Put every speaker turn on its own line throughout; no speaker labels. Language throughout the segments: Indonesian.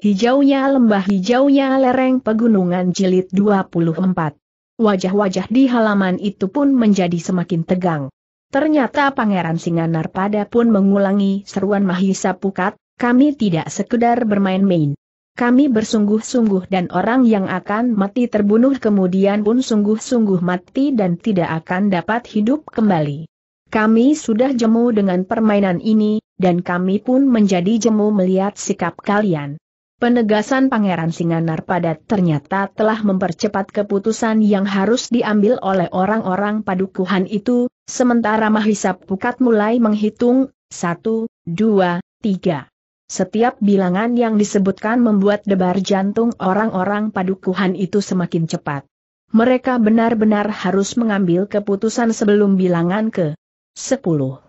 Hijaunya lembah hijaunya lereng pegunungan jilid 24. Wajah-wajah di halaman itu pun menjadi semakin tegang. Ternyata Pangeran Singanar pada pun mengulangi seruan Mahisa Pukat, kami tidak sekedar bermain-main. Kami bersungguh-sungguh dan orang yang akan mati terbunuh kemudian pun sungguh-sungguh mati dan tidak akan dapat hidup kembali. Kami sudah jemu dengan permainan ini, dan kami pun menjadi jemu melihat sikap kalian. Penegasan Pangeran Singanar Padat ternyata telah mempercepat keputusan yang harus diambil oleh orang-orang padukuhan itu, sementara Mahisap Pukat mulai menghitung, satu, dua, tiga. Setiap bilangan yang disebutkan membuat debar jantung orang-orang padukuhan itu semakin cepat. Mereka benar-benar harus mengambil keputusan sebelum bilangan ke sepuluh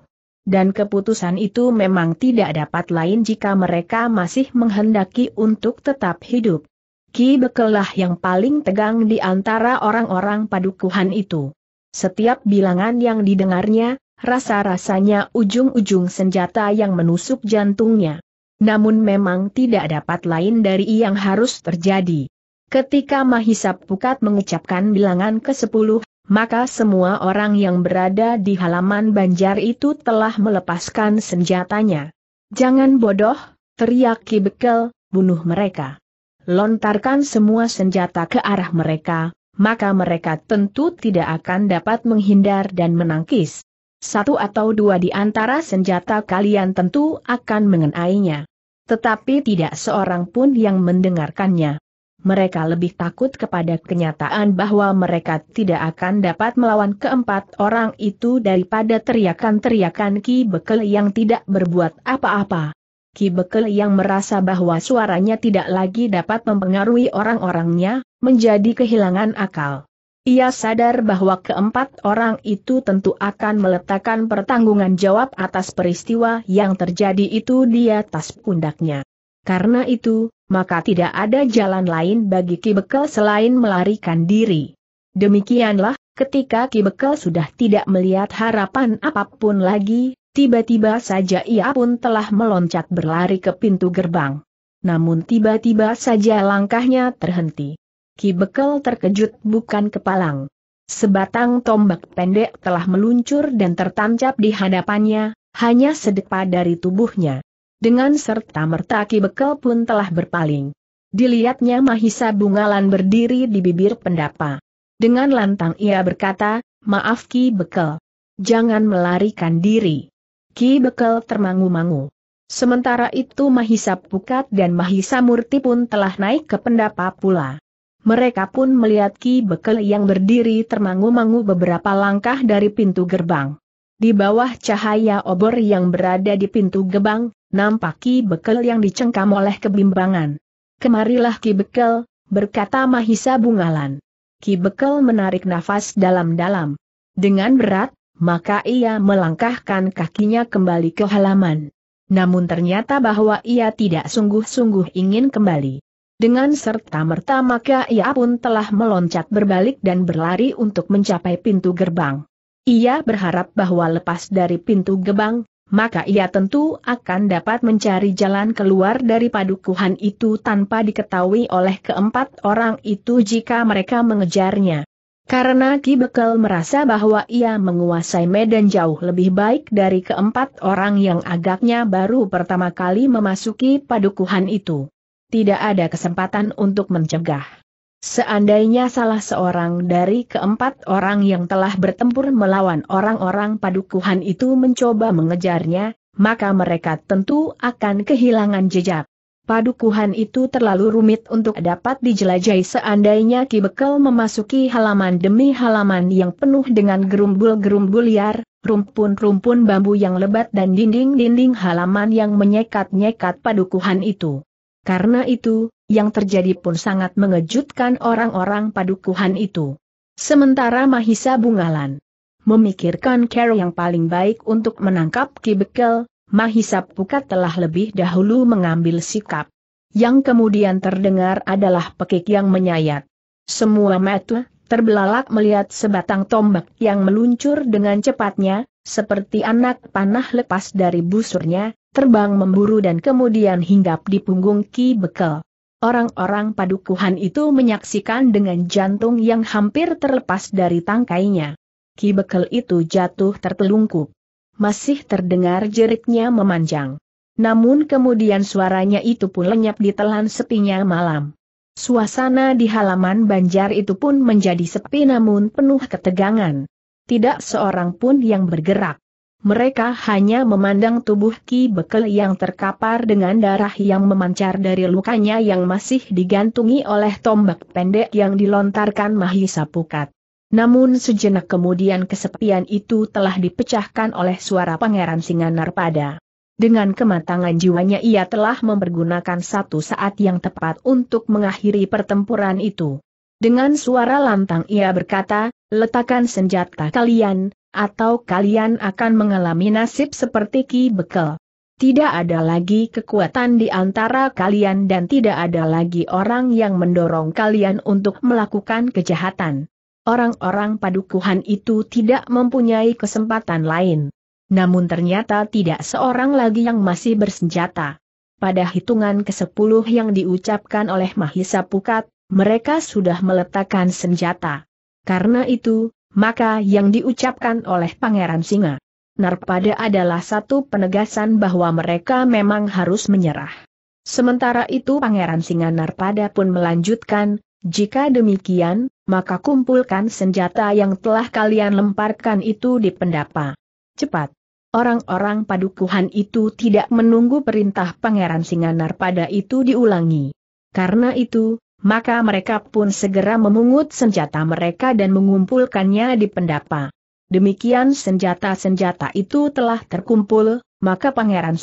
dan keputusan itu memang tidak dapat lain jika mereka masih menghendaki untuk tetap hidup. Ki Bekelah yang paling tegang di antara orang-orang padukuhan itu. Setiap bilangan yang didengarnya, rasa-rasanya ujung-ujung senjata yang menusuk jantungnya. Namun memang tidak dapat lain dari yang harus terjadi. Ketika Mahisap Pukat mengucapkan bilangan ke-10, maka semua orang yang berada di halaman banjar itu telah melepaskan senjatanya. Jangan bodoh, teriak Ki Bekel, bunuh mereka. Lontarkan semua senjata ke arah mereka, maka mereka tentu tidak akan dapat menghindar dan menangkis. Satu atau dua di antara senjata kalian tentu akan mengenainya. Tetapi tidak seorang pun yang mendengarkannya mereka lebih takut kepada kenyataan bahwa mereka tidak akan dapat melawan keempat orang itu daripada teriakan-teriakan Ki Bekel yang tidak berbuat apa-apa. Ki Bekel yang merasa bahwa suaranya tidak lagi dapat mempengaruhi orang-orangnya, menjadi kehilangan akal. Ia sadar bahwa keempat orang itu tentu akan meletakkan pertanggungan jawab atas peristiwa yang terjadi itu di atas pundaknya. Karena itu, maka tidak ada jalan lain bagi Ki Bekel selain melarikan diri. Demikianlah, ketika Ki Bekel sudah tidak melihat harapan apapun lagi, tiba-tiba saja ia pun telah meloncat berlari ke pintu gerbang. Namun tiba-tiba saja langkahnya terhenti. Ki Bekel terkejut bukan kepalang. Sebatang tombak pendek telah meluncur dan tertancap di hadapannya, hanya sedepa dari tubuhnya dengan serta merta Ki Bekel pun telah berpaling. Dilihatnya Mahisa Bungalan berdiri di bibir pendapa. Dengan lantang ia berkata, maaf Ki Bekel. Jangan melarikan diri. Ki Bekel termangu-mangu. Sementara itu Mahisa Pukat dan Mahisa Murti pun telah naik ke pendapa pula. Mereka pun melihat Ki Bekel yang berdiri termangu-mangu beberapa langkah dari pintu gerbang. Di bawah cahaya obor yang berada di pintu gerbang, nampaki bekel yang dicengkam oleh kebimbangan. Kemarilah Ki Bekel, berkata Mahisa Bungalan. Ki Bekel menarik nafas dalam-dalam. Dengan berat, maka ia melangkahkan kakinya kembali ke halaman. Namun ternyata bahwa ia tidak sungguh-sungguh ingin kembali. Dengan serta-merta maka ia pun telah meloncat berbalik dan berlari untuk mencapai pintu gerbang. Ia berharap bahwa lepas dari pintu gerbang maka ia tentu akan dapat mencari jalan keluar dari padukuhan itu tanpa diketahui oleh keempat orang itu jika mereka mengejarnya. Karena Ki Bekel merasa bahwa ia menguasai medan jauh lebih baik dari keempat orang yang agaknya baru pertama kali memasuki padukuhan itu. Tidak ada kesempatan untuk mencegah. Seandainya salah seorang dari keempat orang yang telah bertempur melawan orang-orang padukuhan itu mencoba mengejarnya, maka mereka tentu akan kehilangan jejak. Padukuhan itu terlalu rumit untuk dapat dijelajahi seandainya Ki Bekel memasuki halaman demi halaman yang penuh dengan gerumbul-gerumbul liar, rumpun-rumpun bambu yang lebat dan dinding-dinding halaman yang menyekat-nyekat padukuhan itu. Karena itu, yang terjadi pun sangat mengejutkan orang-orang padukuhan itu. Sementara Mahisa Bungalan memikirkan cara yang paling baik untuk menangkap Ki Bekel, Mahisa Pukat telah lebih dahulu mengambil sikap. Yang kemudian terdengar adalah pekik yang menyayat. Semua mata terbelalak melihat sebatang tombak yang meluncur dengan cepatnya, seperti anak panah lepas dari busurnya, terbang memburu dan kemudian hinggap di punggung Ki Bekel. Orang-orang padukuhan itu menyaksikan dengan jantung yang hampir terlepas dari tangkainya. Ki bekel itu jatuh tertelungkup. Masih terdengar jeritnya memanjang. Namun kemudian suaranya itu pun lenyap di telan sepinya malam. Suasana di halaman banjar itu pun menjadi sepi namun penuh ketegangan. Tidak seorang pun yang bergerak mereka hanya memandang tubuh Ki Bekel yang terkapar dengan darah yang memancar dari lukanya yang masih digantungi oleh tombak pendek yang dilontarkan Mahisa Pukat. Namun sejenak kemudian kesepian itu telah dipecahkan oleh suara Pangeran Singanarpada. Dengan kematangan jiwanya ia telah mempergunakan satu saat yang tepat untuk mengakhiri pertempuran itu. Dengan suara lantang ia berkata, letakkan senjata kalian, atau kalian akan mengalami nasib seperti Ki Bekel. Tidak ada lagi kekuatan di antara kalian dan tidak ada lagi orang yang mendorong kalian untuk melakukan kejahatan. Orang-orang padukuhan itu tidak mempunyai kesempatan lain. Namun ternyata tidak seorang lagi yang masih bersenjata. Pada hitungan ke-10 yang diucapkan oleh Mahisa Pukat, mereka sudah meletakkan senjata. Karena itu, maka yang diucapkan oleh Pangeran Singa. Narpada adalah satu penegasan bahwa mereka memang harus menyerah. Sementara itu Pangeran Singa Narpada pun melanjutkan, jika demikian, maka kumpulkan senjata yang telah kalian lemparkan itu di pendapa. Cepat! Orang-orang padukuhan itu tidak menunggu perintah Pangeran Singa Narpada itu diulangi. Karena itu, maka mereka pun segera memungut senjata mereka dan mengumpulkannya di pendapa. Demikian senjata-senjata itu telah terkumpul, maka Pangeran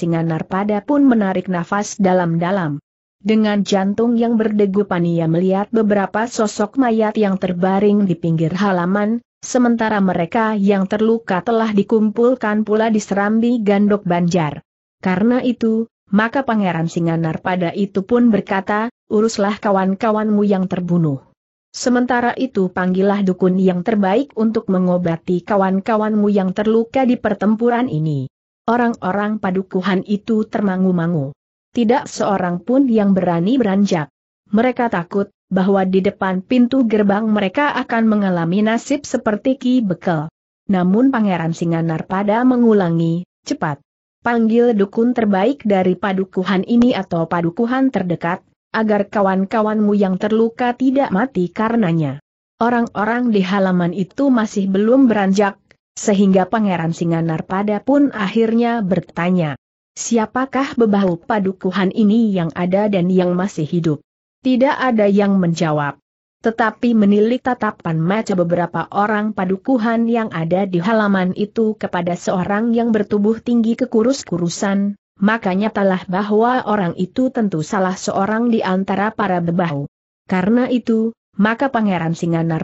pada pun menarik nafas dalam-dalam. Dengan jantung yang berdegupan ia melihat beberapa sosok mayat yang terbaring di pinggir halaman, sementara mereka yang terluka telah dikumpulkan pula di Serambi Gandok Banjar. Karena itu, maka Pangeran Singanar pada itu pun berkata, uruslah kawan-kawanmu yang terbunuh. Sementara itu panggillah dukun yang terbaik untuk mengobati kawan-kawanmu yang terluka di pertempuran ini. Orang-orang padukuhan itu termangu-mangu. Tidak seorang pun yang berani beranjak. Mereka takut bahwa di depan pintu gerbang mereka akan mengalami nasib seperti Ki Bekel. Namun Pangeran Singanar pada mengulangi, cepat panggil dukun terbaik dari padukuhan ini atau padukuhan terdekat, agar kawan-kawanmu yang terluka tidak mati karenanya. Orang-orang di halaman itu masih belum beranjak, sehingga Pangeran Singanar pada pun akhirnya bertanya, siapakah bebahu padukuhan ini yang ada dan yang masih hidup? Tidak ada yang menjawab. Tetapi menilik tatapan mata beberapa orang padukuhan yang ada di halaman itu kepada seorang yang bertubuh tinggi kekurus-kurusan, makanya telah bahwa orang itu tentu salah seorang di antara para bebahu. Karena itu, maka Pangeran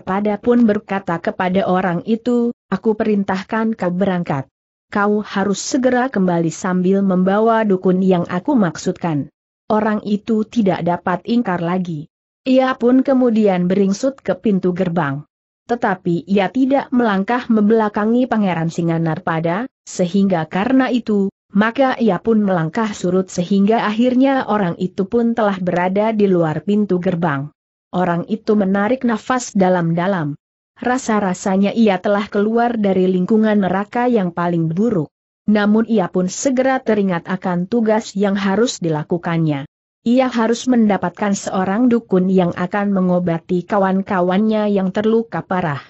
pada pun berkata kepada orang itu, aku perintahkan kau berangkat. Kau harus segera kembali sambil membawa dukun yang aku maksudkan. Orang itu tidak dapat ingkar lagi. Ia pun kemudian beringsut ke pintu gerbang. Tetapi ia tidak melangkah membelakangi Pangeran Singanar pada, sehingga karena itu, maka ia pun melangkah surut sehingga akhirnya orang itu pun telah berada di luar pintu gerbang. Orang itu menarik nafas dalam-dalam. Rasa-rasanya ia telah keluar dari lingkungan neraka yang paling buruk. Namun ia pun segera teringat akan tugas yang harus dilakukannya. Ia harus mendapatkan seorang dukun yang akan mengobati kawan-kawannya yang terluka parah.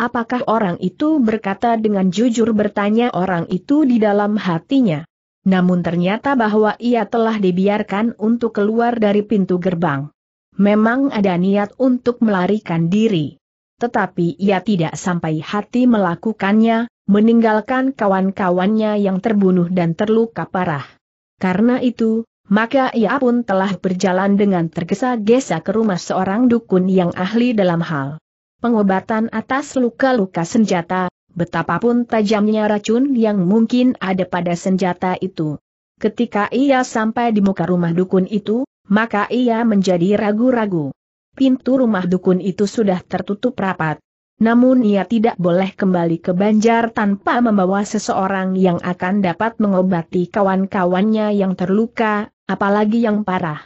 Apakah orang itu berkata dengan jujur bertanya orang itu di dalam hatinya? Namun ternyata bahwa ia telah dibiarkan untuk keluar dari pintu gerbang. Memang ada niat untuk melarikan diri. Tetapi ia tidak sampai hati melakukannya, meninggalkan kawan-kawannya yang terbunuh dan terluka parah. Karena itu, maka ia pun telah berjalan dengan tergesa-gesa ke rumah seorang dukun yang ahli dalam hal pengobatan atas luka-luka senjata, betapapun tajamnya racun yang mungkin ada pada senjata itu. Ketika ia sampai di muka rumah dukun itu, maka ia menjadi ragu-ragu. Pintu rumah dukun itu sudah tertutup rapat. Namun ia tidak boleh kembali ke Banjar tanpa membawa seseorang yang akan dapat mengobati kawan-kawannya yang terluka, Apalagi yang parah.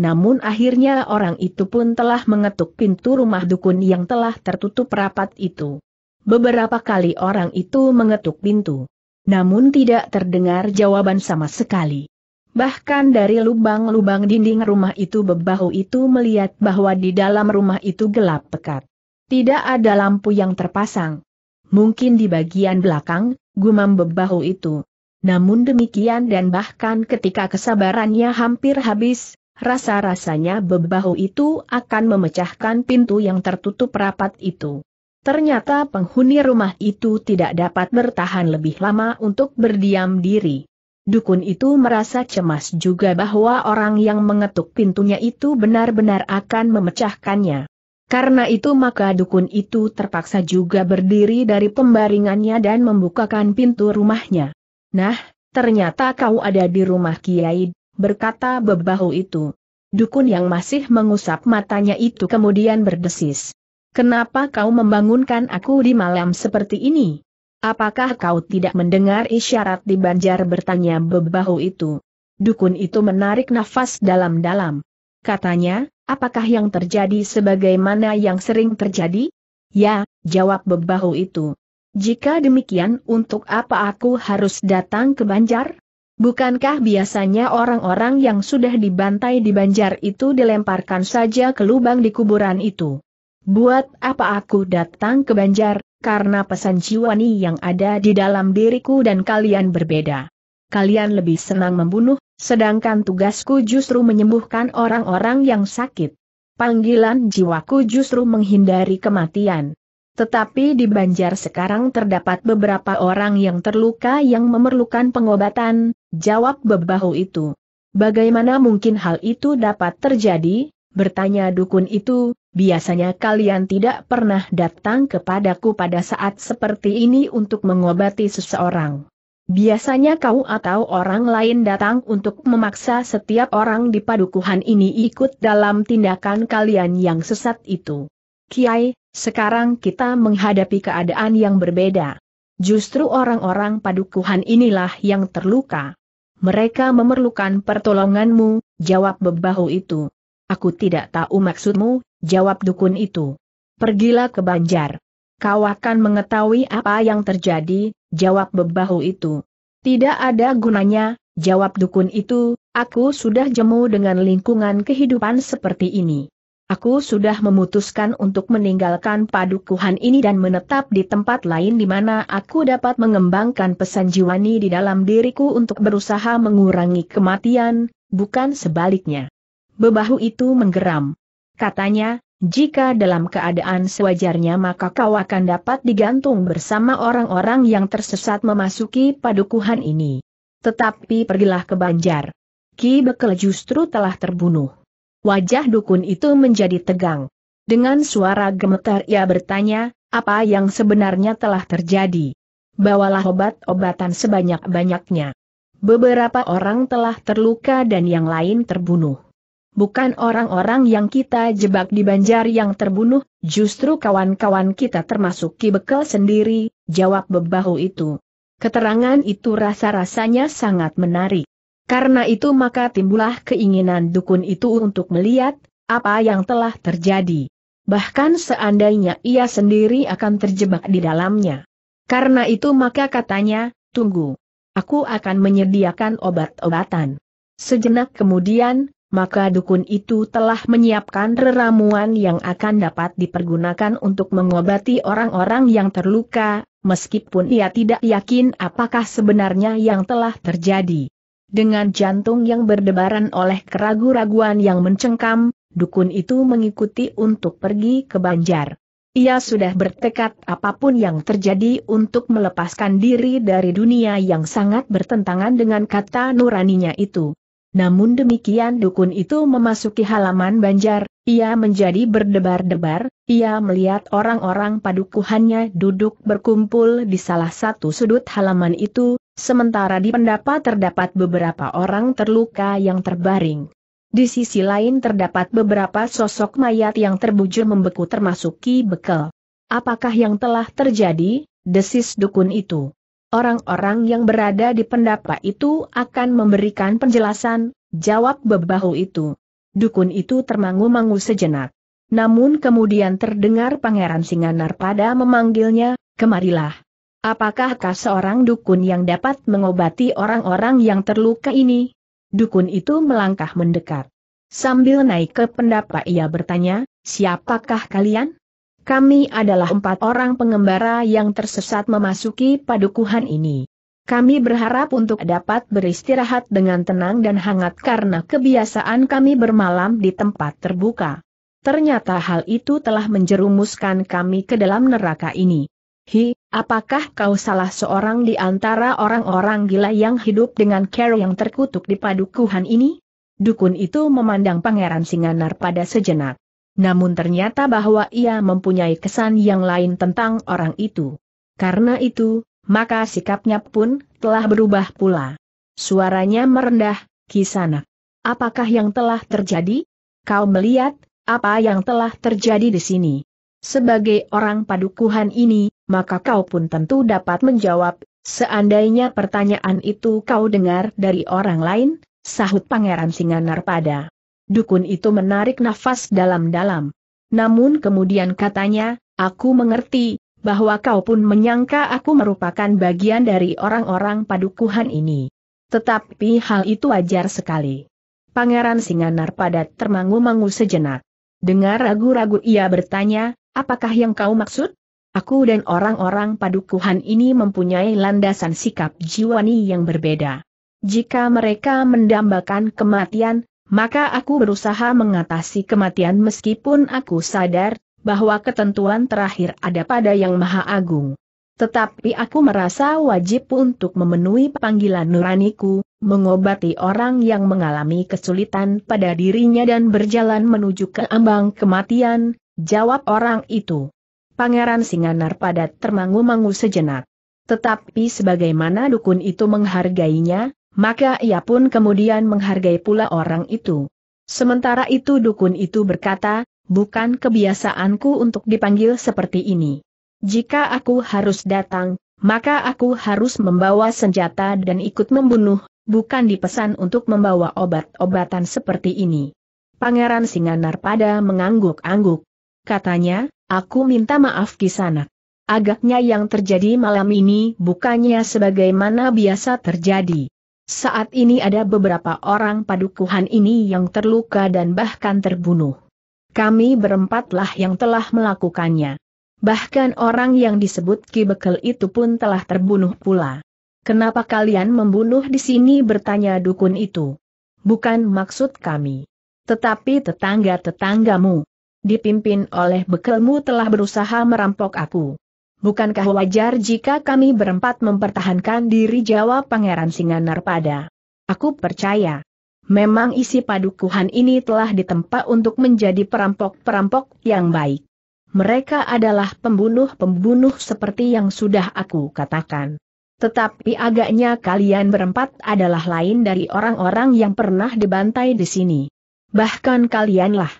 Namun akhirnya orang itu pun telah mengetuk pintu rumah dukun yang telah tertutup rapat itu. Beberapa kali orang itu mengetuk pintu. Namun tidak terdengar jawaban sama sekali. Bahkan dari lubang-lubang dinding rumah itu bebahu itu melihat bahwa di dalam rumah itu gelap pekat. Tidak ada lampu yang terpasang. Mungkin di bagian belakang, gumam bebahu itu. Namun demikian dan bahkan ketika kesabarannya hampir habis, rasa-rasanya bebahu itu akan memecahkan pintu yang tertutup rapat itu. Ternyata penghuni rumah itu tidak dapat bertahan lebih lama untuk berdiam diri. Dukun itu merasa cemas juga bahwa orang yang mengetuk pintunya itu benar-benar akan memecahkannya. Karena itu maka dukun itu terpaksa juga berdiri dari pembaringannya dan membukakan pintu rumahnya. Nah, ternyata kau ada di rumah Kiai, berkata bebahu itu. Dukun yang masih mengusap matanya itu kemudian berdesis. Kenapa kau membangunkan aku di malam seperti ini? Apakah kau tidak mendengar isyarat di banjar bertanya bebahu itu? Dukun itu menarik nafas dalam-dalam. Katanya, apakah yang terjadi sebagaimana yang sering terjadi? Ya, jawab bebahu itu. Jika demikian untuk apa aku harus datang ke Banjar? Bukankah biasanya orang-orang yang sudah dibantai di Banjar itu dilemparkan saja ke lubang di kuburan itu? Buat apa aku datang ke Banjar, karena pesan jiwani yang ada di dalam diriku dan kalian berbeda. Kalian lebih senang membunuh, sedangkan tugasku justru menyembuhkan orang-orang yang sakit. Panggilan jiwaku justru menghindari kematian. Tetapi di Banjar sekarang terdapat beberapa orang yang terluka yang memerlukan pengobatan, jawab bebahu itu. Bagaimana mungkin hal itu dapat terjadi? Bertanya dukun itu, biasanya kalian tidak pernah datang kepadaku pada saat seperti ini untuk mengobati seseorang. Biasanya kau atau orang lain datang untuk memaksa setiap orang di padukuhan ini ikut dalam tindakan kalian yang sesat itu. Kiai, sekarang kita menghadapi keadaan yang berbeda. Justru orang-orang padukuhan inilah yang terluka. Mereka memerlukan pertolonganmu, jawab bebahu itu. Aku tidak tahu maksudmu, jawab dukun itu. Pergilah ke Banjar. Kau akan mengetahui apa yang terjadi, jawab bebahu itu. Tidak ada gunanya, jawab dukun itu, aku sudah jemu dengan lingkungan kehidupan seperti ini. Aku sudah memutuskan untuk meninggalkan padukuhan ini dan menetap di tempat lain di mana aku dapat mengembangkan pesan jiwani di dalam diriku untuk berusaha mengurangi kematian, bukan sebaliknya. Bebahu itu menggeram. Katanya, jika dalam keadaan sewajarnya maka kau akan dapat digantung bersama orang-orang yang tersesat memasuki padukuhan ini. Tetapi pergilah ke Banjar. Ki Bekel justru telah terbunuh. Wajah dukun itu menjadi tegang. Dengan suara gemetar ia bertanya, apa yang sebenarnya telah terjadi? Bawalah obat-obatan sebanyak-banyaknya. Beberapa orang telah terluka dan yang lain terbunuh. Bukan orang-orang yang kita jebak di banjar yang terbunuh, justru kawan-kawan kita termasuk kibekel sendiri, jawab bebahu itu. Keterangan itu rasa-rasanya sangat menarik. Karena itu maka timbullah keinginan dukun itu untuk melihat, apa yang telah terjadi. Bahkan seandainya ia sendiri akan terjebak di dalamnya. Karena itu maka katanya, tunggu. Aku akan menyediakan obat-obatan. Sejenak kemudian, maka dukun itu telah menyiapkan reramuan yang akan dapat dipergunakan untuk mengobati orang-orang yang terluka, meskipun ia tidak yakin apakah sebenarnya yang telah terjadi. Dengan jantung yang berdebaran oleh keragu-raguan yang mencengkam, dukun itu mengikuti untuk pergi ke Banjar. Ia sudah bertekad apapun yang terjadi untuk melepaskan diri dari dunia yang sangat bertentangan dengan kata nuraninya itu. Namun demikian dukun itu memasuki halaman Banjar, ia menjadi berdebar-debar, ia melihat orang-orang padukuhannya duduk berkumpul di salah satu sudut halaman itu, sementara di pendapat terdapat beberapa orang terluka yang terbaring. Di sisi lain terdapat beberapa sosok mayat yang terbujur membeku termasuk Ki Bekel. Apakah yang telah terjadi, desis dukun itu? Orang-orang yang berada di pendapat itu akan memberikan penjelasan, jawab bebahu itu. Dukun itu termangu-mangu sejenak. Namun kemudian terdengar Pangeran Singanar pada memanggilnya, kemarilah. Apakahkah seorang dukun yang dapat mengobati orang-orang yang terluka ini? Dukun itu melangkah mendekat. Sambil naik ke pendapa ia bertanya, siapakah kalian? Kami adalah empat orang pengembara yang tersesat memasuki padukuhan ini. Kami berharap untuk dapat beristirahat dengan tenang dan hangat karena kebiasaan kami bermalam di tempat terbuka. Ternyata hal itu telah menjerumuskan kami ke dalam neraka ini. Hi, apakah kau salah seorang di antara orang-orang gila yang hidup dengan Carol yang terkutuk di padukuhan ini? Dukun itu memandang Pangeran Singanar pada sejenak. Namun ternyata bahwa ia mempunyai kesan yang lain tentang orang itu. Karena itu, maka sikapnya pun telah berubah pula. Suaranya merendah, Kisana. Apakah yang telah terjadi? Kau melihat, apa yang telah terjadi di sini? Sebagai orang padukuhan ini, maka kau pun tentu dapat menjawab, seandainya pertanyaan itu kau dengar dari orang lain, sahut Pangeran Singanar pada. Dukun itu menarik nafas dalam-dalam. Namun kemudian katanya, aku mengerti, bahwa kau pun menyangka aku merupakan bagian dari orang-orang padukuhan ini. Tetapi hal itu wajar sekali. Pangeran Singanar padat termangu-mangu sejenak. Dengar ragu-ragu ia bertanya, apakah yang kau maksud? Aku dan orang-orang padukuhan ini mempunyai landasan sikap jiwani yang berbeda. Jika mereka mendambakan kematian, maka aku berusaha mengatasi kematian meskipun aku sadar bahwa ketentuan terakhir ada pada Yang Maha Agung. Tetapi aku merasa wajib untuk memenuhi panggilan nuraniku, mengobati orang yang mengalami kesulitan pada dirinya dan berjalan menuju ke ambang kematian, jawab orang itu. Pangeran Singanar pada termangu-mangu sejenak. Tetapi sebagaimana dukun itu menghargainya, maka ia pun kemudian menghargai pula orang itu. Sementara itu dukun itu berkata, bukan kebiasaanku untuk dipanggil seperti ini. Jika aku harus datang, maka aku harus membawa senjata dan ikut membunuh bukan dipesan untuk membawa obat-obatan seperti ini. Pangeran Singanar pada mengangguk-angguk. Katanya, aku minta maaf kisanak. Agaknya yang terjadi malam ini bukannya sebagaimana biasa terjadi. Saat ini ada beberapa orang padukuhan ini yang terluka dan bahkan terbunuh. Kami berempatlah yang telah melakukannya. Bahkan orang yang disebut Ki Bekel itu pun telah terbunuh pula. Kenapa kalian membunuh di sini bertanya dukun itu? Bukan maksud kami. Tetapi tetangga-tetanggamu. Dipimpin oleh bekelmu telah berusaha merampok aku. Bukankah wajar jika kami berempat mempertahankan diri jawab Pangeran pada. Aku percaya. Memang isi padukuhan ini telah ditempa untuk menjadi perampok-perampok yang baik. Mereka adalah pembunuh-pembunuh seperti yang sudah aku katakan. Tetapi agaknya kalian berempat adalah lain dari orang-orang yang pernah dibantai di sini. Bahkan kalianlah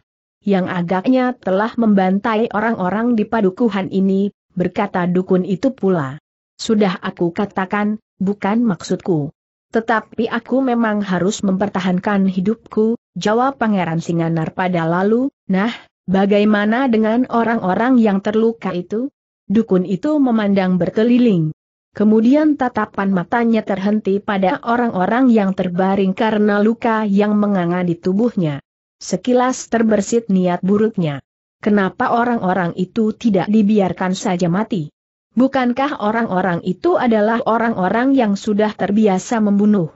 yang agaknya telah membantai orang-orang di padukuhan ini, berkata dukun itu pula. Sudah aku katakan, bukan maksudku. Tetapi aku memang harus mempertahankan hidupku, jawab Pangeran Singanar pada lalu, nah, bagaimana dengan orang-orang yang terluka itu? Dukun itu memandang berkeliling. Kemudian tatapan matanya terhenti pada orang-orang yang terbaring karena luka yang menganga di tubuhnya. Sekilas terbersit niat buruknya. Kenapa orang-orang itu tidak dibiarkan saja mati? Bukankah orang-orang itu adalah orang-orang yang sudah terbiasa membunuh?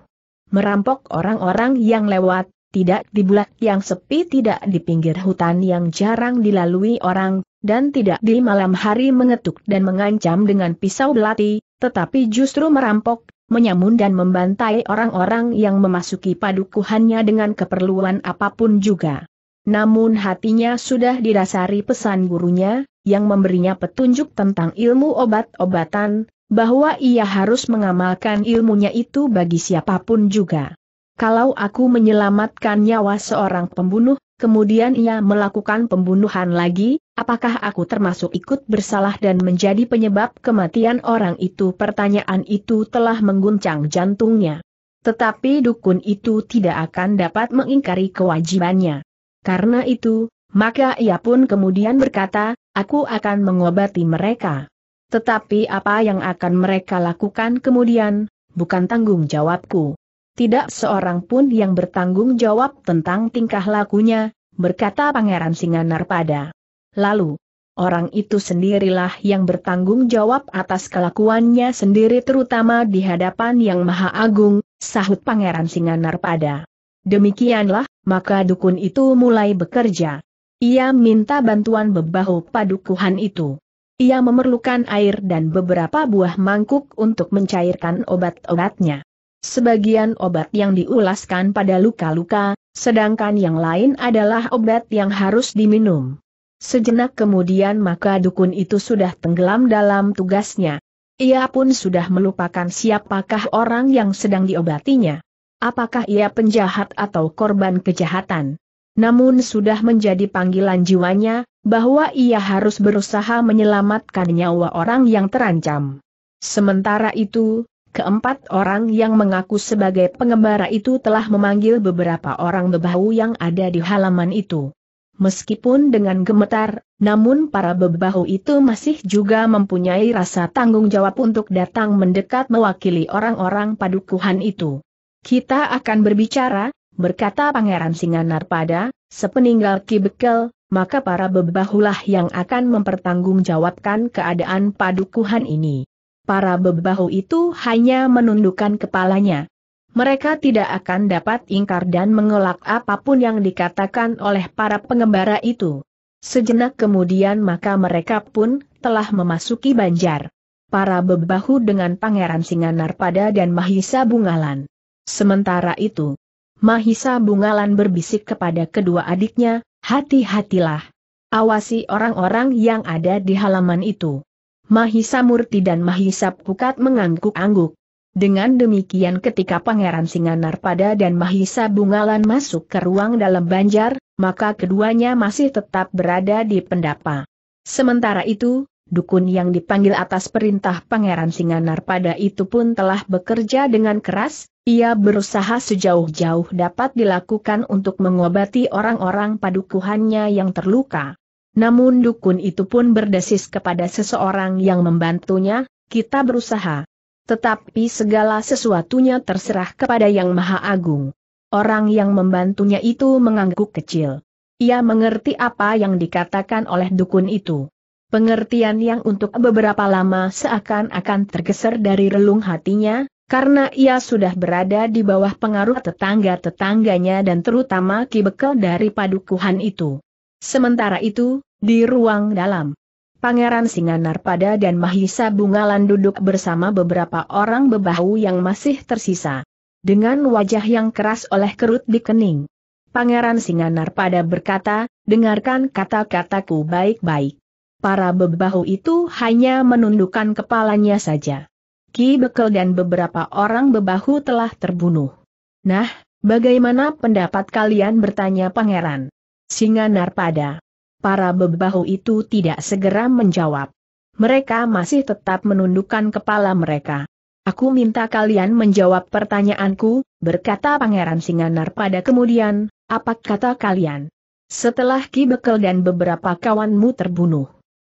Merampok orang-orang yang lewat, tidak di bulat yang sepi tidak di pinggir hutan yang jarang dilalui orang, dan tidak di malam hari mengetuk dan mengancam dengan pisau belati, tetapi justru merampok, menyamun dan membantai orang-orang yang memasuki padukuhannya dengan keperluan apapun juga. Namun hatinya sudah didasari pesan gurunya, yang memberinya petunjuk tentang ilmu obat-obatan, bahwa ia harus mengamalkan ilmunya itu bagi siapapun juga. Kalau aku menyelamatkan nyawa seorang pembunuh, kemudian ia melakukan pembunuhan lagi, Apakah aku termasuk ikut bersalah dan menjadi penyebab kematian orang itu? Pertanyaan itu telah mengguncang jantungnya. Tetapi dukun itu tidak akan dapat mengingkari kewajibannya. Karena itu, maka ia pun kemudian berkata, aku akan mengobati mereka. Tetapi apa yang akan mereka lakukan kemudian, bukan tanggung jawabku. Tidak seorang pun yang bertanggung jawab tentang tingkah lakunya, berkata Pangeran pada. Lalu, orang itu sendirilah yang bertanggung jawab atas kelakuannya sendiri terutama di hadapan Yang Maha Agung, sahut Pangeran pada. Demikianlah, maka dukun itu mulai bekerja. Ia minta bantuan bebahu padukuhan itu. Ia memerlukan air dan beberapa buah mangkuk untuk mencairkan obat-obatnya. Sebagian obat yang diulaskan pada luka-luka, sedangkan yang lain adalah obat yang harus diminum. Sejenak kemudian maka dukun itu sudah tenggelam dalam tugasnya. Ia pun sudah melupakan siapakah orang yang sedang diobatinya. Apakah ia penjahat atau korban kejahatan? Namun sudah menjadi panggilan jiwanya, bahwa ia harus berusaha menyelamatkan nyawa orang yang terancam. Sementara itu, keempat orang yang mengaku sebagai pengembara itu telah memanggil beberapa orang bebahu yang ada di halaman itu. Meskipun dengan gemetar, namun para bebahu itu masih juga mempunyai rasa tanggung jawab untuk datang mendekat mewakili orang-orang padukuhan itu. Kita akan berbicara, berkata Pangeran Singanar pada. sepeninggal Ki Bekel, maka para bebahulah yang akan mempertanggungjawabkan keadaan padukuhan ini. Para bebahu itu hanya menundukkan kepalanya mereka tidak akan dapat ingkar dan mengelak apapun yang dikatakan oleh para pengembara itu. Sejenak kemudian maka mereka pun telah memasuki banjar. Para bebahu dengan Pangeran Singanar pada dan Mahisa Bungalan. Sementara itu, Mahisa Bungalan berbisik kepada kedua adiknya, hati-hatilah. Awasi orang-orang yang ada di halaman itu. Mahisa Murti dan Mahisa Pukat mengangguk-angguk. Dengan demikian ketika Pangeran Singanarpada dan Mahisa Bungalan masuk ke ruang dalam banjar, maka keduanya masih tetap berada di pendapa. Sementara itu, dukun yang dipanggil atas perintah Pangeran Singanarpada itu pun telah bekerja dengan keras, ia berusaha sejauh-jauh dapat dilakukan untuk mengobati orang-orang padukuhannya yang terluka. Namun dukun itu pun berdesis kepada seseorang yang membantunya, kita berusaha, tetapi segala sesuatunya terserah kepada Yang Maha Agung. Orang yang membantunya itu mengangguk kecil. Ia mengerti apa yang dikatakan oleh dukun itu. Pengertian yang untuk beberapa lama seakan-akan tergeser dari relung hatinya, karena ia sudah berada di bawah pengaruh tetangga-tetangganya dan terutama kibekel dari padukuhan itu. Sementara itu, di ruang dalam, Pangeran pada dan Mahisa Bungalan duduk bersama beberapa orang bebahu yang masih tersisa. Dengan wajah yang keras oleh kerut di kening. Pangeran pada berkata, dengarkan kata-kataku baik-baik. Para bebahu itu hanya menundukkan kepalanya saja. Ki Bekel dan beberapa orang bebahu telah terbunuh. Nah, bagaimana pendapat kalian bertanya pangeran? Singanar Narpada para bebahu itu tidak segera menjawab. Mereka masih tetap menundukkan kepala mereka. Aku minta kalian menjawab pertanyaanku, berkata Pangeran Singanar pada kemudian, apa kata kalian? Setelah Ki Bekel dan beberapa kawanmu terbunuh,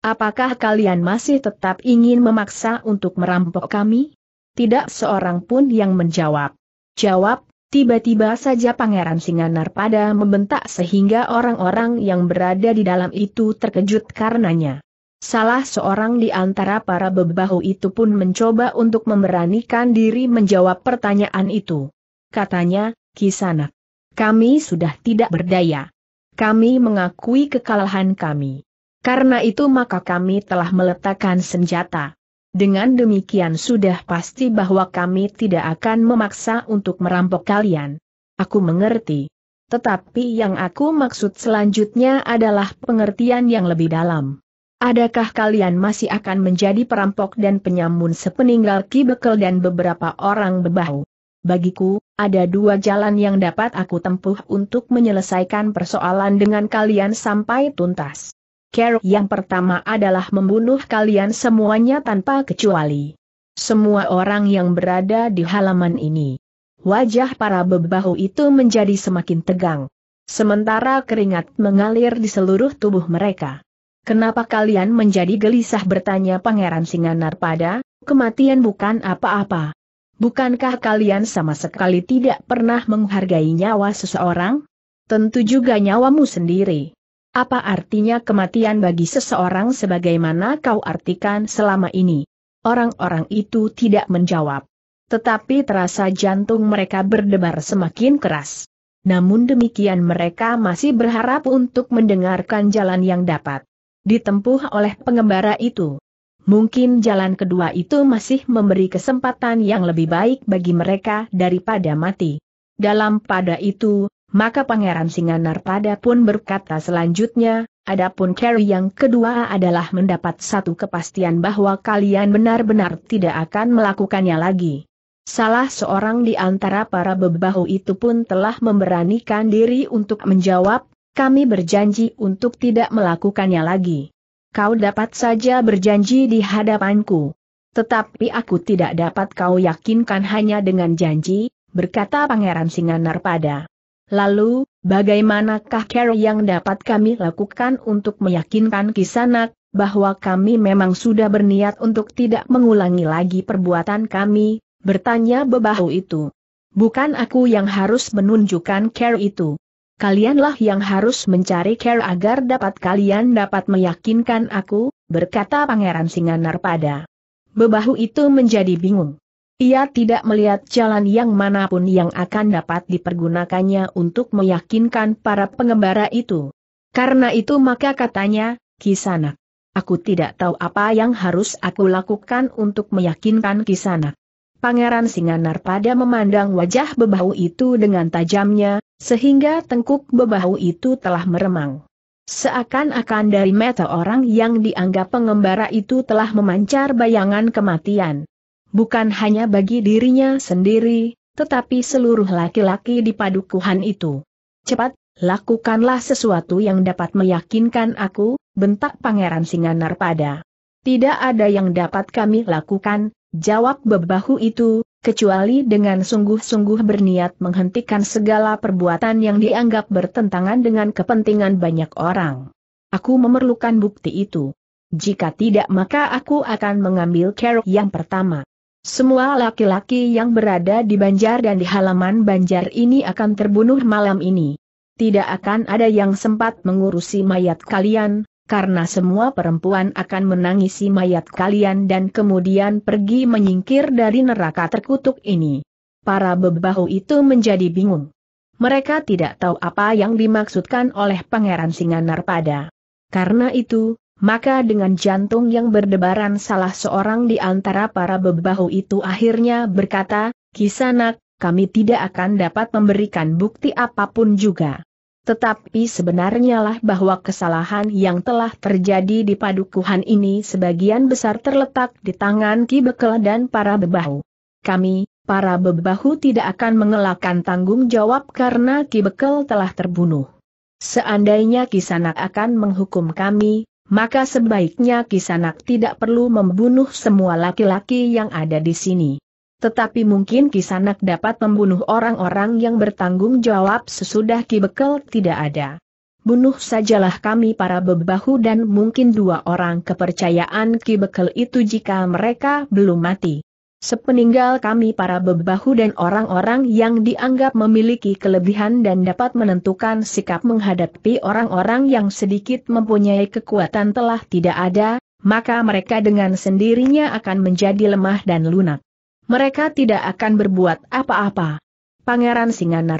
apakah kalian masih tetap ingin memaksa untuk merampok kami? Tidak seorang pun yang menjawab. Jawab, Tiba-tiba saja Pangeran Singanar pada membentak sehingga orang-orang yang berada di dalam itu terkejut karenanya. Salah seorang di antara para bebahu itu pun mencoba untuk memberanikan diri menjawab pertanyaan itu. Katanya, Kisanak, kami sudah tidak berdaya. Kami mengakui kekalahan kami. Karena itu maka kami telah meletakkan senjata. Dengan demikian sudah pasti bahwa kami tidak akan memaksa untuk merampok kalian. Aku mengerti. Tetapi yang aku maksud selanjutnya adalah pengertian yang lebih dalam. Adakah kalian masih akan menjadi perampok dan penyamun sepeninggal Ki Bekel dan beberapa orang bebahu? Bagiku, ada dua jalan yang dapat aku tempuh untuk menyelesaikan persoalan dengan kalian sampai tuntas. Care yang pertama adalah membunuh kalian semuanya tanpa kecuali. Semua orang yang berada di halaman ini. Wajah para bebahu itu menjadi semakin tegang. Sementara keringat mengalir di seluruh tubuh mereka. Kenapa kalian menjadi gelisah bertanya Pangeran Singanar pada? kematian bukan apa-apa. Bukankah kalian sama sekali tidak pernah menghargai nyawa seseorang? Tentu juga nyawamu sendiri. Apa artinya kematian bagi seseorang sebagaimana kau artikan selama ini? Orang-orang itu tidak menjawab. Tetapi terasa jantung mereka berdebar semakin keras. Namun demikian mereka masih berharap untuk mendengarkan jalan yang dapat ditempuh oleh pengembara itu. Mungkin jalan kedua itu masih memberi kesempatan yang lebih baik bagi mereka daripada mati. Dalam pada itu, maka Pangeran Narpada pun berkata selanjutnya, Adapun Carrie yang kedua adalah mendapat satu kepastian bahwa kalian benar-benar tidak akan melakukannya lagi. Salah seorang di antara para bebahu itu pun telah memberanikan diri untuk menjawab, kami berjanji untuk tidak melakukannya lagi. Kau dapat saja berjanji di hadapanku. Tetapi aku tidak dapat kau yakinkan hanya dengan janji, berkata Pangeran pada. Lalu, bagaimanakah care yang dapat kami lakukan untuk meyakinkan kisanak, bahwa kami memang sudah berniat untuk tidak mengulangi lagi perbuatan kami, bertanya bebahu itu. Bukan aku yang harus menunjukkan care itu. Kalianlah yang harus mencari care agar dapat kalian dapat meyakinkan aku, berkata Pangeran Singanar pada. Bebahu itu menjadi bingung. Ia tidak melihat jalan yang manapun yang akan dapat dipergunakannya untuk meyakinkan para pengembara itu. Karena itu maka katanya, Kisanak. Aku tidak tahu apa yang harus aku lakukan untuk meyakinkan Kisanak. Pangeran Singanar pada memandang wajah bebahu itu dengan tajamnya, sehingga tengkuk bebahu itu telah meremang. Seakan-akan dari mata orang yang dianggap pengembara itu telah memancar bayangan kematian bukan hanya bagi dirinya sendiri, tetapi seluruh laki-laki di padukuhan itu. Cepat, lakukanlah sesuatu yang dapat meyakinkan aku, bentak Pangeran Singanar pada. Tidak ada yang dapat kami lakukan, jawab bebahu itu, kecuali dengan sungguh-sungguh berniat menghentikan segala perbuatan yang dianggap bertentangan dengan kepentingan banyak orang. Aku memerlukan bukti itu. Jika tidak maka aku akan mengambil kerok yang pertama. Semua laki-laki yang berada di banjar dan di halaman banjar ini akan terbunuh malam ini. Tidak akan ada yang sempat mengurusi mayat kalian, karena semua perempuan akan menangisi mayat kalian dan kemudian pergi menyingkir dari neraka terkutuk ini. Para bebahu itu menjadi bingung. Mereka tidak tahu apa yang dimaksudkan oleh Pangeran pada. Karena itu, maka dengan jantung yang berdebaran salah seorang di antara para bebahu itu akhirnya berkata, Kisanak, kami tidak akan dapat memberikan bukti apapun juga. Tetapi sebenarnya lah bahwa kesalahan yang telah terjadi di padukuhan ini sebagian besar terletak di tangan Ki Bekel dan para bebahu. Kami, para bebahu tidak akan mengelakkan tanggung jawab karena Ki Bekel telah terbunuh. Seandainya Kisanak akan menghukum kami, maka sebaiknya Kisanak tidak perlu membunuh semua laki-laki yang ada di sini. Tetapi mungkin Kisanak dapat membunuh orang-orang yang bertanggung jawab sesudah kibekel tidak ada. Bunuh sajalah kami para bebahu dan mungkin dua orang kepercayaan kibekel itu jika mereka belum mati. Sepeninggal kami para bebahu dan orang-orang yang dianggap memiliki kelebihan dan dapat menentukan sikap menghadapi orang-orang yang sedikit mempunyai kekuatan telah tidak ada, maka mereka dengan sendirinya akan menjadi lemah dan lunak. Mereka tidak akan berbuat apa-apa. Pangeran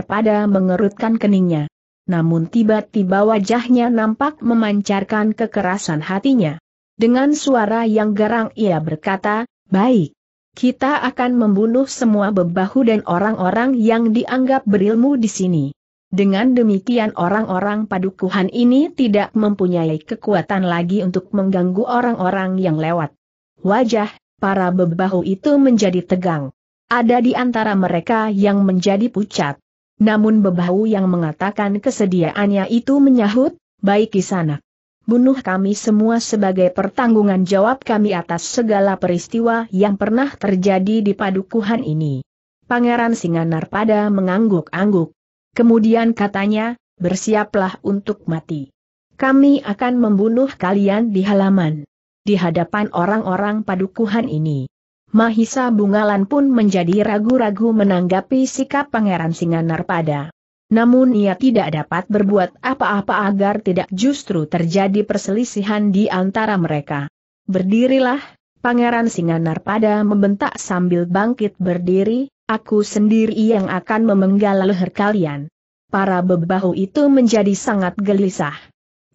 pada mengerutkan keningnya. Namun tiba-tiba wajahnya nampak memancarkan kekerasan hatinya. Dengan suara yang garang ia berkata, Baik, kita akan membunuh semua bebahu dan orang-orang yang dianggap berilmu di sini. Dengan demikian orang-orang padukuhan ini tidak mempunyai kekuatan lagi untuk mengganggu orang-orang yang lewat. Wajah, para bebahu itu menjadi tegang. Ada di antara mereka yang menjadi pucat. Namun bebahu yang mengatakan kesediaannya itu menyahut, baik di sana bunuh kami semua sebagai pertanggungan jawab kami atas segala peristiwa yang pernah terjadi di padukuhan ini. Pangeran Singanar pada mengangguk-angguk. Kemudian katanya, bersiaplah untuk mati. Kami akan membunuh kalian di halaman. Di hadapan orang-orang padukuhan ini. Mahisa Bungalan pun menjadi ragu-ragu menanggapi sikap Pangeran Singanar pada. Namun ia tidak dapat berbuat apa-apa agar tidak justru terjadi perselisihan di antara mereka. Berdirilah, Pangeran pada membentak sambil bangkit berdiri, aku sendiri yang akan memenggal leher kalian. Para bebahu itu menjadi sangat gelisah.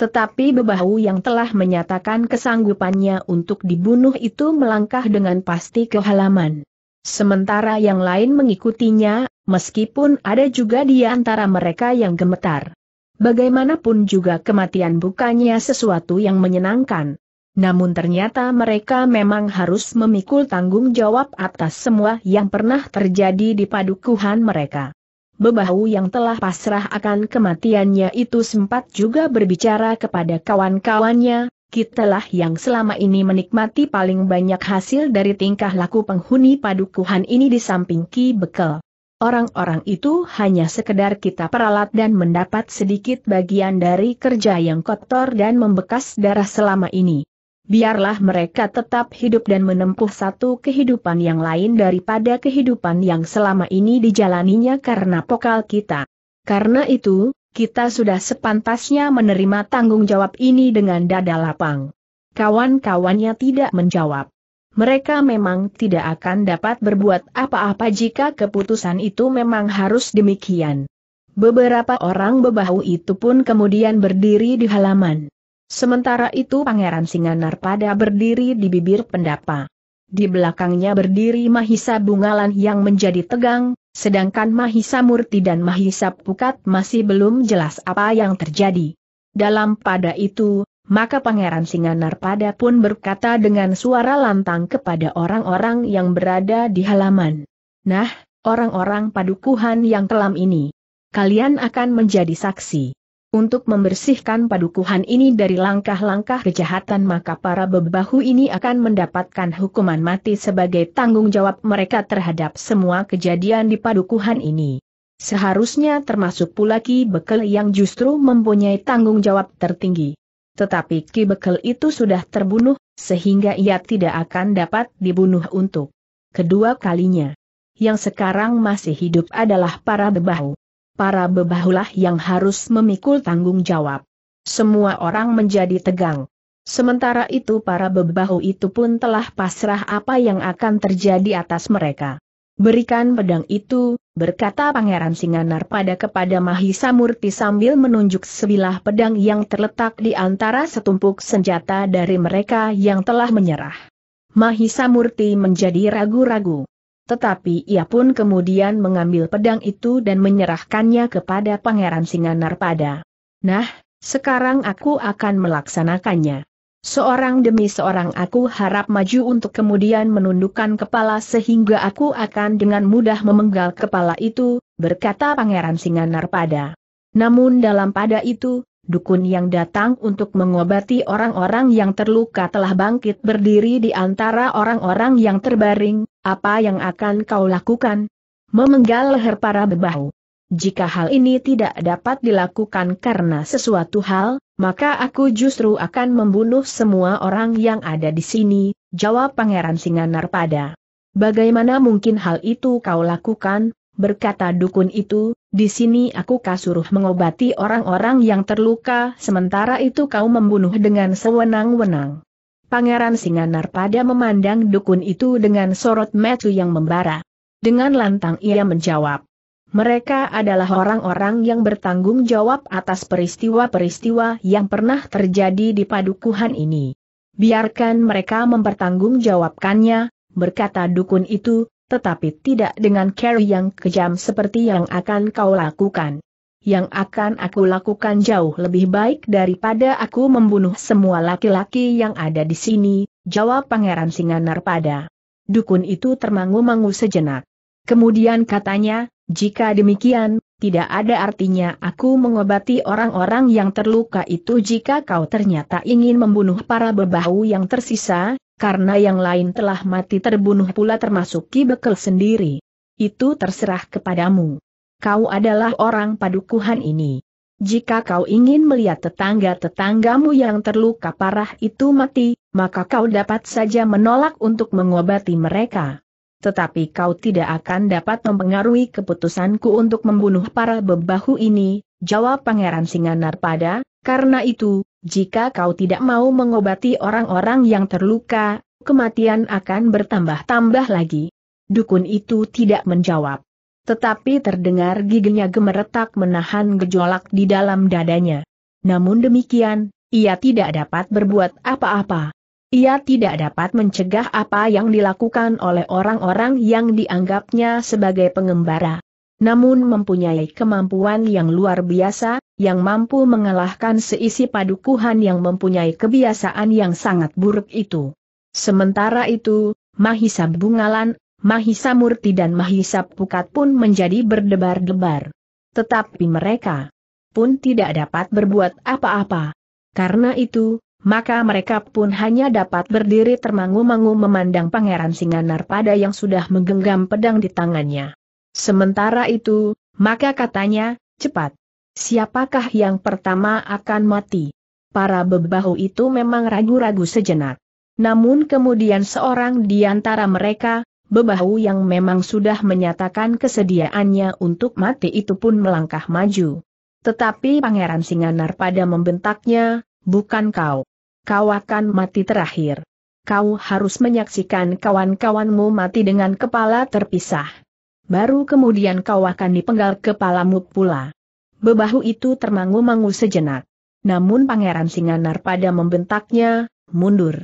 Tetapi bebahu yang telah menyatakan kesanggupannya untuk dibunuh itu melangkah dengan pasti ke halaman. Sementara yang lain mengikutinya, meskipun ada juga di antara mereka yang gemetar. Bagaimanapun juga kematian bukannya sesuatu yang menyenangkan. Namun ternyata mereka memang harus memikul tanggung jawab atas semua yang pernah terjadi di padukuhan mereka. Bebahu yang telah pasrah akan kematiannya itu sempat juga berbicara kepada kawan-kawannya, kitalah yang selama ini menikmati paling banyak hasil dari tingkah laku penghuni padukuhan ini di samping Ki Bekel. Orang-orang itu hanya sekedar kita peralat dan mendapat sedikit bagian dari kerja yang kotor dan membekas darah selama ini. Biarlah mereka tetap hidup dan menempuh satu kehidupan yang lain daripada kehidupan yang selama ini dijalaninya karena pokal kita. Karena itu, kita sudah sepantasnya menerima tanggung jawab ini dengan dada lapang. Kawan-kawannya tidak menjawab. Mereka memang tidak akan dapat berbuat apa-apa jika keputusan itu memang harus demikian. Beberapa orang bebahu itu pun kemudian berdiri di halaman. Sementara itu Pangeran Singanar pada berdiri di bibir pendapa. Di belakangnya berdiri Mahisa Bungalan yang menjadi tegang, Sedangkan Mahisa Murti dan Mahisa Pukat masih belum jelas apa yang terjadi. Dalam pada itu, maka Pangeran pada pun berkata dengan suara lantang kepada orang-orang yang berada di halaman. Nah, orang-orang padukuhan yang kelam ini. Kalian akan menjadi saksi. Untuk membersihkan padukuhan ini dari langkah-langkah kejahatan maka para bebahu ini akan mendapatkan hukuman mati sebagai tanggung jawab mereka terhadap semua kejadian di padukuhan ini. Seharusnya termasuk pula Ki Bekel yang justru mempunyai tanggung jawab tertinggi. Tetapi Ki Bekel itu sudah terbunuh, sehingga ia tidak akan dapat dibunuh untuk kedua kalinya. Yang sekarang masih hidup adalah para bebahu para bebahulah yang harus memikul tanggung jawab. Semua orang menjadi tegang. Sementara itu para bebahu itu pun telah pasrah apa yang akan terjadi atas mereka. Berikan pedang itu, berkata Pangeran Singanar pada kepada Mahisa Murti sambil menunjuk sebilah pedang yang terletak di antara setumpuk senjata dari mereka yang telah menyerah. Mahisa Murti menjadi ragu-ragu. Tetapi ia pun kemudian mengambil pedang itu dan menyerahkannya kepada Pangeran pada. Nah, sekarang aku akan melaksanakannya. Seorang demi seorang aku harap maju untuk kemudian menundukkan kepala sehingga aku akan dengan mudah memenggal kepala itu, berkata Pangeran pada. Namun dalam pada itu, Dukun yang datang untuk mengobati orang-orang yang terluka telah bangkit berdiri di antara orang-orang yang terbaring, apa yang akan kau lakukan? Memenggal leher para bebahu. Jika hal ini tidak dapat dilakukan karena sesuatu hal, maka aku justru akan membunuh semua orang yang ada di sini, jawab Pangeran Singanar pada. Bagaimana mungkin hal itu kau lakukan, berkata dukun itu, di sini aku kasuruh mengobati orang-orang yang terluka sementara itu kau membunuh dengan sewenang-wenang. Pangeran Singanar pada memandang dukun itu dengan sorot metu yang membara. Dengan lantang ia menjawab. Mereka adalah orang-orang yang bertanggung jawab atas peristiwa-peristiwa yang pernah terjadi di padukuhan ini. Biarkan mereka mempertanggungjawabkannya, berkata dukun itu, tetapi tidak dengan cara yang kejam seperti yang akan kau lakukan. Yang akan aku lakukan jauh lebih baik daripada aku membunuh semua laki-laki yang ada di sini, jawab Pangeran Singanar pada. Dukun itu termangu-mangu sejenak. Kemudian katanya, jika demikian, tidak ada artinya aku mengobati orang-orang yang terluka itu jika kau ternyata ingin membunuh para bebahu yang tersisa, karena yang lain telah mati terbunuh pula termasuk Ki Bekel sendiri. Itu terserah kepadamu. Kau adalah orang padukuhan ini. Jika kau ingin melihat tetangga-tetanggamu yang terluka parah itu mati, maka kau dapat saja menolak untuk mengobati mereka. Tetapi kau tidak akan dapat mempengaruhi keputusanku untuk membunuh para bebahu ini, jawab Pangeran Singanar pada, karena itu, jika kau tidak mau mengobati orang-orang yang terluka, kematian akan bertambah-tambah lagi. Dukun itu tidak menjawab. Tetapi terdengar giginya gemeretak menahan gejolak di dalam dadanya. Namun demikian, ia tidak dapat berbuat apa-apa. Ia tidak dapat mencegah apa yang dilakukan oleh orang-orang yang dianggapnya sebagai pengembara namun mempunyai kemampuan yang luar biasa, yang mampu mengalahkan seisi padukuhan yang mempunyai kebiasaan yang sangat buruk itu. Sementara itu, Mahisa Bungalan, Mahisa Murti dan Mahisa Pukat pun menjadi berdebar-debar. Tetapi mereka pun tidak dapat berbuat apa-apa. Karena itu, maka mereka pun hanya dapat berdiri termangu-mangu memandang Pangeran Singanar pada yang sudah menggenggam pedang di tangannya. Sementara itu, maka katanya, cepat. Siapakah yang pertama akan mati? Para bebahu itu memang ragu-ragu sejenak. Namun kemudian seorang di antara mereka, bebahu yang memang sudah menyatakan kesediaannya untuk mati itu pun melangkah maju. Tetapi Pangeran Singanar pada membentaknya, bukan kau. Kau akan mati terakhir. Kau harus menyaksikan kawan-kawanmu mati dengan kepala terpisah baru kemudian kau akan dipenggal kepalamu pula. Bebahu itu termangu-mangu sejenak. Namun Pangeran Singanar pada membentaknya, mundur.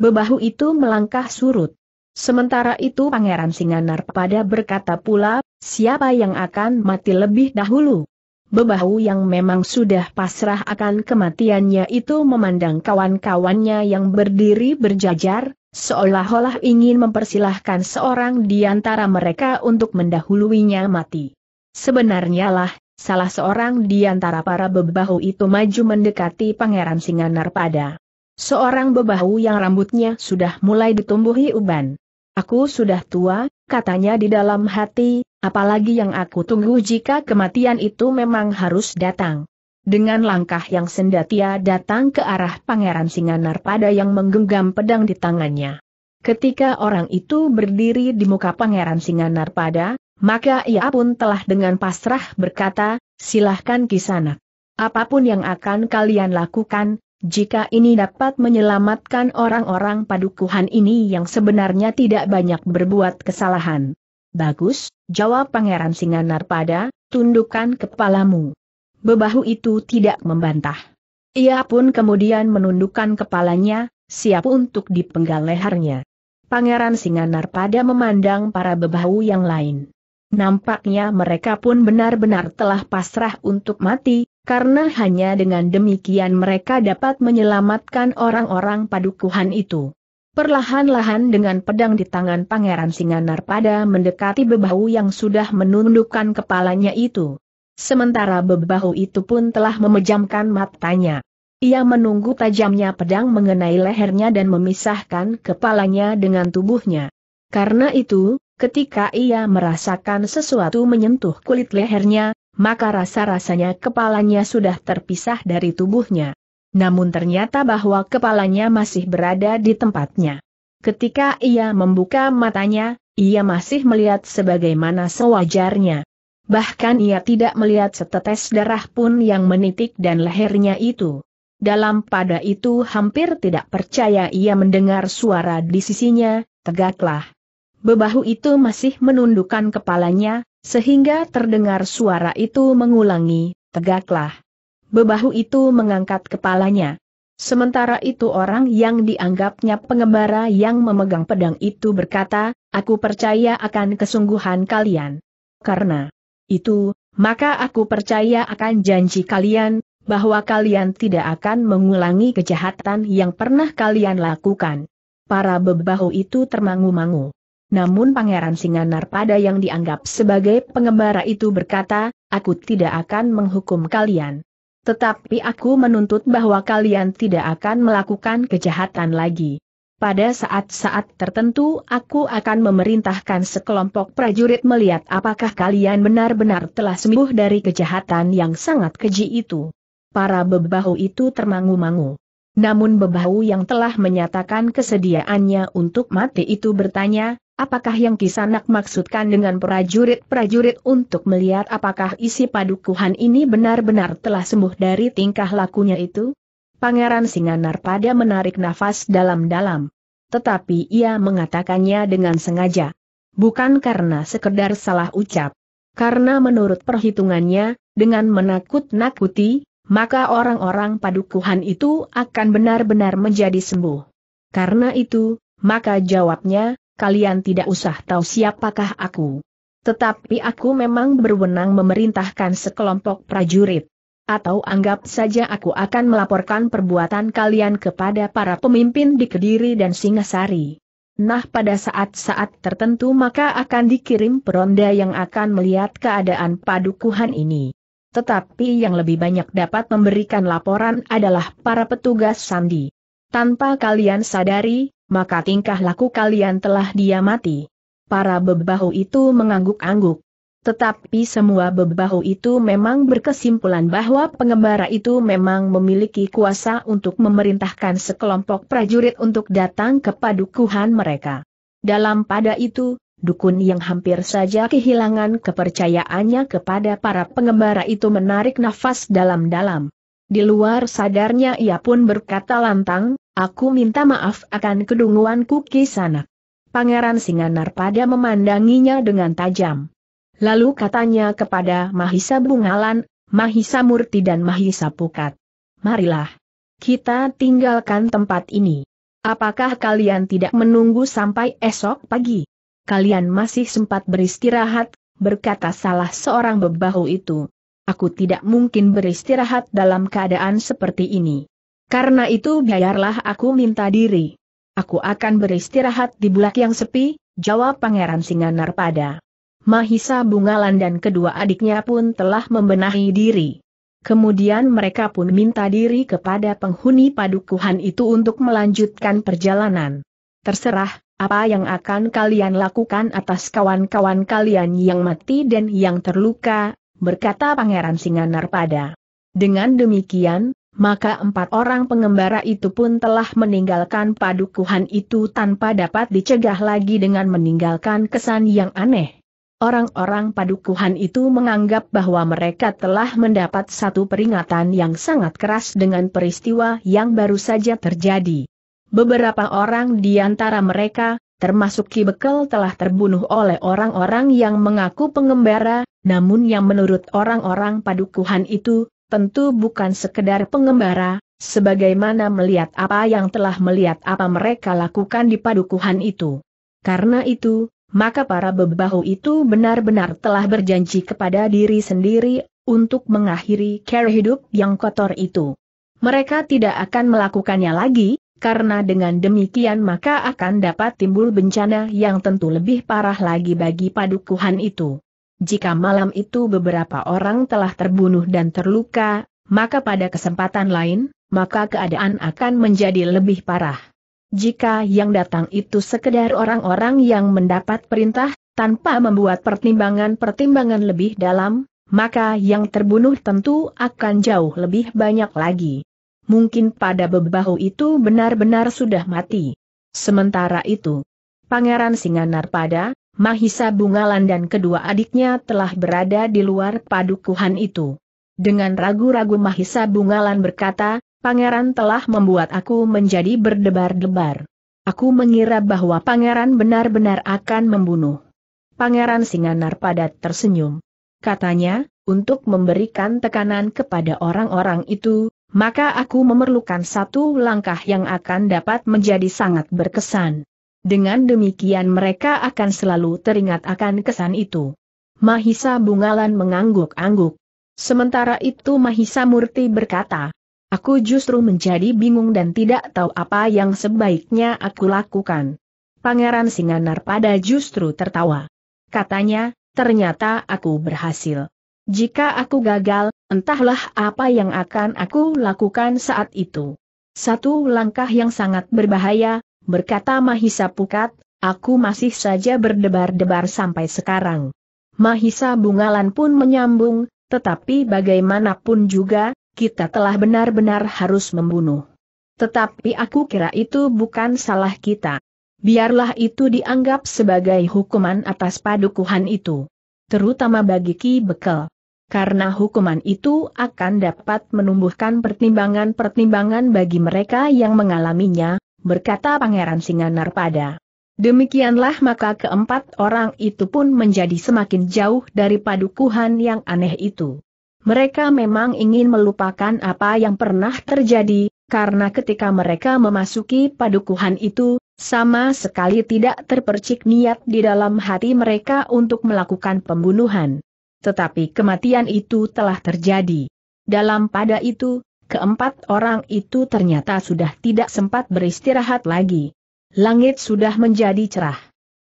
Bebahu itu melangkah surut. Sementara itu Pangeran Singanar pada berkata pula, siapa yang akan mati lebih dahulu? Bebahu yang memang sudah pasrah akan kematiannya itu memandang kawan-kawannya yang berdiri berjajar, Seolah-olah ingin mempersilahkan seorang di antara mereka untuk mendahuluinya mati. Sebenarnya lah, salah seorang di antara para bebahu itu maju mendekati Pangeran pada. Seorang bebahu yang rambutnya sudah mulai ditumbuhi uban. Aku sudah tua, katanya di dalam hati, apalagi yang aku tunggu jika kematian itu memang harus datang. Dengan langkah yang sendatia datang ke arah Pangeran Singanar pada yang menggenggam pedang di tangannya. Ketika orang itu berdiri di muka Pangeran Singanar pada, maka ia pun telah dengan pasrah berkata, silahkan kisanak. Apapun yang akan kalian lakukan, jika ini dapat menyelamatkan orang-orang padukuhan ini yang sebenarnya tidak banyak berbuat kesalahan. Bagus, jawab Pangeran Singanar pada, tundukkan kepalamu. Bebahu itu tidak membantah. Ia pun kemudian menundukkan kepalanya, siap untuk dipenggal lehernya. Pangeran Singanar pada memandang para bebahu yang lain. Nampaknya mereka pun benar-benar telah pasrah untuk mati, karena hanya dengan demikian mereka dapat menyelamatkan orang-orang padukuhan itu. Perlahan-lahan dengan pedang di tangan Pangeran Singanar pada mendekati bebahu yang sudah menundukkan kepalanya itu. Sementara bebahu itu pun telah memejamkan matanya. Ia menunggu tajamnya pedang mengenai lehernya dan memisahkan kepalanya dengan tubuhnya. Karena itu, ketika ia merasakan sesuatu menyentuh kulit lehernya, maka rasa-rasanya kepalanya sudah terpisah dari tubuhnya. Namun ternyata bahwa kepalanya masih berada di tempatnya. Ketika ia membuka matanya, ia masih melihat sebagaimana sewajarnya bahkan ia tidak melihat setetes darah pun yang menitik dan lehernya itu. Dalam pada itu hampir tidak percaya ia mendengar suara di sisinya, tegaklah. Bebahu itu masih menundukkan kepalanya, sehingga terdengar suara itu mengulangi, tegaklah. Bebahu itu mengangkat kepalanya. Sementara itu orang yang dianggapnya pengembara yang memegang pedang itu berkata, aku percaya akan kesungguhan kalian. Karena itu, maka aku percaya akan janji kalian, bahwa kalian tidak akan mengulangi kejahatan yang pernah kalian lakukan. Para bebahu itu termangu-mangu. Namun Pangeran Singanar pada yang dianggap sebagai pengembara itu berkata, aku tidak akan menghukum kalian. Tetapi aku menuntut bahwa kalian tidak akan melakukan kejahatan lagi. Pada saat-saat tertentu aku akan memerintahkan sekelompok prajurit melihat apakah kalian benar-benar telah sembuh dari kejahatan yang sangat keji itu. Para bebahu itu termangu-mangu. Namun bebahu yang telah menyatakan kesediaannya untuk mati itu bertanya, apakah yang kisanak maksudkan dengan prajurit-prajurit untuk melihat apakah isi padukuhan ini benar-benar telah sembuh dari tingkah lakunya itu? Pangeran Singanar pada menarik nafas dalam-dalam. Tetapi ia mengatakannya dengan sengaja. Bukan karena sekedar salah ucap. Karena menurut perhitungannya, dengan menakut-nakuti, maka orang-orang padukuhan itu akan benar-benar menjadi sembuh. Karena itu, maka jawabnya, kalian tidak usah tahu siapakah aku. Tetapi aku memang berwenang memerintahkan sekelompok prajurit atau anggap saja aku akan melaporkan perbuatan kalian kepada para pemimpin di Kediri dan Singasari. Nah pada saat-saat tertentu maka akan dikirim peronda yang akan melihat keadaan padukuhan ini. Tetapi yang lebih banyak dapat memberikan laporan adalah para petugas sandi. Tanpa kalian sadari, maka tingkah laku kalian telah diamati. Para bebahu itu mengangguk-angguk. Tetapi semua bebahu itu memang berkesimpulan bahwa pengembara itu memang memiliki kuasa untuk memerintahkan sekelompok prajurit untuk datang ke padukuhan mereka. Dalam pada itu, dukun yang hampir saja kehilangan kepercayaannya kepada para pengembara itu menarik nafas dalam-dalam. Di luar sadarnya ia pun berkata lantang, aku minta maaf akan kedunguanku kisana." Pangeran Singanar pada memandanginya dengan tajam. Lalu katanya kepada Mahisa Bungalan, Mahisa Murti dan Mahisa Pukat. Marilah. Kita tinggalkan tempat ini. Apakah kalian tidak menunggu sampai esok pagi? Kalian masih sempat beristirahat, berkata salah seorang bebahu itu. Aku tidak mungkin beristirahat dalam keadaan seperti ini. Karena itu biarlah aku minta diri. Aku akan beristirahat di bulak yang sepi, jawab Pangeran pada. Mahisa Bungalan dan kedua adiknya pun telah membenahi diri. Kemudian mereka pun minta diri kepada penghuni padukuhan itu untuk melanjutkan perjalanan. Terserah, apa yang akan kalian lakukan atas kawan-kawan kalian yang mati dan yang terluka, berkata Pangeran pada. Dengan demikian, maka empat orang pengembara itu pun telah meninggalkan padukuhan itu tanpa dapat dicegah lagi dengan meninggalkan kesan yang aneh. Orang-orang padukuhan itu menganggap bahwa mereka telah mendapat satu peringatan yang sangat keras dengan peristiwa yang baru saja terjadi. Beberapa orang di antara mereka, termasuk Ki Bekel telah terbunuh oleh orang-orang yang mengaku pengembara, namun yang menurut orang-orang padukuhan itu, tentu bukan sekedar pengembara, sebagaimana melihat apa yang telah melihat apa mereka lakukan di padukuhan itu. Karena itu, maka para bebahu itu benar-benar telah berjanji kepada diri sendiri untuk mengakhiri cara hidup yang kotor itu. Mereka tidak akan melakukannya lagi, karena dengan demikian maka akan dapat timbul bencana yang tentu lebih parah lagi bagi padukuhan itu. Jika malam itu beberapa orang telah terbunuh dan terluka, maka pada kesempatan lain, maka keadaan akan menjadi lebih parah. Jika yang datang itu sekedar orang-orang yang mendapat perintah, tanpa membuat pertimbangan-pertimbangan lebih dalam, maka yang terbunuh tentu akan jauh lebih banyak lagi. Mungkin pada bebahu itu benar-benar sudah mati. Sementara itu, Pangeran Singanar pada, Mahisa Bungalan dan kedua adiknya telah berada di luar padukuhan itu. Dengan ragu-ragu Mahisa Bungalan berkata, Pangeran telah membuat aku menjadi berdebar-debar. Aku mengira bahwa pangeran benar-benar akan membunuh. Pangeran Singanar padat tersenyum. Katanya, untuk memberikan tekanan kepada orang-orang itu, maka aku memerlukan satu langkah yang akan dapat menjadi sangat berkesan. Dengan demikian mereka akan selalu teringat akan kesan itu. Mahisa Bungalan mengangguk-angguk. Sementara itu Mahisa Murti berkata, Aku justru menjadi bingung dan tidak tahu apa yang sebaiknya aku lakukan. Pangeran Singanar pada justru tertawa. Katanya, ternyata aku berhasil. Jika aku gagal, entahlah apa yang akan aku lakukan saat itu. Satu langkah yang sangat berbahaya, berkata Mahisa Pukat, aku masih saja berdebar-debar sampai sekarang. Mahisa Bungalan pun menyambung, tetapi bagaimanapun juga, kita telah benar-benar harus membunuh. Tetapi aku kira itu bukan salah kita. Biarlah itu dianggap sebagai hukuman atas padukuhan itu. Terutama bagi Ki Bekel. Karena hukuman itu akan dapat menumbuhkan pertimbangan-pertimbangan bagi mereka yang mengalaminya, berkata Pangeran Singanar pada. Demikianlah maka keempat orang itu pun menjadi semakin jauh dari padukuhan yang aneh itu. Mereka memang ingin melupakan apa yang pernah terjadi, karena ketika mereka memasuki padukuhan itu, sama sekali tidak terpercik niat di dalam hati mereka untuk melakukan pembunuhan. Tetapi kematian itu telah terjadi. Dalam pada itu, keempat orang itu ternyata sudah tidak sempat beristirahat lagi. Langit sudah menjadi cerah.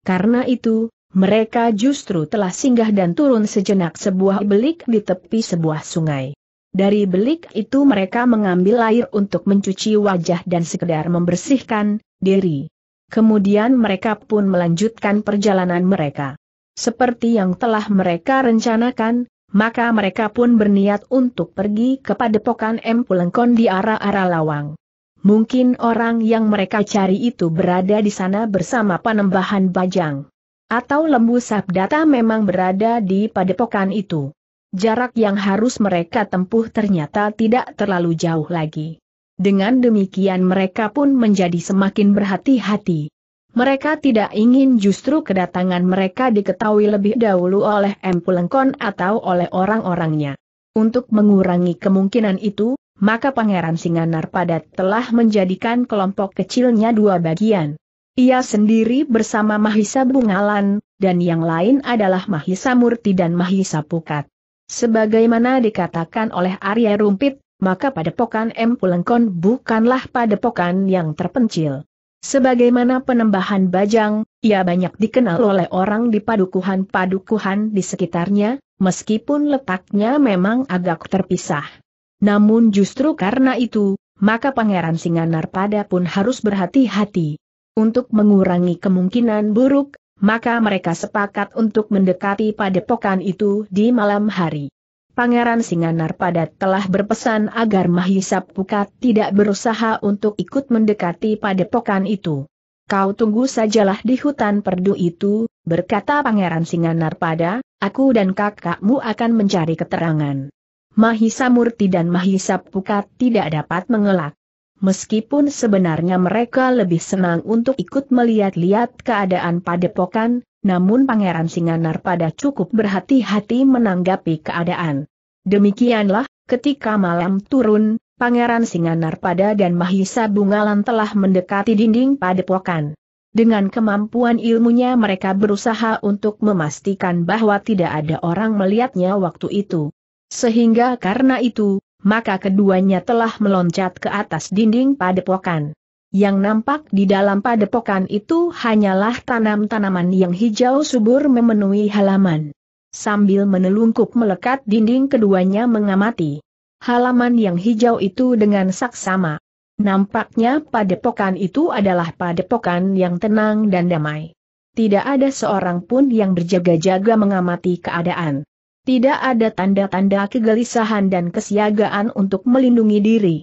Karena itu, mereka justru telah singgah dan turun sejenak sebuah belik di tepi sebuah sungai. Dari belik itu mereka mengambil air untuk mencuci wajah dan sekedar membersihkan diri. Kemudian mereka pun melanjutkan perjalanan mereka. Seperti yang telah mereka rencanakan, maka mereka pun berniat untuk pergi kepada Pokan M. Pulengkon di arah-arah Lawang. Mungkin orang yang mereka cari itu berada di sana bersama Panembahan Bajang atau lembu sabdata memang berada di padepokan itu. Jarak yang harus mereka tempuh ternyata tidak terlalu jauh lagi. Dengan demikian mereka pun menjadi semakin berhati-hati. Mereka tidak ingin justru kedatangan mereka diketahui lebih dahulu oleh Empulengkon atau oleh orang-orangnya. Untuk mengurangi kemungkinan itu, maka Pangeran Singanar Padat telah menjadikan kelompok kecilnya dua bagian. Ia sendiri bersama Mahisa Bungalan, dan yang lain adalah Mahisa Murti dan Mahisa Pukat. Sebagaimana dikatakan oleh Arya Rumpit, maka padepokan M. Pulengkon bukanlah padepokan yang terpencil. Sebagaimana penembahan bajang, ia banyak dikenal oleh orang di padukuhan-padukuhan di sekitarnya, meskipun letaknya memang agak terpisah. Namun justru karena itu, maka Pangeran Singanar pada pun harus berhati-hati. Untuk mengurangi kemungkinan buruk, maka mereka sepakat untuk mendekati padepokan itu di malam hari. Pangeran Singanar Padat telah berpesan agar Mahisa Pukat tidak berusaha untuk ikut mendekati padepokan itu. Kau tunggu sajalah di hutan perdu itu, berkata Pangeran Singanar Pada, aku dan kakakmu akan mencari keterangan. Mahisa Murti dan Mahisa Pukat tidak dapat mengelak. Meskipun sebenarnya mereka lebih senang untuk ikut melihat-lihat keadaan padepokan, namun Pangeran Singanar pada cukup berhati-hati menanggapi keadaan. Demikianlah, ketika malam turun, Pangeran Singanar pada dan Mahisa Bungalan telah mendekati dinding padepokan. Dengan kemampuan ilmunya mereka berusaha untuk memastikan bahwa tidak ada orang melihatnya waktu itu. Sehingga karena itu, maka keduanya telah meloncat ke atas dinding padepokan. Yang nampak di dalam padepokan itu hanyalah tanam-tanaman yang hijau subur memenuhi halaman. Sambil menelungkup melekat dinding keduanya mengamati halaman yang hijau itu dengan saksama. Nampaknya padepokan itu adalah padepokan yang tenang dan damai. Tidak ada seorang pun yang berjaga-jaga mengamati keadaan. Tidak ada tanda-tanda kegelisahan dan kesiagaan untuk melindungi diri.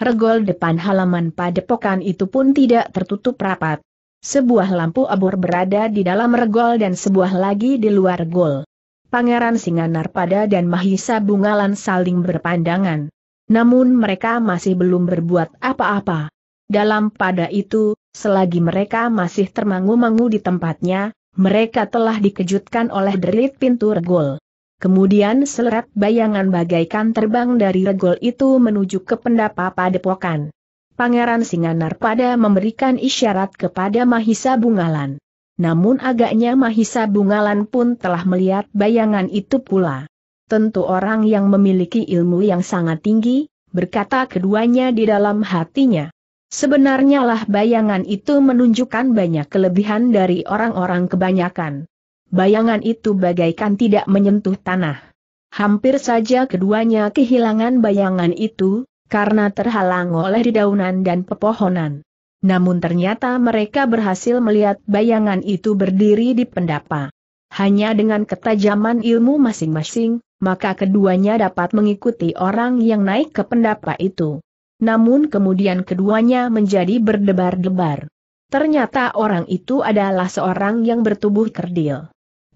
Regol depan halaman padepokan itu pun tidak tertutup rapat. Sebuah lampu abur berada di dalam regol dan sebuah lagi di luar regol. Pangeran Singanar pada dan Mahisa Bungalan saling berpandangan. Namun mereka masih belum berbuat apa-apa. Dalam pada itu, selagi mereka masih termangu-mangu di tempatnya, mereka telah dikejutkan oleh derit pintu regol. Kemudian seleret bayangan bagaikan terbang dari regol itu menuju ke pendapa padepokan. Pangeran Singanar pada memberikan isyarat kepada Mahisa Bungalan. Namun agaknya Mahisa Bungalan pun telah melihat bayangan itu pula. Tentu orang yang memiliki ilmu yang sangat tinggi, berkata keduanya di dalam hatinya. Sebenarnya lah bayangan itu menunjukkan banyak kelebihan dari orang-orang kebanyakan bayangan itu bagaikan tidak menyentuh tanah. Hampir saja keduanya kehilangan bayangan itu, karena terhalang oleh dedaunan dan pepohonan. Namun ternyata mereka berhasil melihat bayangan itu berdiri di pendapa. Hanya dengan ketajaman ilmu masing-masing, maka keduanya dapat mengikuti orang yang naik ke pendapa itu. Namun kemudian keduanya menjadi berdebar-debar. Ternyata orang itu adalah seorang yang bertubuh kerdil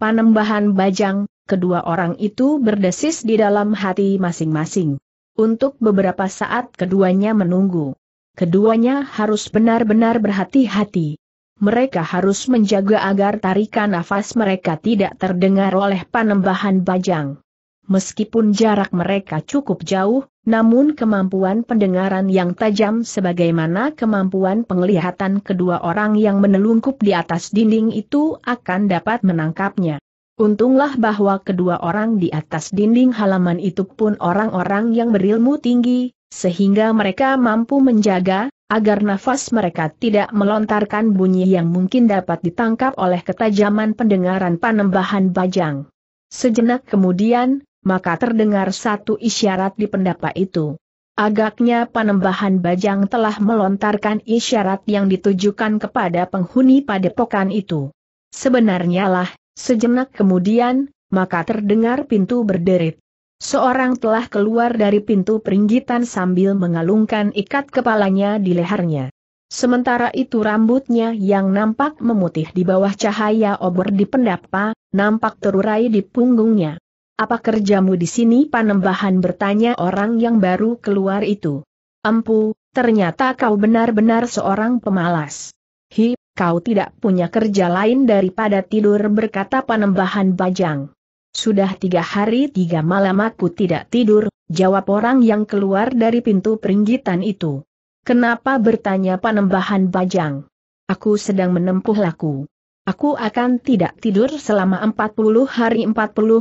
panembahan bajang, kedua orang itu berdesis di dalam hati masing-masing. Untuk beberapa saat keduanya menunggu. Keduanya harus benar-benar berhati-hati. Mereka harus menjaga agar tarikan nafas mereka tidak terdengar oleh panembahan bajang. Meskipun jarak mereka cukup jauh, namun kemampuan pendengaran yang tajam sebagaimana kemampuan penglihatan kedua orang yang menelungkup di atas dinding itu akan dapat menangkapnya. Untunglah bahwa kedua orang di atas dinding halaman itu pun orang-orang yang berilmu tinggi, sehingga mereka mampu menjaga, agar nafas mereka tidak melontarkan bunyi yang mungkin dapat ditangkap oleh ketajaman pendengaran panembahan bajang. Sejenak kemudian, maka terdengar satu isyarat di pendapa itu. Agaknya panembahan bajang telah melontarkan isyarat yang ditujukan kepada penghuni padepokan itu. Sebenarnya lah, sejenak kemudian, maka terdengar pintu berderit. Seorang telah keluar dari pintu peringgitan sambil mengalungkan ikat kepalanya di lehernya. Sementara itu rambutnya yang nampak memutih di bawah cahaya obor di pendapa, nampak terurai di punggungnya. Apa kerjamu di sini? Panembahan bertanya orang yang baru keluar itu. Empu, ternyata kau benar-benar seorang pemalas. Hi, kau tidak punya kerja lain daripada tidur berkata panembahan bajang. Sudah tiga hari tiga malam aku tidak tidur, jawab orang yang keluar dari pintu peringgitan itu. Kenapa bertanya panembahan bajang? Aku sedang menempuh laku. Aku akan tidak tidur selama 40 hari 40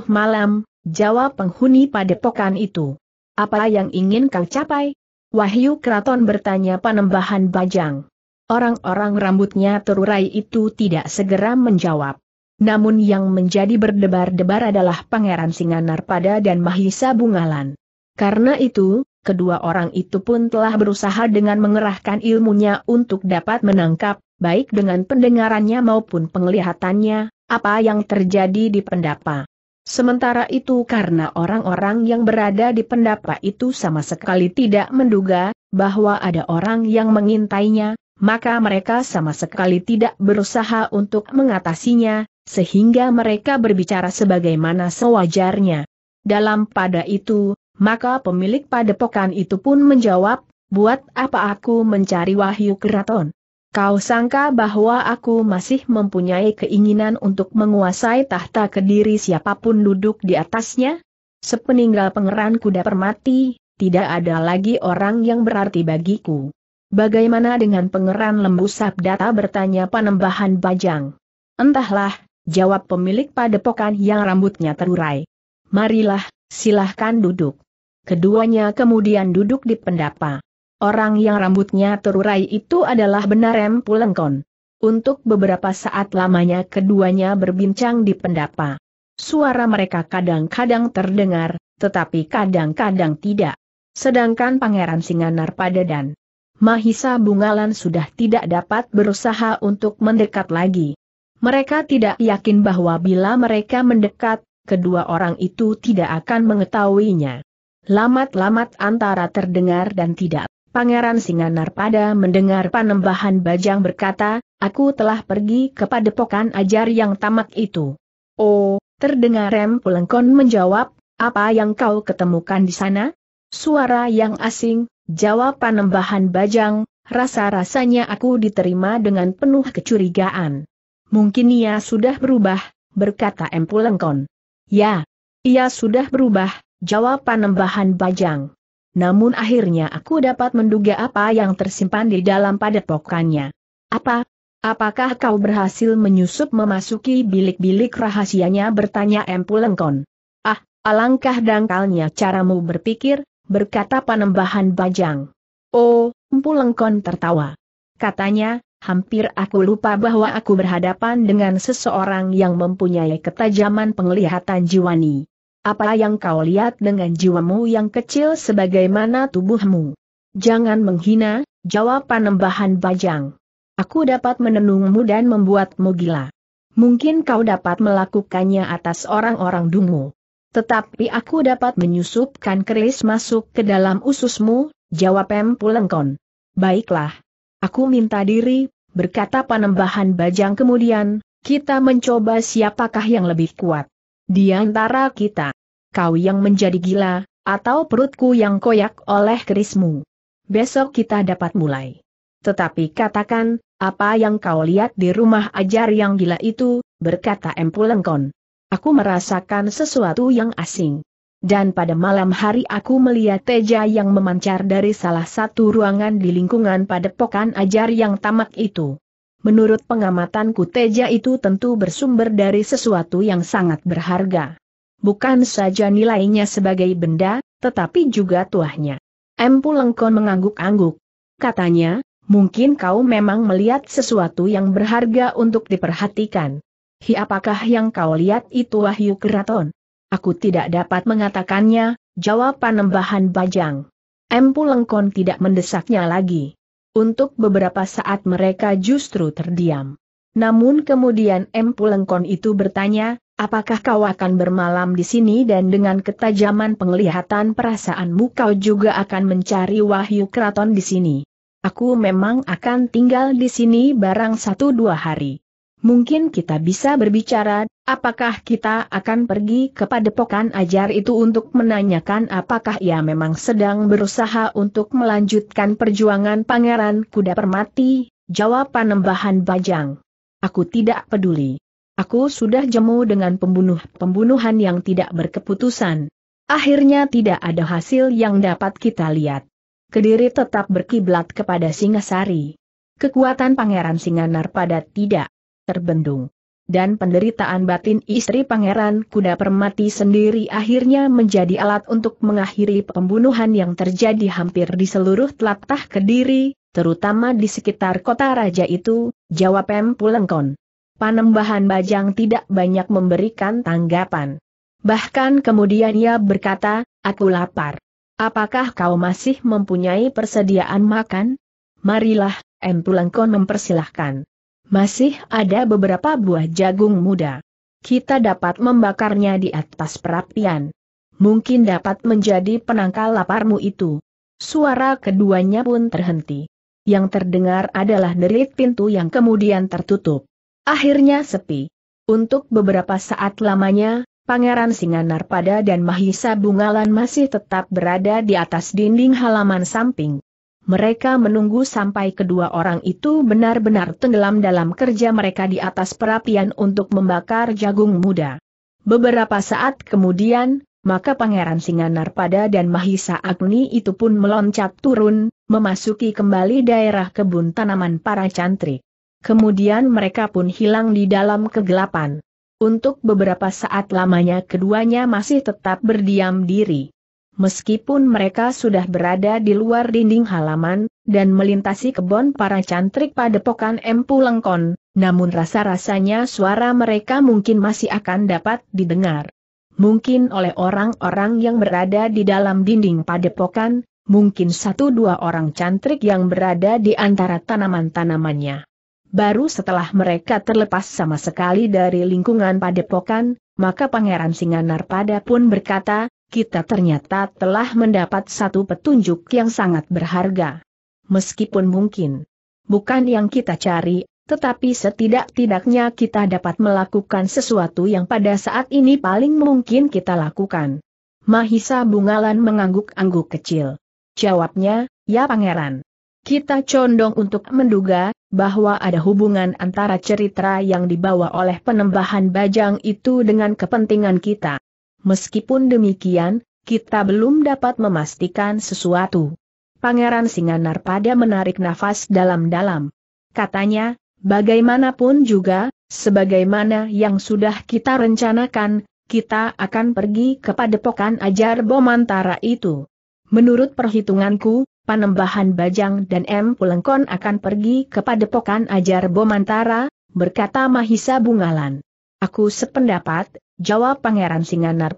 malam, jawab penghuni padepokan itu. Apa yang ingin kau capai? Wahyu Kraton bertanya panembahan Bajang. Orang-orang rambutnya terurai itu tidak segera menjawab. Namun yang menjadi berdebar-debar adalah Pangeran Singanar pada dan Mahisa Bungalan. Karena itu, kedua orang itu pun telah berusaha dengan mengerahkan ilmunya untuk dapat menangkap baik dengan pendengarannya maupun penglihatannya, apa yang terjadi di pendapa. Sementara itu karena orang-orang yang berada di pendapa itu sama sekali tidak menduga bahwa ada orang yang mengintainya, maka mereka sama sekali tidak berusaha untuk mengatasinya, sehingga mereka berbicara sebagaimana sewajarnya. Dalam pada itu, maka pemilik padepokan itu pun menjawab, buat apa aku mencari wahyu keraton? Kau sangka bahwa aku masih mempunyai keinginan untuk menguasai tahta kediri siapapun duduk di atasnya? Sepeninggal pangeran kuda permati, tidak ada lagi orang yang berarti bagiku. Bagaimana dengan pangeran lembu sabdata bertanya panembahan bajang? Entahlah, jawab pemilik padepokan yang rambutnya terurai. Marilah, silahkan duduk. Keduanya kemudian duduk di pendapa. Orang yang rambutnya terurai itu adalah benar M. Pulengkon. Untuk beberapa saat lamanya keduanya berbincang di pendapa. Suara mereka kadang-kadang terdengar, tetapi kadang-kadang tidak. Sedangkan Pangeran Singanar pada dan Mahisa Bungalan sudah tidak dapat berusaha untuk mendekat lagi. Mereka tidak yakin bahwa bila mereka mendekat, kedua orang itu tidak akan mengetahuinya. Lamat-lamat antara terdengar dan tidak. Pangeran Singanar pada mendengar panembahan Bajang berkata, aku telah pergi ke padepokan ajar yang tamak itu. Oh, terdengar Rem Pulengkon menjawab, apa yang kau ketemukan di sana? Suara yang asing, jawab panembahan Bajang, rasa-rasanya aku diterima dengan penuh kecurigaan. Mungkin ia sudah berubah, berkata Empulengkon. Ya, ia sudah berubah, jawab panembahan Bajang namun akhirnya aku dapat menduga apa yang tersimpan di dalam padepokannya. Apa? Apakah kau berhasil menyusup memasuki bilik-bilik rahasianya bertanya Empu Lengkon. Ah, alangkah dangkalnya caramu berpikir, berkata panembahan bajang. Oh, Empu Lengkon tertawa. Katanya, hampir aku lupa bahwa aku berhadapan dengan seseorang yang mempunyai ketajaman penglihatan jiwani. Apa yang kau lihat dengan jiwamu yang kecil sebagaimana tubuhmu? Jangan menghina, jawab panembahan bajang. Aku dapat menenungmu dan membuatmu gila. Mungkin kau dapat melakukannya atas orang-orang dungu. Tetapi aku dapat menyusupkan keris masuk ke dalam ususmu, jawab M. Pulengkon. Baiklah. Aku minta diri, berkata panembahan bajang kemudian, kita mencoba siapakah yang lebih kuat. Di antara kita, kau yang menjadi gila, atau perutku yang koyak oleh kerismu. Besok kita dapat mulai. Tetapi katakan, apa yang kau lihat di rumah ajar yang gila itu, berkata Empulengkon. Aku merasakan sesuatu yang asing. Dan pada malam hari aku melihat teja yang memancar dari salah satu ruangan di lingkungan padepokan ajar yang tamak itu. Menurut pengamatanku Teja itu tentu bersumber dari sesuatu yang sangat berharga. Bukan saja nilainya sebagai benda, tetapi juga tuahnya. Empu Lengkon mengangguk-angguk. Katanya, mungkin kau memang melihat sesuatu yang berharga untuk diperhatikan. Hi apakah yang kau lihat itu wahyu keraton? Aku tidak dapat mengatakannya, jawab panembahan bajang. Empu Lengkon tidak mendesaknya lagi. Untuk beberapa saat mereka justru terdiam. Namun kemudian M. Pulengkon itu bertanya, apakah kau akan bermalam di sini dan dengan ketajaman penglihatan perasaanmu kau juga akan mencari wahyu keraton di sini. Aku memang akan tinggal di sini barang satu dua hari. Mungkin kita bisa berbicara, apakah kita akan pergi ke padepokan ajar itu untuk menanyakan apakah ia memang sedang berusaha untuk melanjutkan perjuangan pangeran kuda permati, jawab panembahan bajang. Aku tidak peduli. Aku sudah jemu dengan pembunuh-pembunuhan yang tidak berkeputusan. Akhirnya tidak ada hasil yang dapat kita lihat. Kediri tetap berkiblat kepada Singasari. Kekuatan Pangeran Singanar pada tidak terbendung. Dan penderitaan batin istri Pangeran Kuda Permati sendiri akhirnya menjadi alat untuk mengakhiri pembunuhan yang terjadi hampir di seluruh telatah Kediri, terutama di sekitar kota raja itu, jawab M. Pulengkon. Panembahan Bajang tidak banyak memberikan tanggapan. Bahkan kemudian ia berkata, aku lapar. Apakah kau masih mempunyai persediaan makan? Marilah, M. Pulengkon mempersilahkan. Masih ada beberapa buah jagung muda. Kita dapat membakarnya di atas perapian. Mungkin dapat menjadi penangkal laparmu itu. Suara keduanya pun terhenti. Yang terdengar adalah derit pintu yang kemudian tertutup. Akhirnya sepi. Untuk beberapa saat lamanya, Pangeran Singanarpada dan Mahisa Bungalan masih tetap berada di atas dinding halaman samping mereka menunggu sampai kedua orang itu benar-benar tenggelam dalam kerja mereka di atas perapian untuk membakar jagung muda. Beberapa saat kemudian, maka Pangeran Singanar pada dan Mahisa Agni itu pun meloncat turun, memasuki kembali daerah kebun tanaman para cantrik. Kemudian mereka pun hilang di dalam kegelapan. Untuk beberapa saat lamanya keduanya masih tetap berdiam diri meskipun mereka sudah berada di luar dinding halaman, dan melintasi kebon para cantrik padepokan Empu Lengkon, namun rasa-rasanya suara mereka mungkin masih akan dapat didengar. Mungkin oleh orang-orang yang berada di dalam dinding padepokan, mungkin satu dua orang cantrik yang berada di antara tanaman-tanamannya. Baru setelah mereka terlepas sama sekali dari lingkungan padepokan, maka Pangeran Singanar pada pun berkata, kita ternyata telah mendapat satu petunjuk yang sangat berharga. Meskipun mungkin bukan yang kita cari, tetapi setidak-tidaknya kita dapat melakukan sesuatu yang pada saat ini paling mungkin kita lakukan. Mahisa Bungalan mengangguk-angguk kecil. Jawabnya, ya pangeran. Kita condong untuk menduga, bahwa ada hubungan antara cerita yang dibawa oleh penembahan bajang itu dengan kepentingan kita. Meskipun demikian, kita belum dapat memastikan sesuatu. Pangeran Singanar pada menarik nafas dalam-dalam. Katanya, bagaimanapun juga, sebagaimana yang sudah kita rencanakan, kita akan pergi ke padepokan ajar bomantara itu. Menurut perhitunganku, Panembahan Bajang dan M. Pulengkon akan pergi ke padepokan ajar bomantara, berkata Mahisa Bungalan. Aku sependapat, jawab Pangeran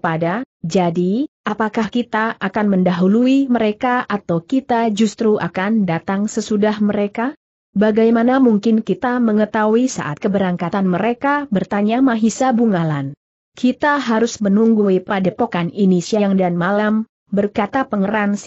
pada, jadi, apakah kita akan mendahului mereka atau kita justru akan datang sesudah mereka? Bagaimana mungkin kita mengetahui saat keberangkatan mereka bertanya Mahisa Bungalan. Kita harus menunggui padepokan ini siang dan malam, berkata Pangeran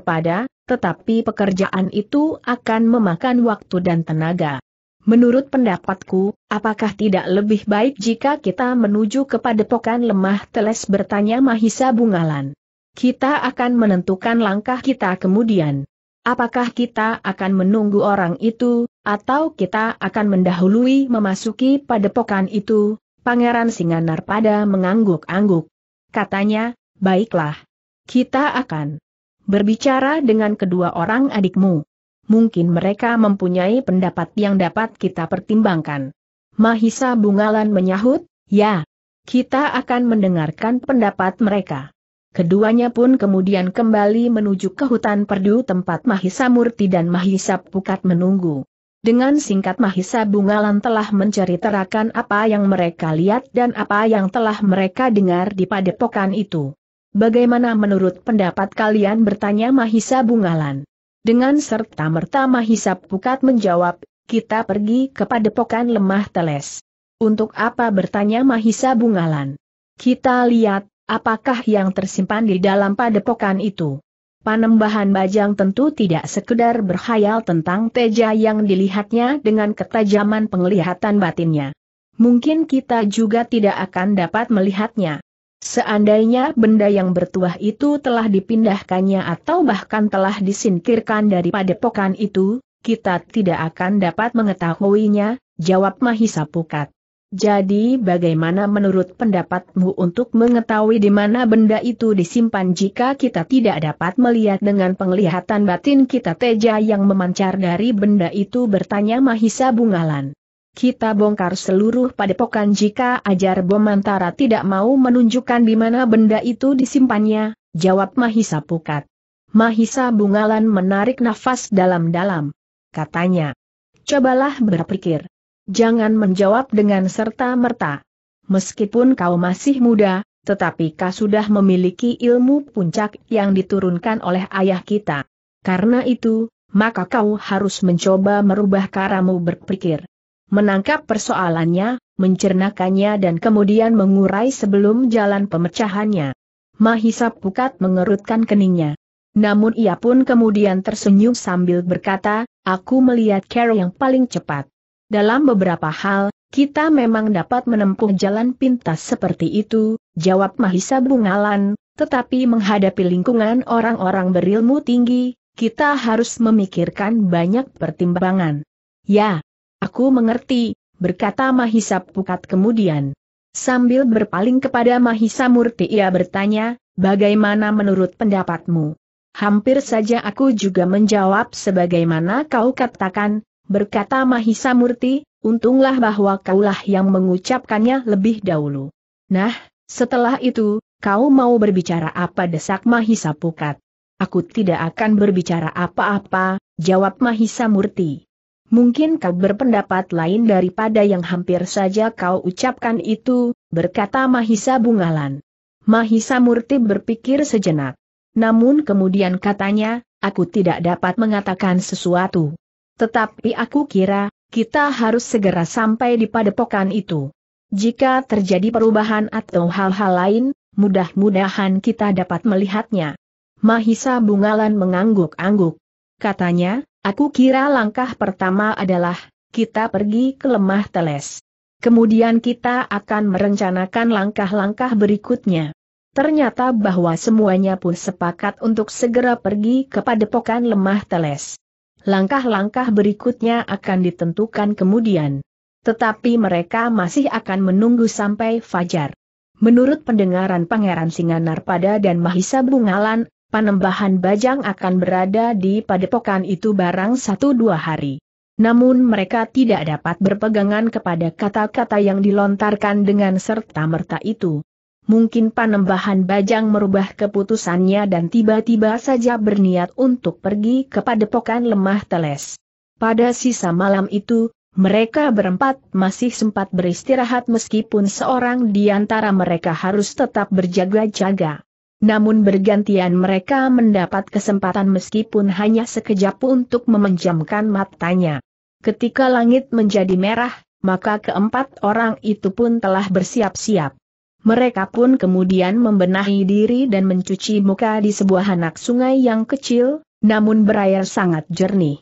pada, tetapi pekerjaan itu akan memakan waktu dan tenaga. Menurut pendapatku, apakah tidak lebih baik jika kita menuju kepada padepokan lemah teles bertanya Mahisa Bungalan? Kita akan menentukan langkah kita kemudian. Apakah kita akan menunggu orang itu, atau kita akan mendahului memasuki padepokan itu? Pangeran Singanar pada mengangguk-angguk. Katanya, baiklah. Kita akan berbicara dengan kedua orang adikmu mungkin mereka mempunyai pendapat yang dapat kita pertimbangkan. Mahisa Bungalan menyahut, ya, kita akan mendengarkan pendapat mereka. Keduanya pun kemudian kembali menuju ke hutan perdu tempat Mahisa Murti dan Mahisa Pukat menunggu. Dengan singkat Mahisa Bungalan telah menceritakan apa yang mereka lihat dan apa yang telah mereka dengar di padepokan itu. Bagaimana menurut pendapat kalian bertanya Mahisa Bungalan? Dengan serta-merta Mahisa Pukat menjawab, kita pergi ke padepokan lemah teles. Untuk apa bertanya Mahisa Bungalan? Kita lihat, apakah yang tersimpan di dalam padepokan itu. Panembahan Bajang tentu tidak sekedar berkhayal tentang teja yang dilihatnya dengan ketajaman penglihatan batinnya. Mungkin kita juga tidak akan dapat melihatnya. Seandainya benda yang bertuah itu telah dipindahkannya atau bahkan telah disingkirkan dari padepokan itu, kita tidak akan dapat mengetahuinya, jawab Mahisa Pukat. Jadi bagaimana menurut pendapatmu untuk mengetahui di mana benda itu disimpan jika kita tidak dapat melihat dengan penglihatan batin kita teja yang memancar dari benda itu bertanya Mahisa Bungalan. Kita bongkar seluruh padepokan jika ajar Bomantara tidak mau menunjukkan di mana benda itu disimpannya, jawab Mahisa Pukat. Mahisa Bungalan menarik nafas dalam-dalam. Katanya, cobalah berpikir. Jangan menjawab dengan serta-merta. Meskipun kau masih muda, tetapi kau sudah memiliki ilmu puncak yang diturunkan oleh ayah kita. Karena itu, maka kau harus mencoba merubah karamu berpikir menangkap persoalannya, mencernakannya dan kemudian mengurai sebelum jalan pemecahannya. Mahisa Pukat mengerutkan keningnya. Namun ia pun kemudian tersenyum sambil berkata, aku melihat Carol yang paling cepat. Dalam beberapa hal, kita memang dapat menempuh jalan pintas seperti itu, jawab Mahisa Bungalan, tetapi menghadapi lingkungan orang-orang berilmu tinggi, kita harus memikirkan banyak pertimbangan. Ya, Aku mengerti, berkata Mahisa Pukat kemudian. Sambil berpaling kepada Mahisa Murti ia bertanya, bagaimana menurut pendapatmu? Hampir saja aku juga menjawab sebagaimana kau katakan, berkata Mahisa Murti, untunglah bahwa kaulah yang mengucapkannya lebih dahulu. Nah, setelah itu, kau mau berbicara apa desak Mahisa Pukat? Aku tidak akan berbicara apa-apa, jawab Mahisa Murti. Mungkin kau berpendapat lain daripada yang hampir saja kau ucapkan itu, berkata Mahisa Bungalan. Mahisa Murti berpikir sejenak. Namun kemudian katanya, aku tidak dapat mengatakan sesuatu. Tetapi aku kira, kita harus segera sampai di padepokan itu. Jika terjadi perubahan atau hal-hal lain, mudah-mudahan kita dapat melihatnya. Mahisa Bungalan mengangguk-angguk. Katanya, Aku kira langkah pertama adalah, kita pergi ke lemah teles. Kemudian kita akan merencanakan langkah-langkah berikutnya. Ternyata bahwa semuanya pun sepakat untuk segera pergi ke padepokan lemah teles. Langkah-langkah berikutnya akan ditentukan kemudian. Tetapi mereka masih akan menunggu sampai fajar. Menurut pendengaran Pangeran Singanar pada dan Mahisa Bungalan, panembahan bajang akan berada di padepokan itu barang satu dua hari. Namun mereka tidak dapat berpegangan kepada kata-kata yang dilontarkan dengan serta-merta itu. Mungkin panembahan bajang merubah keputusannya dan tiba-tiba saja berniat untuk pergi ke padepokan lemah teles. Pada sisa malam itu, mereka berempat masih sempat beristirahat meskipun seorang di antara mereka harus tetap berjaga-jaga. Namun bergantian mereka mendapat kesempatan meskipun hanya sekejap untuk memejamkan matanya. Ketika langit menjadi merah, maka keempat orang itu pun telah bersiap-siap. Mereka pun kemudian membenahi diri dan mencuci muka di sebuah anak sungai yang kecil, namun berair sangat jernih.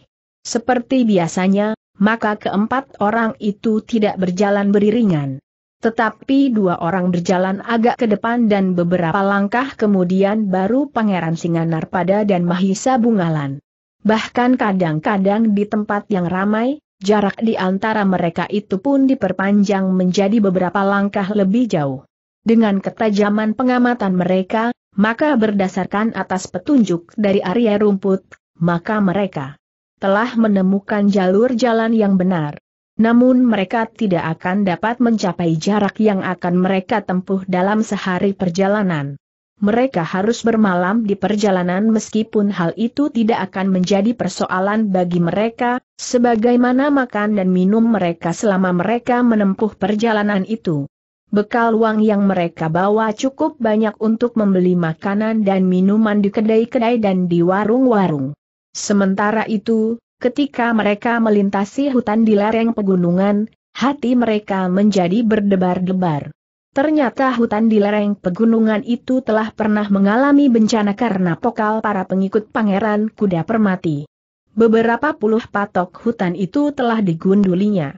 Seperti biasanya, maka keempat orang itu tidak berjalan beriringan. Tetapi dua orang berjalan agak ke depan dan beberapa langkah kemudian baru Pangeran Singanar pada dan Mahisa Bungalan. Bahkan kadang-kadang di tempat yang ramai, jarak di antara mereka itu pun diperpanjang menjadi beberapa langkah lebih jauh. Dengan ketajaman pengamatan mereka, maka berdasarkan atas petunjuk dari area rumput, maka mereka telah menemukan jalur jalan yang benar. Namun mereka tidak akan dapat mencapai jarak yang akan mereka tempuh dalam sehari perjalanan. Mereka harus bermalam di perjalanan meskipun hal itu tidak akan menjadi persoalan bagi mereka, sebagaimana makan dan minum mereka selama mereka menempuh perjalanan itu. Bekal uang yang mereka bawa cukup banyak untuk membeli makanan dan minuman di kedai-kedai dan di warung-warung. Sementara itu, ketika mereka melintasi hutan di lereng pegunungan, hati mereka menjadi berdebar-debar. Ternyata hutan di lereng pegunungan itu telah pernah mengalami bencana karena pokal para pengikut pangeran kuda permati. Beberapa puluh patok hutan itu telah digundulinya.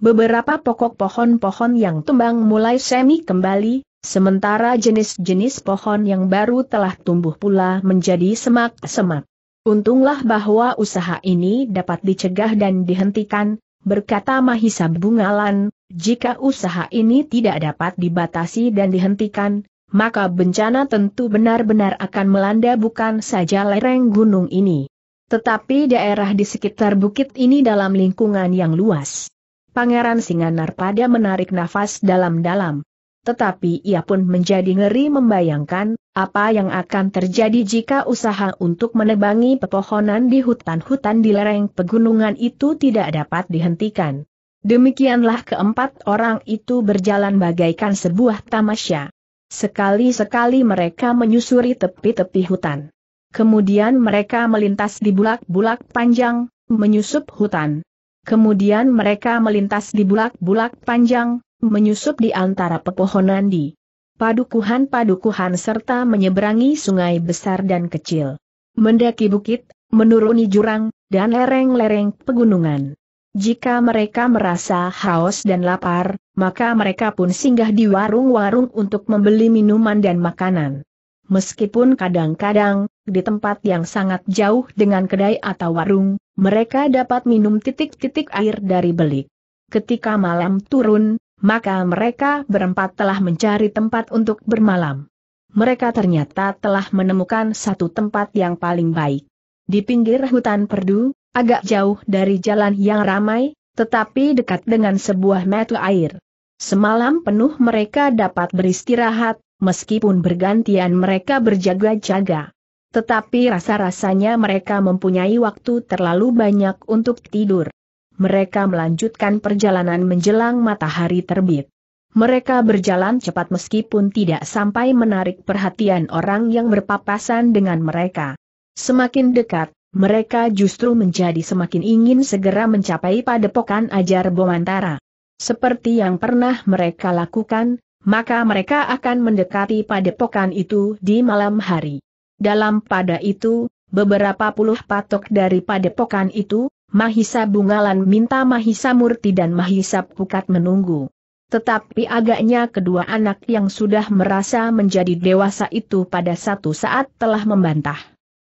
Beberapa pokok pohon-pohon yang tumbang mulai semi kembali, sementara jenis-jenis pohon yang baru telah tumbuh pula menjadi semak-semak. Untunglah bahwa usaha ini dapat dicegah dan dihentikan, berkata Mahisa Bungalan, jika usaha ini tidak dapat dibatasi dan dihentikan, maka bencana tentu benar-benar akan melanda bukan saja lereng gunung ini. Tetapi daerah di sekitar bukit ini dalam lingkungan yang luas. Pangeran Singanar pada menarik nafas dalam-dalam tetapi ia pun menjadi ngeri membayangkan, apa yang akan terjadi jika usaha untuk menebangi pepohonan di hutan-hutan di lereng pegunungan itu tidak dapat dihentikan. Demikianlah keempat orang itu berjalan bagaikan sebuah tamasya. Sekali-sekali mereka menyusuri tepi-tepi hutan. Kemudian mereka melintas di bulak-bulak panjang, menyusup hutan. Kemudian mereka melintas di bulak-bulak panjang, menyusup di antara pepohonan di padukuhan-padukuhan serta menyeberangi sungai besar dan kecil. Mendaki bukit, menuruni jurang, dan lereng-lereng pegunungan. Jika mereka merasa haus dan lapar, maka mereka pun singgah di warung-warung untuk membeli minuman dan makanan. Meskipun kadang-kadang, di tempat yang sangat jauh dengan kedai atau warung, mereka dapat minum titik-titik air dari belik. Ketika malam turun, maka mereka berempat telah mencari tempat untuk bermalam. Mereka ternyata telah menemukan satu tempat yang paling baik. Di pinggir hutan perdu, agak jauh dari jalan yang ramai, tetapi dekat dengan sebuah metu air. Semalam penuh mereka dapat beristirahat, meskipun bergantian mereka berjaga-jaga. Tetapi rasa-rasanya mereka mempunyai waktu terlalu banyak untuk tidur mereka melanjutkan perjalanan menjelang matahari terbit. Mereka berjalan cepat meskipun tidak sampai menarik perhatian orang yang berpapasan dengan mereka. Semakin dekat, mereka justru menjadi semakin ingin segera mencapai padepokan ajar Bomantara. Seperti yang pernah mereka lakukan, maka mereka akan mendekati padepokan itu di malam hari. Dalam pada itu, beberapa puluh patok dari padepokan itu, Mahisa Bungalan minta Mahisa Murti dan Mahisa Pukat menunggu. Tetapi agaknya kedua anak yang sudah merasa menjadi dewasa itu pada satu saat telah membantah.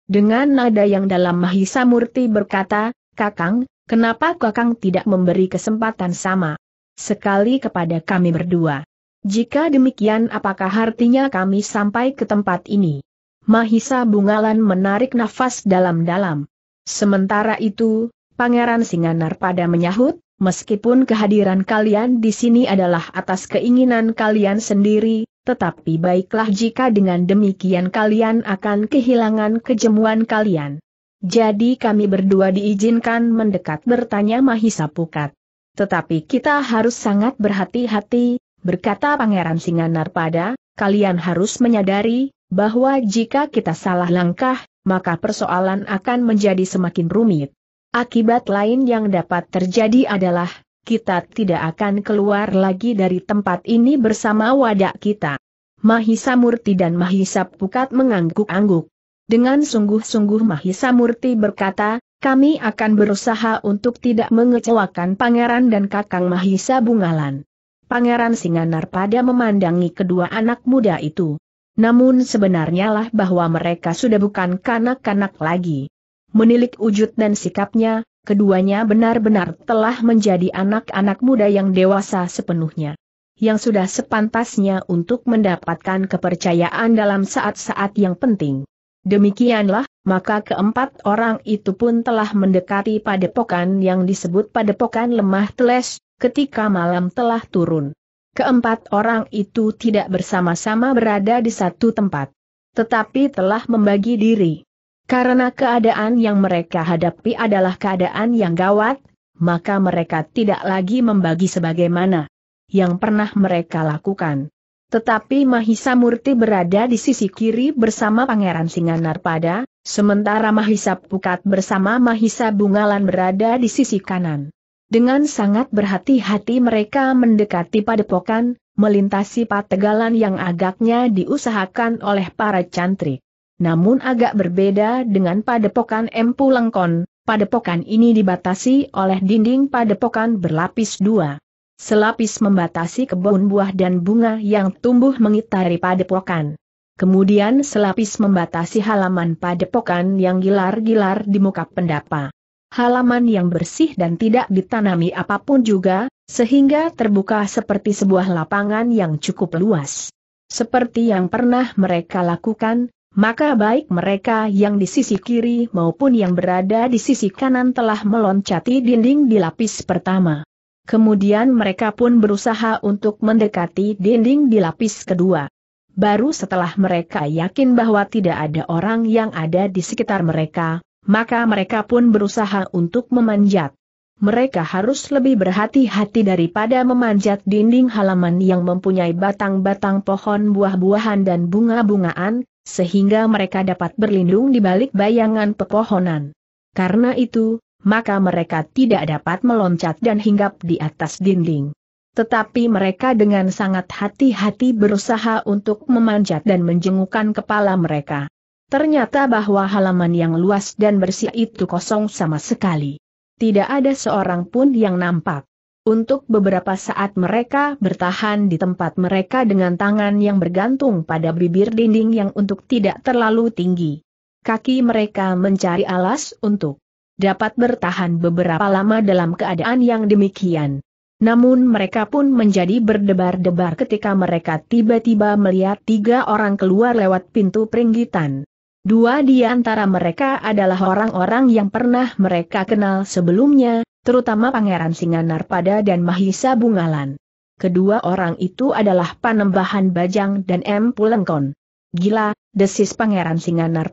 Dengan nada yang dalam Mahisa Murti berkata, Kakang, kenapa Kakang tidak memberi kesempatan sama? Sekali kepada kami berdua. Jika demikian apakah artinya kami sampai ke tempat ini? Mahisa Bungalan menarik nafas dalam-dalam. Sementara itu, Pangeran Singanar pada menyahut, meskipun kehadiran kalian di sini adalah atas keinginan kalian sendiri, tetapi baiklah jika dengan demikian kalian akan kehilangan kejemuan kalian. Jadi kami berdua diizinkan mendekat bertanya Mahisa Pukat. Tetapi kita harus sangat berhati-hati, berkata Pangeran Singanar pada. kalian harus menyadari, bahwa jika kita salah langkah, maka persoalan akan menjadi semakin rumit. Akibat lain yang dapat terjadi adalah, kita tidak akan keluar lagi dari tempat ini bersama wadah kita. Mahisa Murti dan Mahisa Pukat mengangguk-angguk. Dengan sungguh-sungguh Mahisa Murti berkata, kami akan berusaha untuk tidak mengecewakan pangeran dan kakang Mahisa Bungalan. Pangeran Singanar pada memandangi kedua anak muda itu. Namun sebenarnya lah bahwa mereka sudah bukan kanak-kanak lagi. Menilik wujud dan sikapnya, keduanya benar-benar telah menjadi anak-anak muda yang dewasa sepenuhnya. Yang sudah sepantasnya untuk mendapatkan kepercayaan dalam saat-saat yang penting. Demikianlah, maka keempat orang itu pun telah mendekati padepokan yang disebut padepokan lemah teles, ketika malam telah turun. Keempat orang itu tidak bersama-sama berada di satu tempat. Tetapi telah membagi diri. Karena keadaan yang mereka hadapi adalah keadaan yang gawat, maka mereka tidak lagi membagi sebagaimana yang pernah mereka lakukan. Tetapi Mahisa Murti berada di sisi kiri bersama Pangeran Singanarpada, sementara Mahisa Pukat bersama Mahisa Bungalan berada di sisi kanan. Dengan sangat berhati-hati mereka mendekati padepokan, melintasi pategalan yang agaknya diusahakan oleh para cantrik namun agak berbeda dengan padepokan Empulengkon, Lengkon, padepokan ini dibatasi oleh dinding padepokan berlapis dua. Selapis membatasi kebun buah dan bunga yang tumbuh mengitari padepokan. Kemudian selapis membatasi halaman padepokan yang gilar-gilar di muka pendapa. Halaman yang bersih dan tidak ditanami apapun juga, sehingga terbuka seperti sebuah lapangan yang cukup luas. Seperti yang pernah mereka lakukan, maka baik mereka yang di sisi kiri maupun yang berada di sisi kanan telah meloncati dinding di lapis pertama. Kemudian mereka pun berusaha untuk mendekati dinding di lapis kedua. Baru setelah mereka yakin bahwa tidak ada orang yang ada di sekitar mereka, maka mereka pun berusaha untuk memanjat. Mereka harus lebih berhati-hati daripada memanjat dinding halaman yang mempunyai batang-batang pohon buah-buahan dan bunga-bungaan, sehingga mereka dapat berlindung di balik bayangan pepohonan. Karena itu, maka mereka tidak dapat meloncat dan hinggap di atas dinding. Tetapi mereka dengan sangat hati-hati berusaha untuk memanjat dan menjengukkan kepala mereka. Ternyata bahwa halaman yang luas dan bersih itu kosong sama sekali. Tidak ada seorang pun yang nampak. Untuk beberapa saat mereka bertahan di tempat mereka dengan tangan yang bergantung pada bibir dinding yang untuk tidak terlalu tinggi. Kaki mereka mencari alas untuk dapat bertahan beberapa lama dalam keadaan yang demikian. Namun mereka pun menjadi berdebar-debar ketika mereka tiba-tiba melihat tiga orang keluar lewat pintu peringgitan. Dua di antara mereka adalah orang-orang yang pernah mereka kenal sebelumnya, terutama Pangeran pada dan Mahisa Bungalan. Kedua orang itu adalah Panembahan Bajang dan M. Pulengkon. Gila, desis Pangeran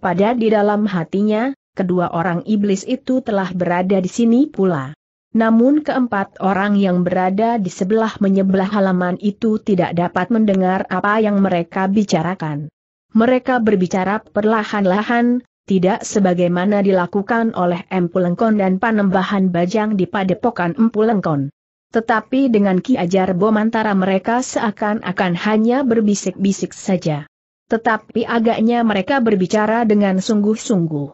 pada di dalam hatinya, kedua orang iblis itu telah berada di sini pula. Namun keempat orang yang berada di sebelah menyebelah halaman itu tidak dapat mendengar apa yang mereka bicarakan mereka berbicara perlahan-lahan, tidak sebagaimana dilakukan oleh Empulengkon dan Panembahan Bajang di Padepokan Empulengkon. Tetapi dengan Ki Ajar Bomantara mereka seakan-akan hanya berbisik-bisik saja. Tetapi agaknya mereka berbicara dengan sungguh-sungguh.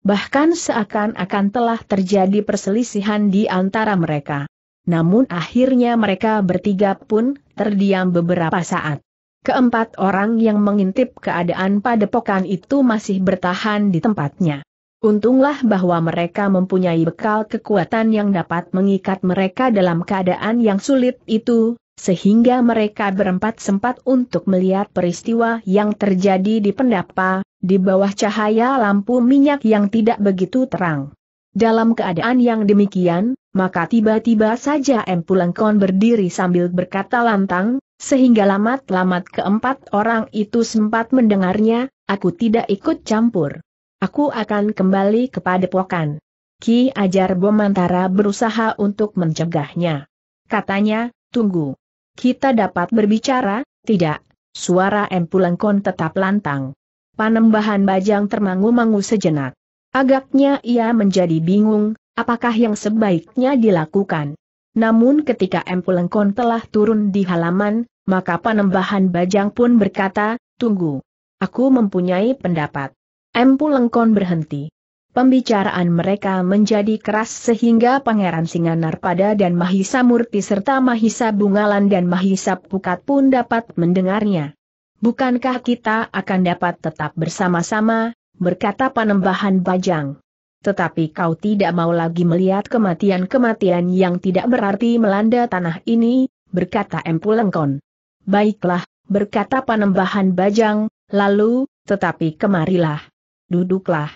Bahkan seakan-akan telah terjadi perselisihan di antara mereka. Namun akhirnya mereka bertiga pun terdiam beberapa saat. Keempat orang yang mengintip keadaan pada padepokan itu masih bertahan di tempatnya. Untunglah bahwa mereka mempunyai bekal kekuatan yang dapat mengikat mereka dalam keadaan yang sulit itu, sehingga mereka berempat sempat untuk melihat peristiwa yang terjadi di pendapa, di bawah cahaya lampu minyak yang tidak begitu terang. Dalam keadaan yang demikian, maka tiba-tiba saja M. Pulangkon berdiri sambil berkata lantang, sehingga lamat-lamat keempat orang itu sempat mendengarnya, aku tidak ikut campur. Aku akan kembali kepada pokan. Ki Ajar Bomantara berusaha untuk mencegahnya. Katanya, tunggu. Kita dapat berbicara, tidak, suara Empulengkon tetap lantang. Panembahan Bajang termangu-mangu sejenak. Agaknya ia menjadi bingung, apakah yang sebaiknya dilakukan. Namun ketika Empulengkon telah turun di halaman, maka penembahan bajang pun berkata, tunggu. Aku mempunyai pendapat. Empu Lengkon berhenti. Pembicaraan mereka menjadi keras sehingga Pangeran Singanarpada dan Mahisa Murti serta Mahisa Bungalan dan Mahisa Pukat pun dapat mendengarnya. Bukankah kita akan dapat tetap bersama-sama, berkata panembahan bajang. Tetapi kau tidak mau lagi melihat kematian-kematian yang tidak berarti melanda tanah ini, berkata Empu Lengkon. Baiklah, berkata panembahan bajang, lalu, tetapi kemarilah. Duduklah.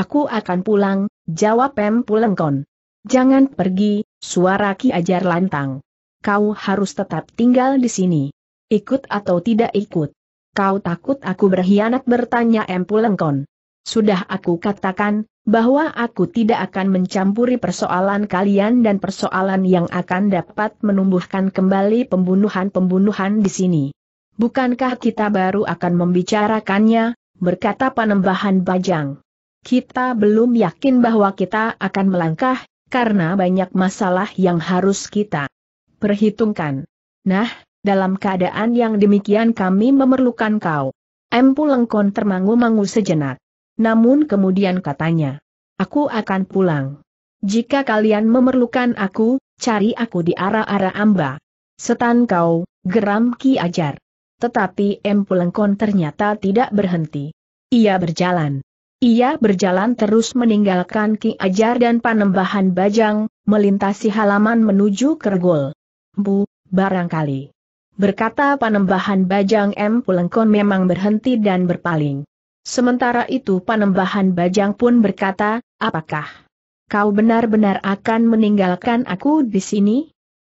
Aku akan pulang, jawab Pem Pulengkon. Jangan pergi, suara Ki Ajar lantang. Kau harus tetap tinggal di sini. Ikut atau tidak ikut. Kau takut aku berkhianat bertanya Empulengkon. Sudah aku katakan, bahwa aku tidak akan mencampuri persoalan kalian dan persoalan yang akan dapat menumbuhkan kembali pembunuhan-pembunuhan di sini. Bukankah kita baru akan membicarakannya, berkata Panembahan Bajang. Kita belum yakin bahwa kita akan melangkah, karena banyak masalah yang harus kita perhitungkan. Nah, dalam keadaan yang demikian kami memerlukan kau. Empu Lengkon termangu-mangu sejenak. Namun kemudian katanya, aku akan pulang. Jika kalian memerlukan aku, cari aku di arah-arah amba. Setan kau, geram Ki Ajar. Tetapi M. Pulengkon ternyata tidak berhenti. Ia berjalan. Ia berjalan terus meninggalkan Ki Ajar dan Panembahan Bajang, melintasi halaman menuju Kergol. Bu, barangkali. Berkata Panembahan Bajang M. Pulengkon memang berhenti dan berpaling. Sementara itu panembahan bajang pun berkata, apakah kau benar-benar akan meninggalkan aku di sini?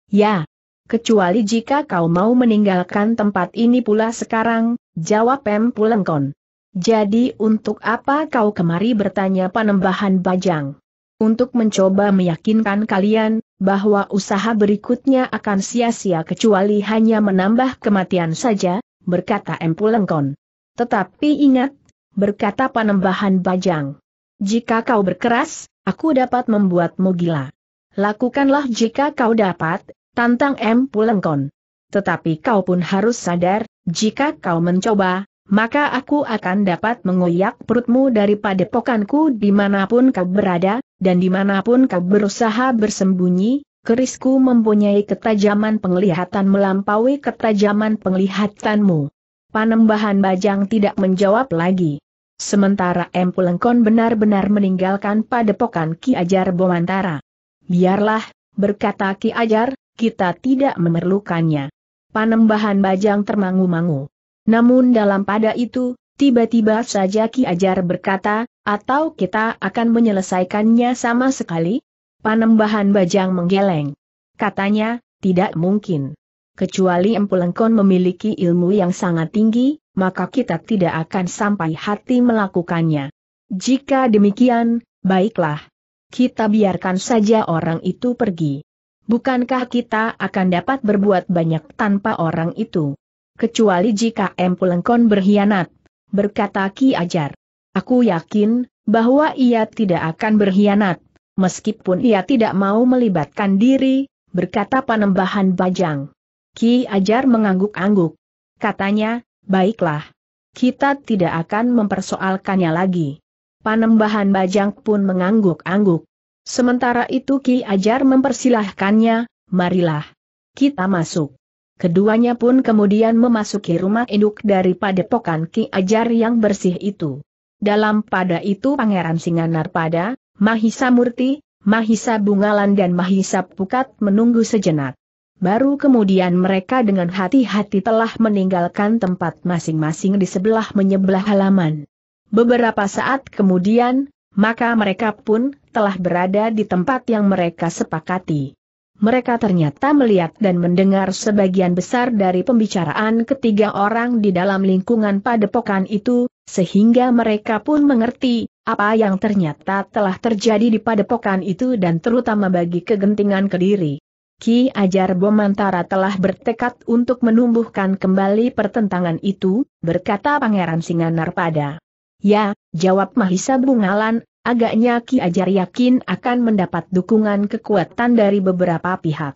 Ya. Kecuali jika kau mau meninggalkan tempat ini pula sekarang, jawab Pem Pulengkon. Jadi untuk apa kau kemari bertanya panembahan bajang? Untuk mencoba meyakinkan kalian, bahwa usaha berikutnya akan sia-sia kecuali hanya menambah kematian saja, berkata M. Lengkon. Tetapi ingat, berkata Panembahan Bajang. Jika kau berkeras, aku dapat membuatmu gila. Lakukanlah jika kau dapat, tantang M. Pulengkon. Tetapi kau pun harus sadar, jika kau mencoba, maka aku akan dapat mengoyak perutmu daripada pokanku dimanapun kau berada, dan dimanapun kau berusaha bersembunyi, kerisku mempunyai ketajaman penglihatan melampaui ketajaman penglihatanmu. Panembahan Bajang tidak menjawab lagi. Sementara Empulengkon benar-benar meninggalkan padepokan Ki Ajar Bomantara. Biarlah, berkata Ki Ajar, kita tidak memerlukannya. Panembahan bajang termangu-mangu. Namun dalam pada itu, tiba-tiba saja Ki Ajar berkata, atau kita akan menyelesaikannya sama sekali? Panembahan bajang menggeleng. Katanya, tidak mungkin. Kecuali Empulengkon memiliki ilmu yang sangat tinggi, maka kita tidak akan sampai hati melakukannya. Jika demikian, baiklah. Kita biarkan saja orang itu pergi. Bukankah kita akan dapat berbuat banyak tanpa orang itu? Kecuali jika Empulengkon Pulengkon berkhianat, berkata Ki Ajar. Aku yakin, bahwa ia tidak akan berkhianat, meskipun ia tidak mau melibatkan diri, berkata Panembahan Bajang. Ki Ajar mengangguk-angguk. Katanya, Baiklah. Kita tidak akan mempersoalkannya lagi. Panembahan Bajang pun mengangguk-angguk. Sementara itu Ki Ajar mempersilahkannya, marilah. Kita masuk. Keduanya pun kemudian memasuki rumah induk dari padepokan Ki Ajar yang bersih itu. Dalam pada itu Pangeran Singanar pada, Mahisa Murti, Mahisa Bungalan dan Mahisa Pukat menunggu sejenak. Baru kemudian mereka dengan hati-hati telah meninggalkan tempat masing-masing di sebelah menyebelah halaman. Beberapa saat kemudian, maka mereka pun telah berada di tempat yang mereka sepakati. Mereka ternyata melihat dan mendengar sebagian besar dari pembicaraan ketiga orang di dalam lingkungan padepokan itu, sehingga mereka pun mengerti apa yang ternyata telah terjadi di padepokan itu dan terutama bagi kegentingan Kediri. Ki Ajar Bomantara telah bertekad untuk menumbuhkan kembali pertentangan itu, berkata Pangeran Singanar pada. Ya, jawab Mahisa Bungalan, agaknya Ki Ajar yakin akan mendapat dukungan kekuatan dari beberapa pihak.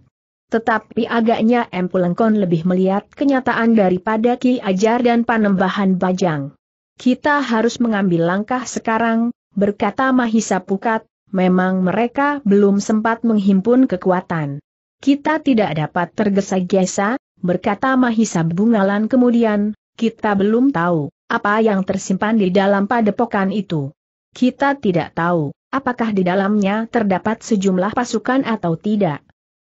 Tetapi agaknya Empulengkon lebih melihat kenyataan daripada Ki Ajar dan Panembahan Bajang. Kita harus mengambil langkah sekarang, berkata Mahisa Pukat, memang mereka belum sempat menghimpun kekuatan. Kita tidak dapat tergesa-gesa, berkata Mahisa Bungalan kemudian, kita belum tahu apa yang tersimpan di dalam padepokan itu. Kita tidak tahu apakah di dalamnya terdapat sejumlah pasukan atau tidak.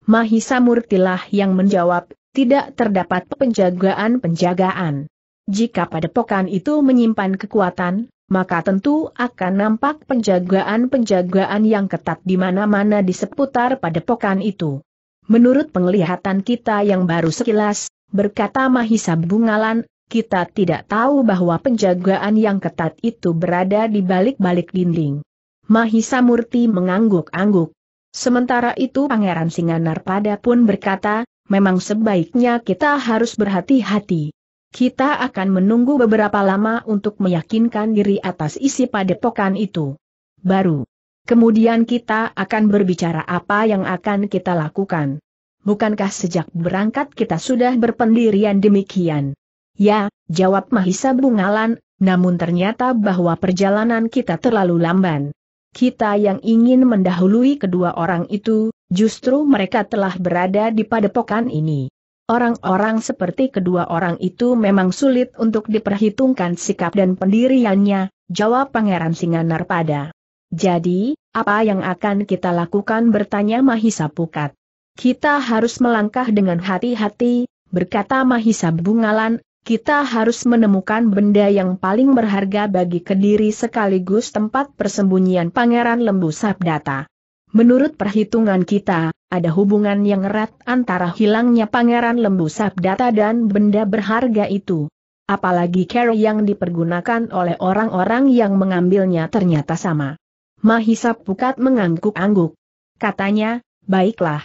Mahisa Murtilah yang menjawab, tidak terdapat penjagaan-penjagaan. Jika padepokan itu menyimpan kekuatan, maka tentu akan nampak penjagaan-penjagaan yang ketat di mana-mana di seputar padepokan itu. Menurut penglihatan kita yang baru sekilas, berkata Mahisa Bungalan, kita tidak tahu bahwa penjagaan yang ketat itu berada di balik-balik dinding. Mahisa Murti mengangguk-angguk. Sementara itu Pangeran Singanar pada pun berkata, memang sebaiknya kita harus berhati-hati. Kita akan menunggu beberapa lama untuk meyakinkan diri atas isi padepokan itu. Baru Kemudian kita akan berbicara apa yang akan kita lakukan. Bukankah sejak berangkat kita sudah berpendirian demikian? Ya, jawab Mahisa Bungalan, namun ternyata bahwa perjalanan kita terlalu lamban. Kita yang ingin mendahului kedua orang itu, justru mereka telah berada di padepokan ini. Orang-orang seperti kedua orang itu memang sulit untuk diperhitungkan sikap dan pendiriannya, jawab Pangeran Singanar pada. Jadi, apa yang akan kita lakukan bertanya Mahisa Pukat. Kita harus melangkah dengan hati-hati, berkata Mahisa Bungalan, kita harus menemukan benda yang paling berharga bagi Kediri sekaligus tempat persembunyian Pangeran Lembu Sabdata. Menurut perhitungan kita, ada hubungan yang erat antara hilangnya Pangeran Lembu Sabdata dan benda berharga itu. Apalagi care yang dipergunakan oleh orang-orang yang mengambilnya ternyata sama. Mahisa Pukat mengangguk-angguk. Katanya, baiklah.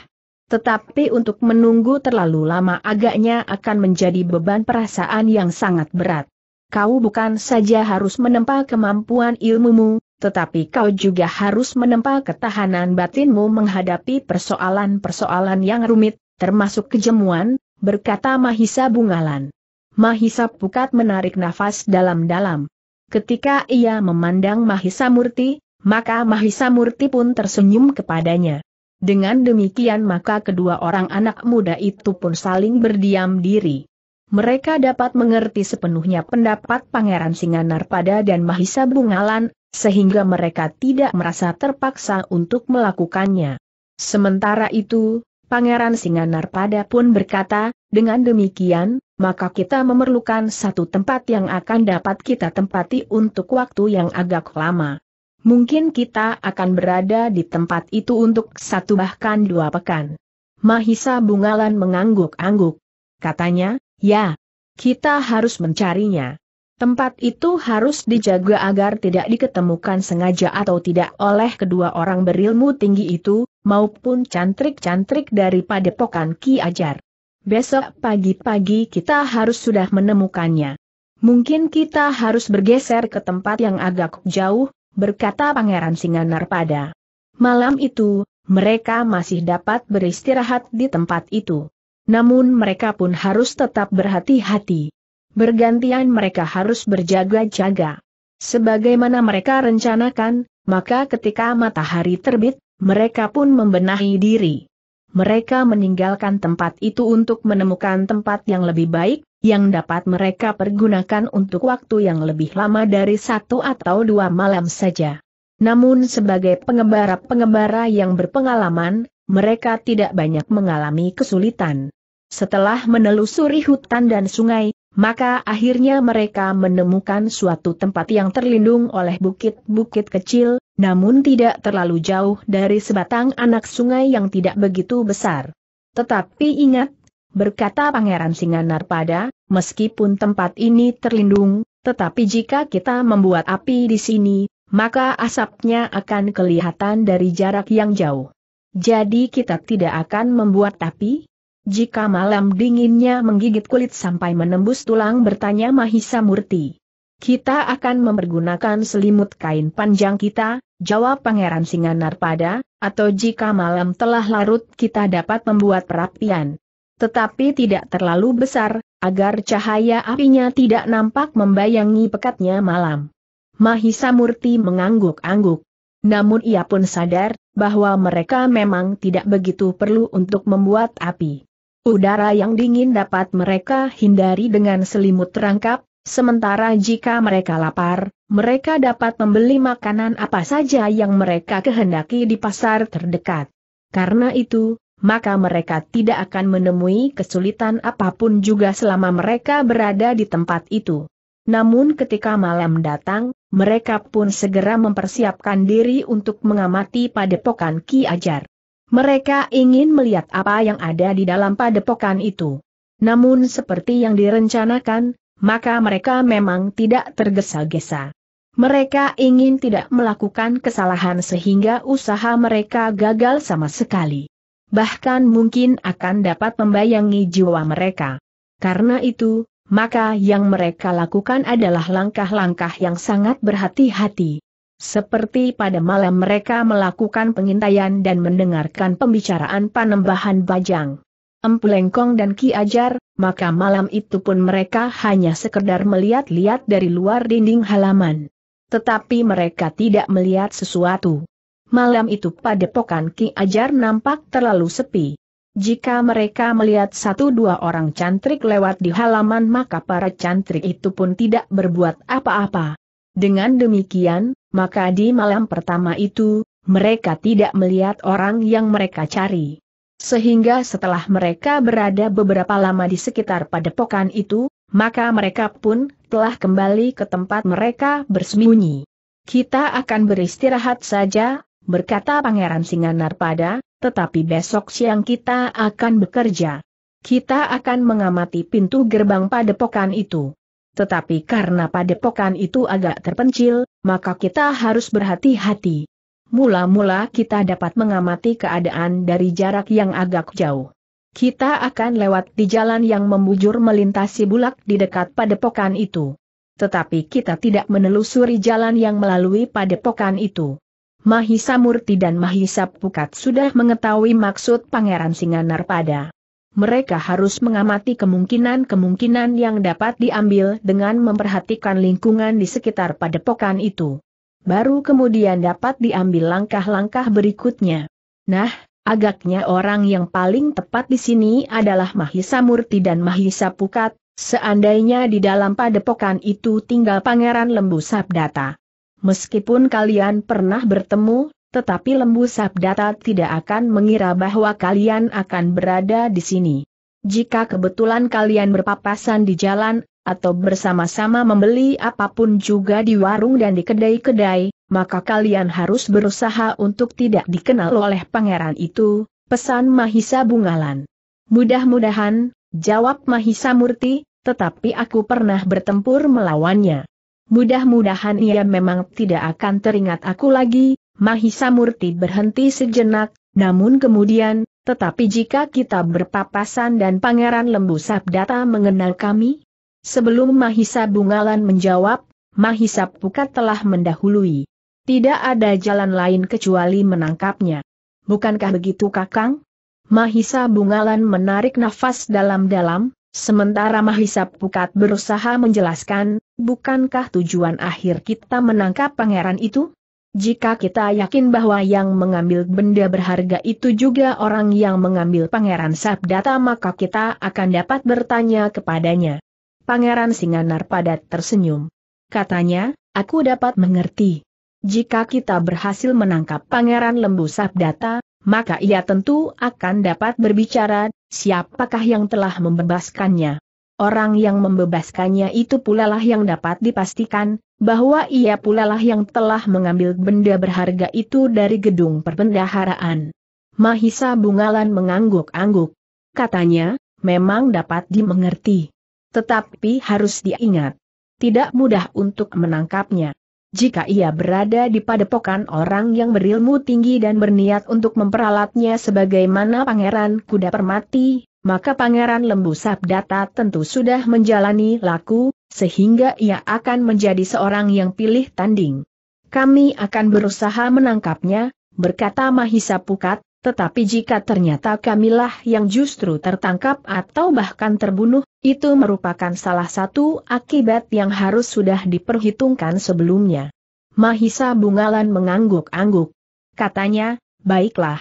Tetapi untuk menunggu terlalu lama agaknya akan menjadi beban perasaan yang sangat berat. Kau bukan saja harus menempa kemampuan ilmumu, tetapi kau juga harus menempa ketahanan batinmu menghadapi persoalan-persoalan yang rumit, termasuk kejemuan, berkata Mahisa Bungalan. Mahisa Pukat menarik nafas dalam-dalam. Ketika ia memandang Mahisa Murti, maka Mahisa Murti pun tersenyum kepadanya. Dengan demikian maka kedua orang anak muda itu pun saling berdiam diri. Mereka dapat mengerti sepenuhnya pendapat Pangeran Singanar pada dan Mahisa Bungalan, sehingga mereka tidak merasa terpaksa untuk melakukannya. Sementara itu, Pangeran Singanar pada pun berkata, dengan demikian, maka kita memerlukan satu tempat yang akan dapat kita tempati untuk waktu yang agak lama. Mungkin kita akan berada di tempat itu untuk satu bahkan dua pekan. Mahisa Bungalan mengangguk-angguk. Katanya, ya, kita harus mencarinya. Tempat itu harus dijaga agar tidak diketemukan sengaja atau tidak oleh kedua orang berilmu tinggi itu, maupun cantrik-cantrik dari padepokan Ki Ajar. Besok pagi-pagi kita harus sudah menemukannya. Mungkin kita harus bergeser ke tempat yang agak jauh, berkata Pangeran pada Malam itu, mereka masih dapat beristirahat di tempat itu. Namun mereka pun harus tetap berhati-hati. Bergantian mereka harus berjaga-jaga. Sebagaimana mereka rencanakan, maka ketika matahari terbit, mereka pun membenahi diri. Mereka meninggalkan tempat itu untuk menemukan tempat yang lebih baik, yang dapat mereka pergunakan untuk waktu yang lebih lama dari satu atau dua malam saja. Namun sebagai pengembara-pengembara yang berpengalaman, mereka tidak banyak mengalami kesulitan. Setelah menelusuri hutan dan sungai, maka akhirnya mereka menemukan suatu tempat yang terlindung oleh bukit-bukit kecil, namun tidak terlalu jauh dari sebatang anak sungai yang tidak begitu besar. Tetapi ingat, berkata Pangeran pada meskipun tempat ini terlindung, tetapi jika kita membuat api di sini, maka asapnya akan kelihatan dari jarak yang jauh. Jadi kita tidak akan membuat api? Jika malam dinginnya menggigit kulit sampai menembus tulang bertanya Mahisa Murti. Kita akan mempergunakan selimut kain panjang kita, jawab Pangeran pada atau jika malam telah larut kita dapat membuat perapian tetapi tidak terlalu besar, agar cahaya apinya tidak nampak membayangi pekatnya malam. Mahisa Murti mengangguk-angguk. Namun ia pun sadar, bahwa mereka memang tidak begitu perlu untuk membuat api. Udara yang dingin dapat mereka hindari dengan selimut terangkap, sementara jika mereka lapar, mereka dapat membeli makanan apa saja yang mereka kehendaki di pasar terdekat. Karena itu, maka mereka tidak akan menemui kesulitan apapun juga selama mereka berada di tempat itu. Namun ketika malam datang, mereka pun segera mempersiapkan diri untuk mengamati padepokan Ki Ajar. Mereka ingin melihat apa yang ada di dalam padepokan itu. Namun seperti yang direncanakan, maka mereka memang tidak tergesa-gesa. Mereka ingin tidak melakukan kesalahan sehingga usaha mereka gagal sama sekali bahkan mungkin akan dapat membayangi jiwa mereka. Karena itu, maka yang mereka lakukan adalah langkah-langkah yang sangat berhati-hati. Seperti pada malam mereka melakukan pengintaian dan mendengarkan pembicaraan panembahan Bajang. Empulengkong dan Ki Ajar, maka malam itu pun mereka hanya sekedar melihat-lihat dari luar dinding halaman. Tetapi mereka tidak melihat sesuatu malam itu padepokan Ki Ajar nampak terlalu sepi. Jika mereka melihat satu dua orang cantrik lewat di halaman maka para cantrik itu pun tidak berbuat apa-apa. Dengan demikian, maka di malam pertama itu, mereka tidak melihat orang yang mereka cari. Sehingga setelah mereka berada beberapa lama di sekitar padepokan itu, maka mereka pun telah kembali ke tempat mereka bersembunyi. Kita akan beristirahat saja, berkata Pangeran singanar pada, tetapi besok siang kita akan bekerja. Kita akan mengamati pintu gerbang padepokan itu. Tetapi karena padepokan itu agak terpencil, maka kita harus berhati-hati. Mula-mula kita dapat mengamati keadaan dari jarak yang agak jauh. Kita akan lewat di jalan yang membujur melintasi bulak di dekat padepokan itu. Tetapi kita tidak menelusuri jalan yang melalui padepokan itu. Mahisa Murti dan Mahisa Pukat sudah mengetahui maksud Pangeran Singanarpada. Mereka harus mengamati kemungkinan-kemungkinan yang dapat diambil dengan memperhatikan lingkungan di sekitar padepokan itu. Baru kemudian dapat diambil langkah-langkah berikutnya. Nah, agaknya orang yang paling tepat di sini adalah Mahisa Murti dan Mahisa Pukat, seandainya di dalam padepokan itu tinggal Pangeran Lembu Sabdata. Meskipun kalian pernah bertemu, tetapi lembu sabdata tidak akan mengira bahwa kalian akan berada di sini. Jika kebetulan kalian berpapasan di jalan, atau bersama-sama membeli apapun juga di warung dan di kedai-kedai, maka kalian harus berusaha untuk tidak dikenal oleh pangeran itu, pesan Mahisa Bungalan. Mudah-mudahan, jawab Mahisa Murti, tetapi aku pernah bertempur melawannya. Mudah-mudahan ia memang tidak akan teringat aku lagi, Mahisa Murti berhenti sejenak, namun kemudian, tetapi jika kita berpapasan dan Pangeran Lembu Sabdata mengenal kami? Sebelum Mahisa Bungalan menjawab, Mahisa Pukat telah mendahului. Tidak ada jalan lain kecuali menangkapnya. Bukankah begitu Kakang? Mahisa Bungalan menarik nafas dalam-dalam, sementara Mahisa Pukat berusaha menjelaskan, bukankah tujuan akhir kita menangkap pangeran itu? Jika kita yakin bahwa yang mengambil benda berharga itu juga orang yang mengambil pangeran Sabdata maka kita akan dapat bertanya kepadanya. Pangeran Singanar padat tersenyum. Katanya, aku dapat mengerti. Jika kita berhasil menangkap pangeran lembu Sabdata, maka ia tentu akan dapat berbicara, siapakah yang telah membebaskannya orang yang membebaskannya itu pulalah yang dapat dipastikan, bahwa ia pulalah yang telah mengambil benda berharga itu dari gedung perbendaharaan. Mahisa Bungalan mengangguk-angguk. Katanya, memang dapat dimengerti. Tetapi harus diingat. Tidak mudah untuk menangkapnya. Jika ia berada di padepokan orang yang berilmu tinggi dan berniat untuk memperalatnya sebagaimana pangeran kuda permati, maka Pangeran Lembu Sabdata tentu sudah menjalani laku, sehingga ia akan menjadi seorang yang pilih tanding. Kami akan berusaha menangkapnya, berkata Mahisa Pukat, tetapi jika ternyata kamilah yang justru tertangkap atau bahkan terbunuh, itu merupakan salah satu akibat yang harus sudah diperhitungkan sebelumnya. Mahisa Bungalan mengangguk-angguk. Katanya, baiklah.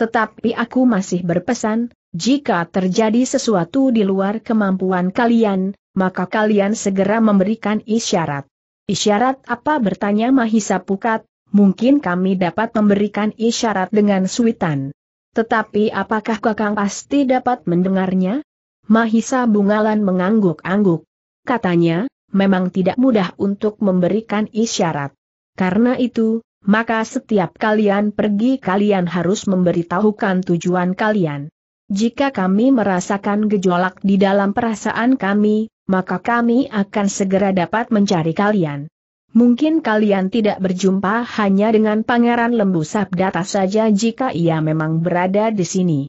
Tetapi aku masih berpesan, jika terjadi sesuatu di luar kemampuan kalian, maka kalian segera memberikan isyarat. Isyarat apa bertanya Mahisa Pukat, mungkin kami dapat memberikan isyarat dengan suitan. Tetapi apakah Kakang pasti dapat mendengarnya? Mahisa Bungalan mengangguk-angguk. Katanya, memang tidak mudah untuk memberikan isyarat. Karena itu, maka setiap kalian pergi kalian harus memberitahukan tujuan kalian. Jika kami merasakan gejolak di dalam perasaan kami, maka kami akan segera dapat mencari kalian. Mungkin kalian tidak berjumpa hanya dengan Pangeran Lembu Sabdata saja jika ia memang berada di sini.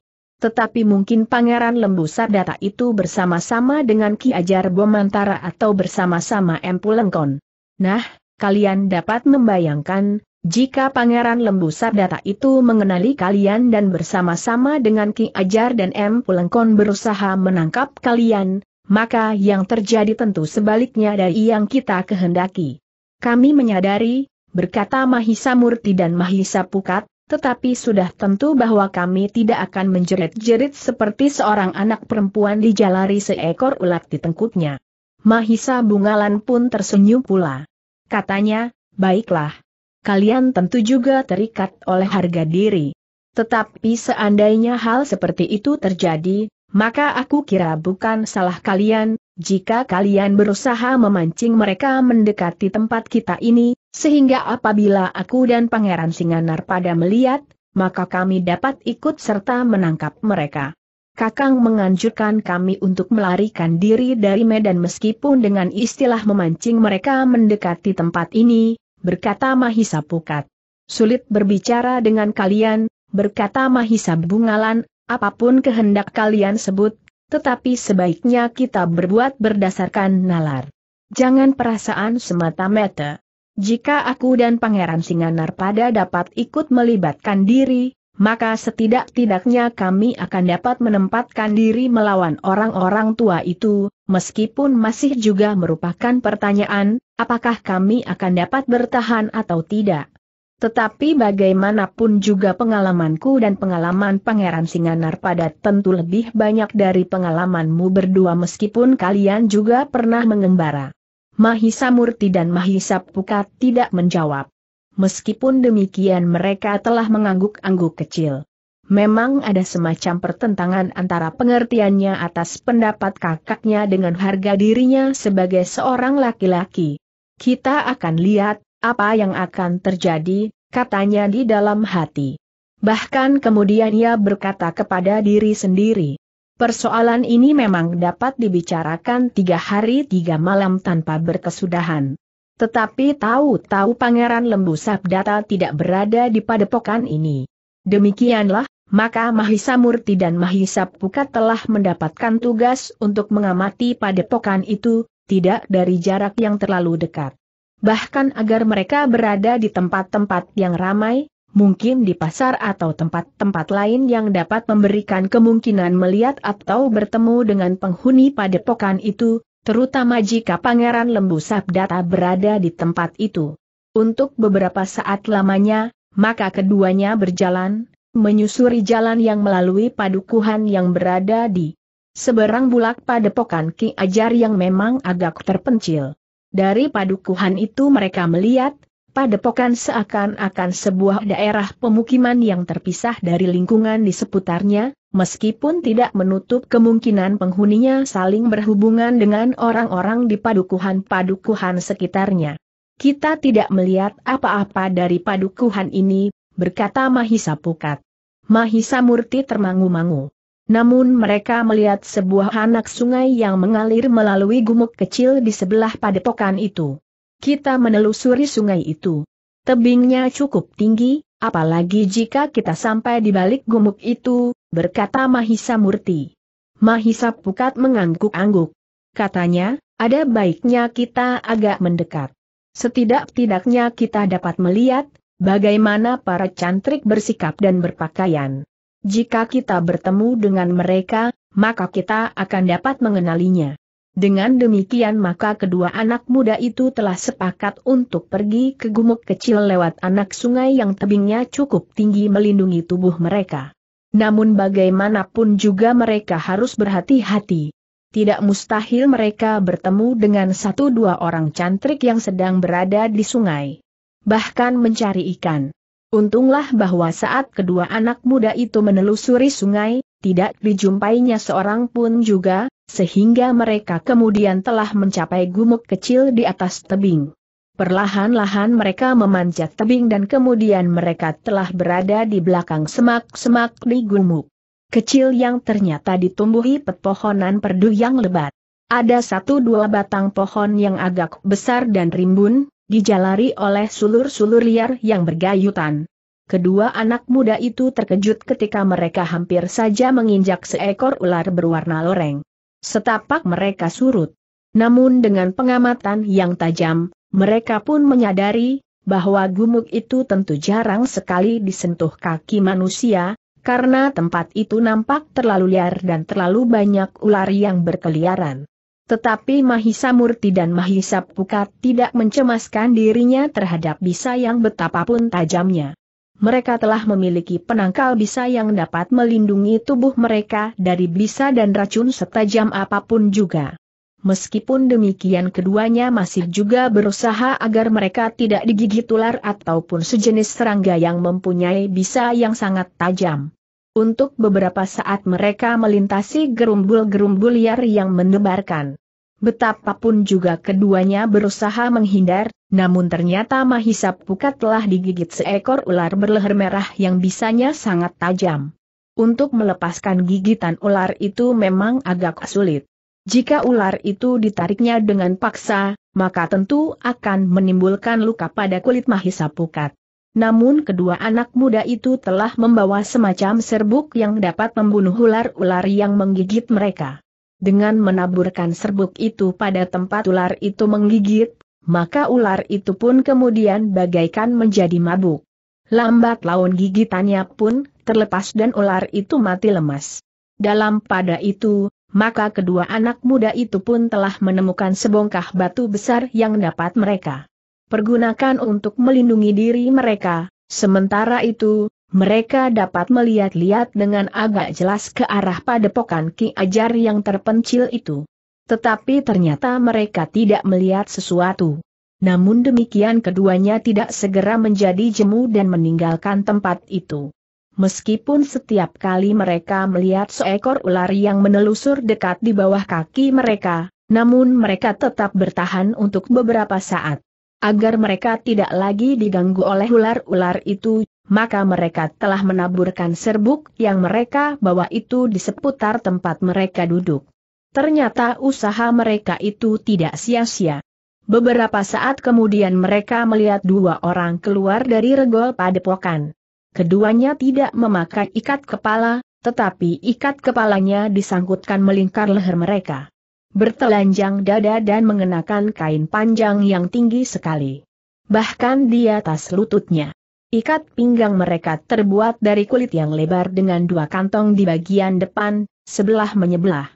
Tetapi mungkin Pangeran Lembu Sabdata itu bersama-sama dengan Ki Ajar Bomantara atau bersama-sama Empu Lengkon. Nah, kalian dapat membayangkan, jika Pangeran Lembu Sabdata itu mengenali kalian dan bersama-sama dengan Ki Ajar dan M. Pulengkon berusaha menangkap kalian, maka yang terjadi tentu sebaliknya dari yang kita kehendaki. Kami menyadari, berkata Mahisa Murti dan Mahisa Pukat, tetapi sudah tentu bahwa kami tidak akan menjerit-jerit seperti seorang anak perempuan dijalari seekor ulat di tengkuknya. Mahisa Bungalan pun tersenyum pula. Katanya, baiklah, kalian tentu juga terikat oleh harga diri. Tetapi seandainya hal seperti itu terjadi, maka aku kira bukan salah kalian, jika kalian berusaha memancing mereka mendekati tempat kita ini, sehingga apabila aku dan Pangeran Singanar pada melihat, maka kami dapat ikut serta menangkap mereka. Kakang menganjurkan kami untuk melarikan diri dari Medan meskipun dengan istilah memancing mereka mendekati tempat ini, berkata Mahisa Pukat. Sulit berbicara dengan kalian, berkata Mahisa Bungalan, apapun kehendak kalian sebut, tetapi sebaiknya kita berbuat berdasarkan nalar. Jangan perasaan semata-mata. Jika aku dan Pangeran Singanar pada dapat ikut melibatkan diri, maka setidak-tidaknya kami akan dapat menempatkan diri melawan orang-orang tua itu, meskipun masih juga merupakan pertanyaan, apakah kami akan dapat bertahan atau tidak. Tetapi bagaimanapun juga pengalamanku dan pengalaman Pangeran Singanar pada tentu lebih banyak dari pengalamanmu berdua meskipun kalian juga pernah mengembara. Mahisa Murti dan Mahisa Pukat tidak menjawab meskipun demikian mereka telah mengangguk-angguk kecil. Memang ada semacam pertentangan antara pengertiannya atas pendapat kakaknya dengan harga dirinya sebagai seorang laki-laki. Kita akan lihat, apa yang akan terjadi, katanya di dalam hati. Bahkan kemudian ia berkata kepada diri sendiri. Persoalan ini memang dapat dibicarakan tiga hari tiga malam tanpa berkesudahan. Tetapi tahu-tahu Pangeran Lembu Sabdata tidak berada di padepokan ini. Demikianlah, maka Mahisa Murti dan Mahisa Pukat telah mendapatkan tugas untuk mengamati padepokan itu, tidak dari jarak yang terlalu dekat. Bahkan agar mereka berada di tempat-tempat yang ramai, mungkin di pasar atau tempat-tempat lain yang dapat memberikan kemungkinan melihat atau bertemu dengan penghuni padepokan itu, Terutama jika Pangeran Lembu Sabdata berada di tempat itu. Untuk beberapa saat lamanya, maka keduanya berjalan, menyusuri jalan yang melalui padukuhan yang berada di seberang bulak padepokan Ki Ajar yang memang agak terpencil. Dari padukuhan itu mereka melihat, Padepokan seakan-akan sebuah daerah pemukiman yang terpisah dari lingkungan di seputarnya, meskipun tidak menutup kemungkinan penghuninya saling berhubungan dengan orang-orang di padukuhan-padukuhan sekitarnya. Kita tidak melihat apa-apa dari padukuhan ini, berkata Mahisa Pukat. Mahisa Murti termangu-mangu. Namun mereka melihat sebuah anak sungai yang mengalir melalui gumuk kecil di sebelah padepokan itu kita menelusuri sungai itu. Tebingnya cukup tinggi, apalagi jika kita sampai di balik gumuk itu, berkata Mahisa Murti. Mahisa Pukat mengangguk-angguk. Katanya, ada baiknya kita agak mendekat. Setidak-tidaknya kita dapat melihat, bagaimana para cantrik bersikap dan berpakaian. Jika kita bertemu dengan mereka, maka kita akan dapat mengenalinya. Dengan demikian maka kedua anak muda itu telah sepakat untuk pergi ke gumuk kecil lewat anak sungai yang tebingnya cukup tinggi melindungi tubuh mereka. Namun bagaimanapun juga mereka harus berhati-hati. Tidak mustahil mereka bertemu dengan satu dua orang cantrik yang sedang berada di sungai. Bahkan mencari ikan. Untunglah bahwa saat kedua anak muda itu menelusuri sungai, tidak dijumpainya seorang pun juga, sehingga mereka kemudian telah mencapai gumuk kecil di atas tebing. Perlahan-lahan mereka memanjat tebing dan kemudian mereka telah berada di belakang semak-semak di gumuk kecil yang ternyata ditumbuhi pepohonan perdu yang lebat. Ada satu dua batang pohon yang agak besar dan rimbun, dijalari oleh sulur-sulur liar yang bergayutan. Kedua anak muda itu terkejut ketika mereka hampir saja menginjak seekor ular berwarna loreng. Setapak mereka surut. Namun dengan pengamatan yang tajam, mereka pun menyadari bahwa gumuk itu tentu jarang sekali disentuh kaki manusia, karena tempat itu nampak terlalu liar dan terlalu banyak ular yang berkeliaran. Tetapi Mahisa Murti dan Mahisa Pukat tidak mencemaskan dirinya terhadap bisa yang betapapun tajamnya mereka telah memiliki penangkal bisa yang dapat melindungi tubuh mereka dari bisa dan racun setajam apapun juga. Meskipun demikian keduanya masih juga berusaha agar mereka tidak digigit ular ataupun sejenis serangga yang mempunyai bisa yang sangat tajam. Untuk beberapa saat mereka melintasi gerumbul-gerumbul liar yang menebarkan. Betapapun juga keduanya berusaha menghindar, namun ternyata Mahisa Pukat telah digigit seekor ular berleher merah yang bisanya sangat tajam. Untuk melepaskan gigitan ular itu memang agak sulit. Jika ular itu ditariknya dengan paksa, maka tentu akan menimbulkan luka pada kulit Mahisa Pukat. Namun kedua anak muda itu telah membawa semacam serbuk yang dapat membunuh ular-ular yang menggigit mereka. Dengan menaburkan serbuk itu pada tempat ular itu menggigit, maka ular itu pun kemudian bagaikan menjadi mabuk. Lambat laun gigitannya pun terlepas dan ular itu mati lemas. Dalam pada itu, maka kedua anak muda itu pun telah menemukan sebongkah batu besar yang dapat mereka pergunakan untuk melindungi diri mereka. Sementara itu, mereka dapat melihat-lihat dengan agak jelas ke arah padepokan Ki Ajar yang terpencil itu. Tetapi ternyata mereka tidak melihat sesuatu. Namun demikian keduanya tidak segera menjadi jemu dan meninggalkan tempat itu. Meskipun setiap kali mereka melihat seekor ular yang menelusur dekat di bawah kaki mereka, namun mereka tetap bertahan untuk beberapa saat. Agar mereka tidak lagi diganggu oleh ular-ular itu, maka mereka telah menaburkan serbuk yang mereka bawa itu di seputar tempat mereka duduk. Ternyata usaha mereka itu tidak sia-sia. Beberapa saat kemudian mereka melihat dua orang keluar dari regol padepokan. Keduanya tidak memakai ikat kepala, tetapi ikat kepalanya disangkutkan melingkar leher mereka. Bertelanjang dada dan mengenakan kain panjang yang tinggi sekali. Bahkan di atas lututnya. Ikat pinggang mereka terbuat dari kulit yang lebar dengan dua kantong di bagian depan, sebelah menyebelah.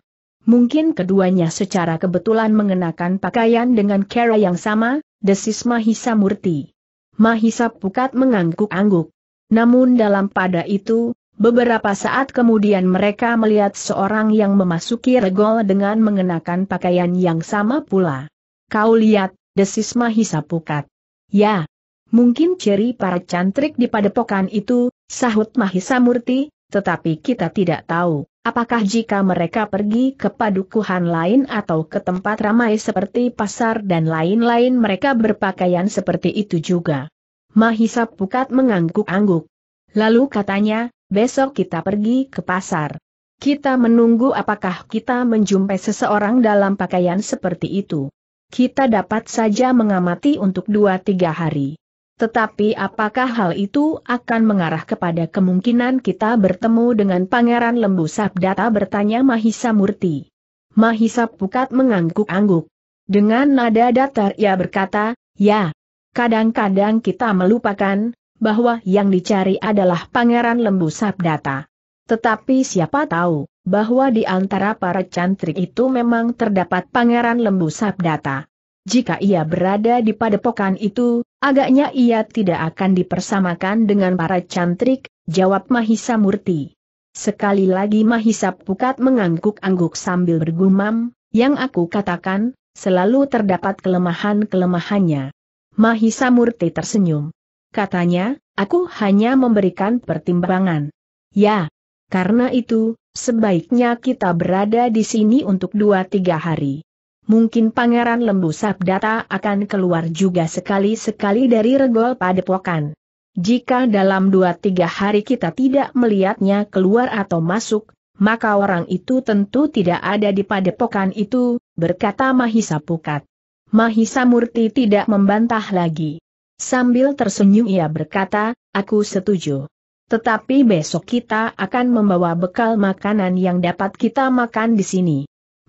Mungkin keduanya secara kebetulan mengenakan pakaian dengan cara yang sama, desis Mahisa Murti. Mahisa Pukat mengangguk-angguk. Namun dalam pada itu, beberapa saat kemudian mereka melihat seorang yang memasuki regol dengan mengenakan pakaian yang sama pula. Kau lihat, desis Mahisa Pukat. Ya, mungkin ciri para cantrik di padepokan itu, sahut Mahisa Murti, tetapi kita tidak tahu. Apakah jika mereka pergi ke padukuhan lain atau ke tempat ramai seperti pasar dan lain-lain mereka berpakaian seperti itu juga? Mahisa Pukat mengangguk-angguk. Lalu katanya, besok kita pergi ke pasar. Kita menunggu apakah kita menjumpai seseorang dalam pakaian seperti itu. Kita dapat saja mengamati untuk dua tiga hari. Tetapi apakah hal itu akan mengarah kepada kemungkinan kita bertemu dengan Pangeran Lembu Sabdata bertanya Mahisa Murti. Mahisa Pukat mengangguk-angguk. Dengan nada datar ia berkata, ya, kadang-kadang kita melupakan, bahwa yang dicari adalah Pangeran Lembu Sabdata. Tetapi siapa tahu, bahwa di antara para cantrik itu memang terdapat Pangeran Lembu Sabdata jika ia berada di padepokan itu, agaknya ia tidak akan dipersamakan dengan para cantrik, jawab Mahisa Murti. Sekali lagi Mahisa Pukat mengangguk-angguk sambil bergumam, yang aku katakan, selalu terdapat kelemahan-kelemahannya. Mahisa Murti tersenyum. Katanya, aku hanya memberikan pertimbangan. Ya, karena itu, sebaiknya kita berada di sini untuk dua tiga hari mungkin Pangeran Lembu Sabdata akan keluar juga sekali-sekali dari regol padepokan. Jika dalam dua tiga hari kita tidak melihatnya keluar atau masuk, maka orang itu tentu tidak ada di padepokan itu, berkata Mahisa Pukat. Mahisa Murti tidak membantah lagi. Sambil tersenyum ia berkata, aku setuju. Tetapi besok kita akan membawa bekal makanan yang dapat kita makan di sini.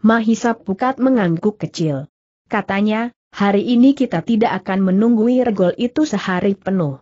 Mahisa Pukat mengangguk kecil. Katanya, hari ini kita tidak akan menunggui regol itu sehari penuh.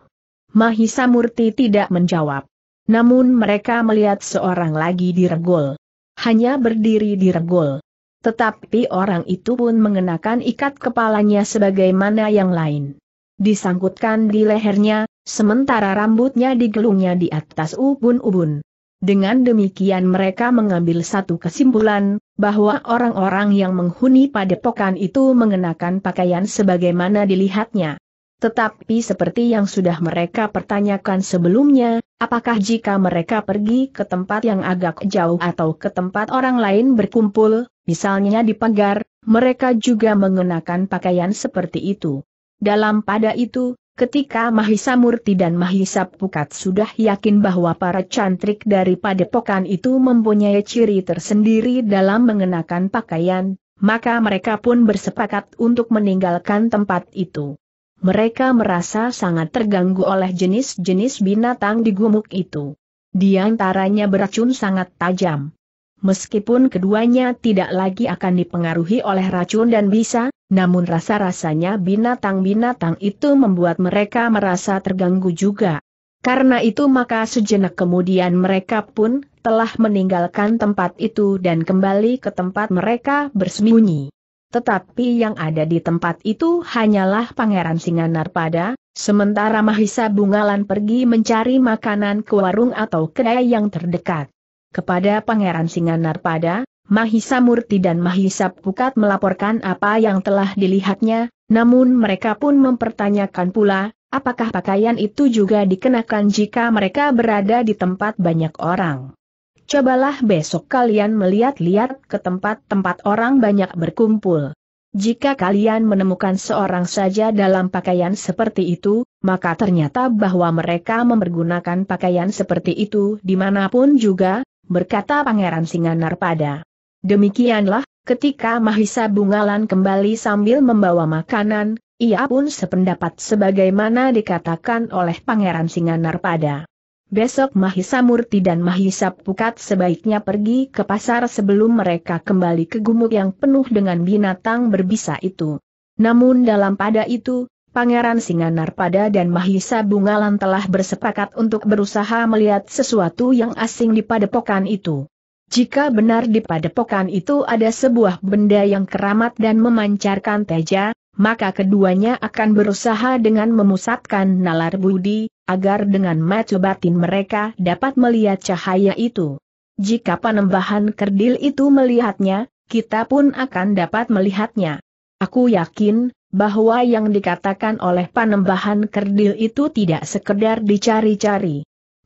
Mahisa Murti tidak menjawab. Namun mereka melihat seorang lagi di regol. Hanya berdiri di regol. Tetapi orang itu pun mengenakan ikat kepalanya sebagaimana yang lain. Disangkutkan di lehernya, sementara rambutnya digelungnya di atas ubun-ubun. Dengan demikian mereka mengambil satu kesimpulan, bahwa orang-orang yang menghuni padepokan itu mengenakan pakaian sebagaimana dilihatnya. Tetapi seperti yang sudah mereka pertanyakan sebelumnya, apakah jika mereka pergi ke tempat yang agak jauh atau ke tempat orang lain berkumpul, misalnya di pagar, mereka juga mengenakan pakaian seperti itu. Dalam pada itu, Ketika Mahisa Murti dan Mahisa Pukat sudah yakin bahwa para cantrik dari padepokan itu mempunyai ciri tersendiri dalam mengenakan pakaian, maka mereka pun bersepakat untuk meninggalkan tempat itu. Mereka merasa sangat terganggu oleh jenis-jenis binatang di gumuk itu. Di antaranya beracun sangat tajam. Meskipun keduanya tidak lagi akan dipengaruhi oleh racun dan bisa namun rasa-rasanya binatang-binatang itu membuat mereka merasa terganggu juga. Karena itu maka sejenak kemudian mereka pun telah meninggalkan tempat itu dan kembali ke tempat mereka bersembunyi. Tetapi yang ada di tempat itu hanyalah Pangeran Singanarpada, sementara Mahisa Bungalan pergi mencari makanan ke warung atau kedai yang terdekat. Kepada Pangeran Singanarpada, Mahisa Murti dan Mahisa Pukat melaporkan apa yang telah dilihatnya, namun mereka pun mempertanyakan pula, apakah pakaian itu juga dikenakan jika mereka berada di tempat banyak orang. Cobalah besok kalian melihat-lihat ke tempat-tempat orang banyak berkumpul. Jika kalian menemukan seorang saja dalam pakaian seperti itu, maka ternyata bahwa mereka mempergunakan pakaian seperti itu dimanapun juga, berkata Pangeran pada. Demikianlah, ketika Mahisa Bungalan kembali sambil membawa makanan, ia pun sependapat sebagaimana dikatakan oleh Pangeran Singanar pada. Besok Mahisa Murti dan Mahisa Pukat sebaiknya pergi ke pasar sebelum mereka kembali ke gumuk yang penuh dengan binatang berbisa itu. Namun dalam pada itu, Pangeran Singanar pada dan Mahisa Bungalan telah bersepakat untuk berusaha melihat sesuatu yang asing di padepokan itu. Jika benar di padepokan itu ada sebuah benda yang keramat dan memancarkan teja, maka keduanya akan berusaha dengan memusatkan nalar budi, agar dengan mata batin mereka dapat melihat cahaya itu. Jika panembahan kerdil itu melihatnya, kita pun akan dapat melihatnya. Aku yakin, bahwa yang dikatakan oleh panembahan kerdil itu tidak sekedar dicari-cari.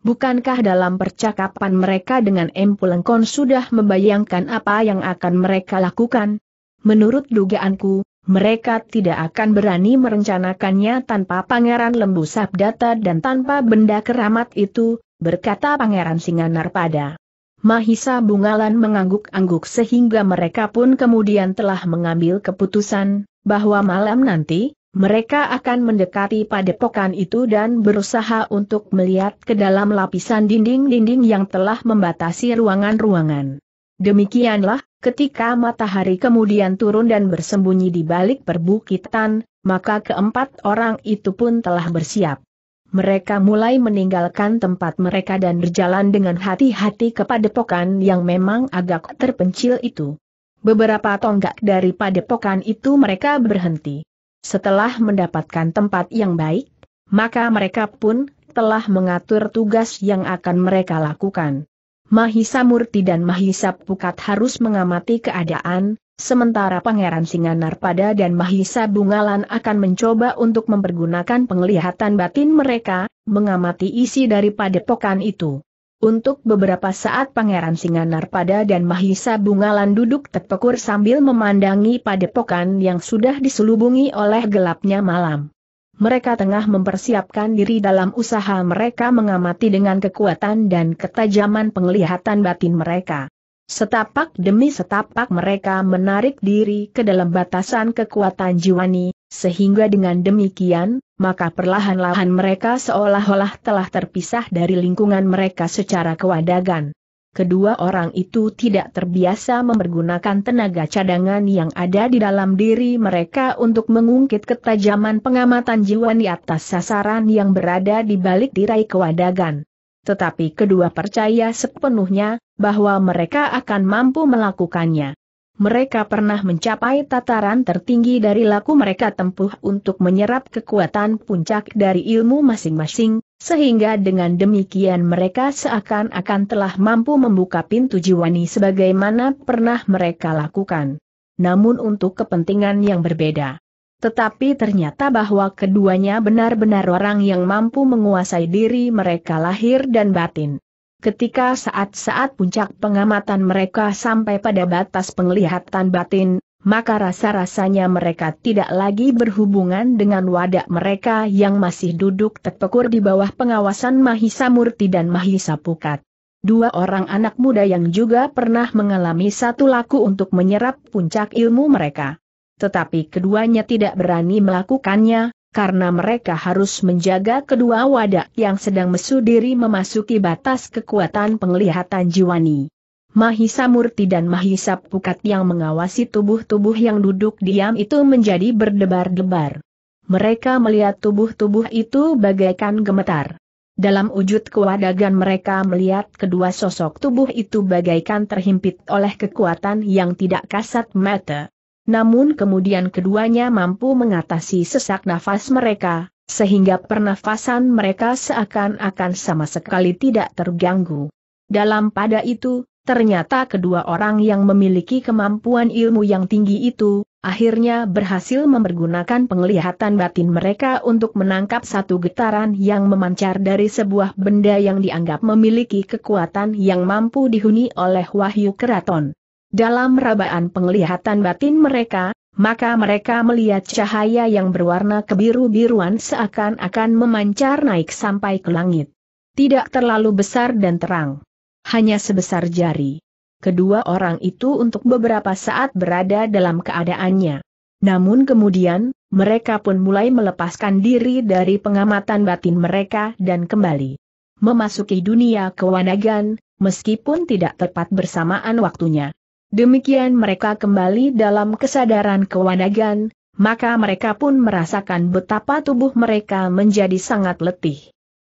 Bukankah dalam percakapan mereka dengan Empulengkon sudah membayangkan apa yang akan mereka lakukan? Menurut dugaanku, mereka tidak akan berani merencanakannya tanpa Pangeran Lembu Sabdata dan tanpa benda keramat itu, berkata Pangeran Singanar pada Mahisa Bungalan mengangguk-angguk sehingga mereka pun kemudian telah mengambil keputusan, bahwa malam nanti, mereka akan mendekati padepokan itu dan berusaha untuk melihat ke dalam lapisan dinding-dinding yang telah membatasi ruangan-ruangan. Demikianlah, ketika matahari kemudian turun dan bersembunyi di balik perbukitan, maka keempat orang itu pun telah bersiap. Mereka mulai meninggalkan tempat mereka dan berjalan dengan hati-hati ke padepokan yang memang agak terpencil itu. Beberapa tonggak dari padepokan itu mereka berhenti. Setelah mendapatkan tempat yang baik, maka mereka pun telah mengatur tugas yang akan mereka lakukan. Mahisa Murti dan Mahisa Pukat harus mengamati keadaan, sementara Pangeran Singanar pada dan Mahisa Bungalan akan mencoba untuk mempergunakan penglihatan batin mereka, mengamati isi dari padepokan itu. Untuk beberapa saat Pangeran Singanar pada dan Mahisa Bungalan duduk terpekur sambil memandangi padepokan yang sudah diselubungi oleh gelapnya malam. Mereka tengah mempersiapkan diri dalam usaha mereka mengamati dengan kekuatan dan ketajaman penglihatan batin mereka. Setapak demi setapak mereka menarik diri ke dalam batasan kekuatan jiwani, sehingga dengan demikian, maka perlahan-lahan mereka seolah-olah telah terpisah dari lingkungan mereka secara kewadagan. Kedua orang itu tidak terbiasa mempergunakan tenaga cadangan yang ada di dalam diri mereka untuk mengungkit ketajaman pengamatan jiwa di atas sasaran yang berada di balik tirai kewadagan tetapi kedua percaya sepenuhnya bahwa mereka akan mampu melakukannya. Mereka pernah mencapai tataran tertinggi dari laku mereka tempuh untuk menyerap kekuatan puncak dari ilmu masing-masing, sehingga dengan demikian mereka seakan-akan telah mampu membuka pintu jiwani sebagaimana pernah mereka lakukan. Namun untuk kepentingan yang berbeda. Tetapi ternyata bahwa keduanya benar-benar orang yang mampu menguasai diri mereka lahir dan batin. Ketika saat-saat puncak pengamatan mereka sampai pada batas penglihatan batin, maka rasa-rasanya mereka tidak lagi berhubungan dengan wadah mereka yang masih duduk terpekur di bawah pengawasan Mahisa Murti dan Mahisa Pukat. Dua orang anak muda yang juga pernah mengalami satu laku untuk menyerap puncak ilmu mereka tetapi keduanya tidak berani melakukannya, karena mereka harus menjaga kedua wadah yang sedang mesu diri memasuki batas kekuatan penglihatan jiwani. Mahisa Murti dan Mahisa Pukat yang mengawasi tubuh-tubuh yang duduk diam itu menjadi berdebar-debar. Mereka melihat tubuh-tubuh itu bagaikan gemetar. Dalam wujud kewadagan mereka melihat kedua sosok tubuh itu bagaikan terhimpit oleh kekuatan yang tidak kasat mata. Namun kemudian keduanya mampu mengatasi sesak nafas mereka, sehingga pernafasan mereka seakan-akan sama sekali tidak terganggu. Dalam pada itu, ternyata kedua orang yang memiliki kemampuan ilmu yang tinggi itu, akhirnya berhasil mempergunakan penglihatan batin mereka untuk menangkap satu getaran yang memancar dari sebuah benda yang dianggap memiliki kekuatan yang mampu dihuni oleh wahyu keraton. Dalam rabaan penglihatan batin mereka, maka mereka melihat cahaya yang berwarna kebiru-biruan seakan-akan memancar naik sampai ke langit. Tidak terlalu besar dan terang. Hanya sebesar jari. Kedua orang itu untuk beberapa saat berada dalam keadaannya. Namun kemudian, mereka pun mulai melepaskan diri dari pengamatan batin mereka dan kembali memasuki dunia kewanagan, meskipun tidak tepat bersamaan waktunya. Demikian mereka kembali dalam kesadaran kewanagan, maka mereka pun merasakan betapa tubuh mereka menjadi sangat letih.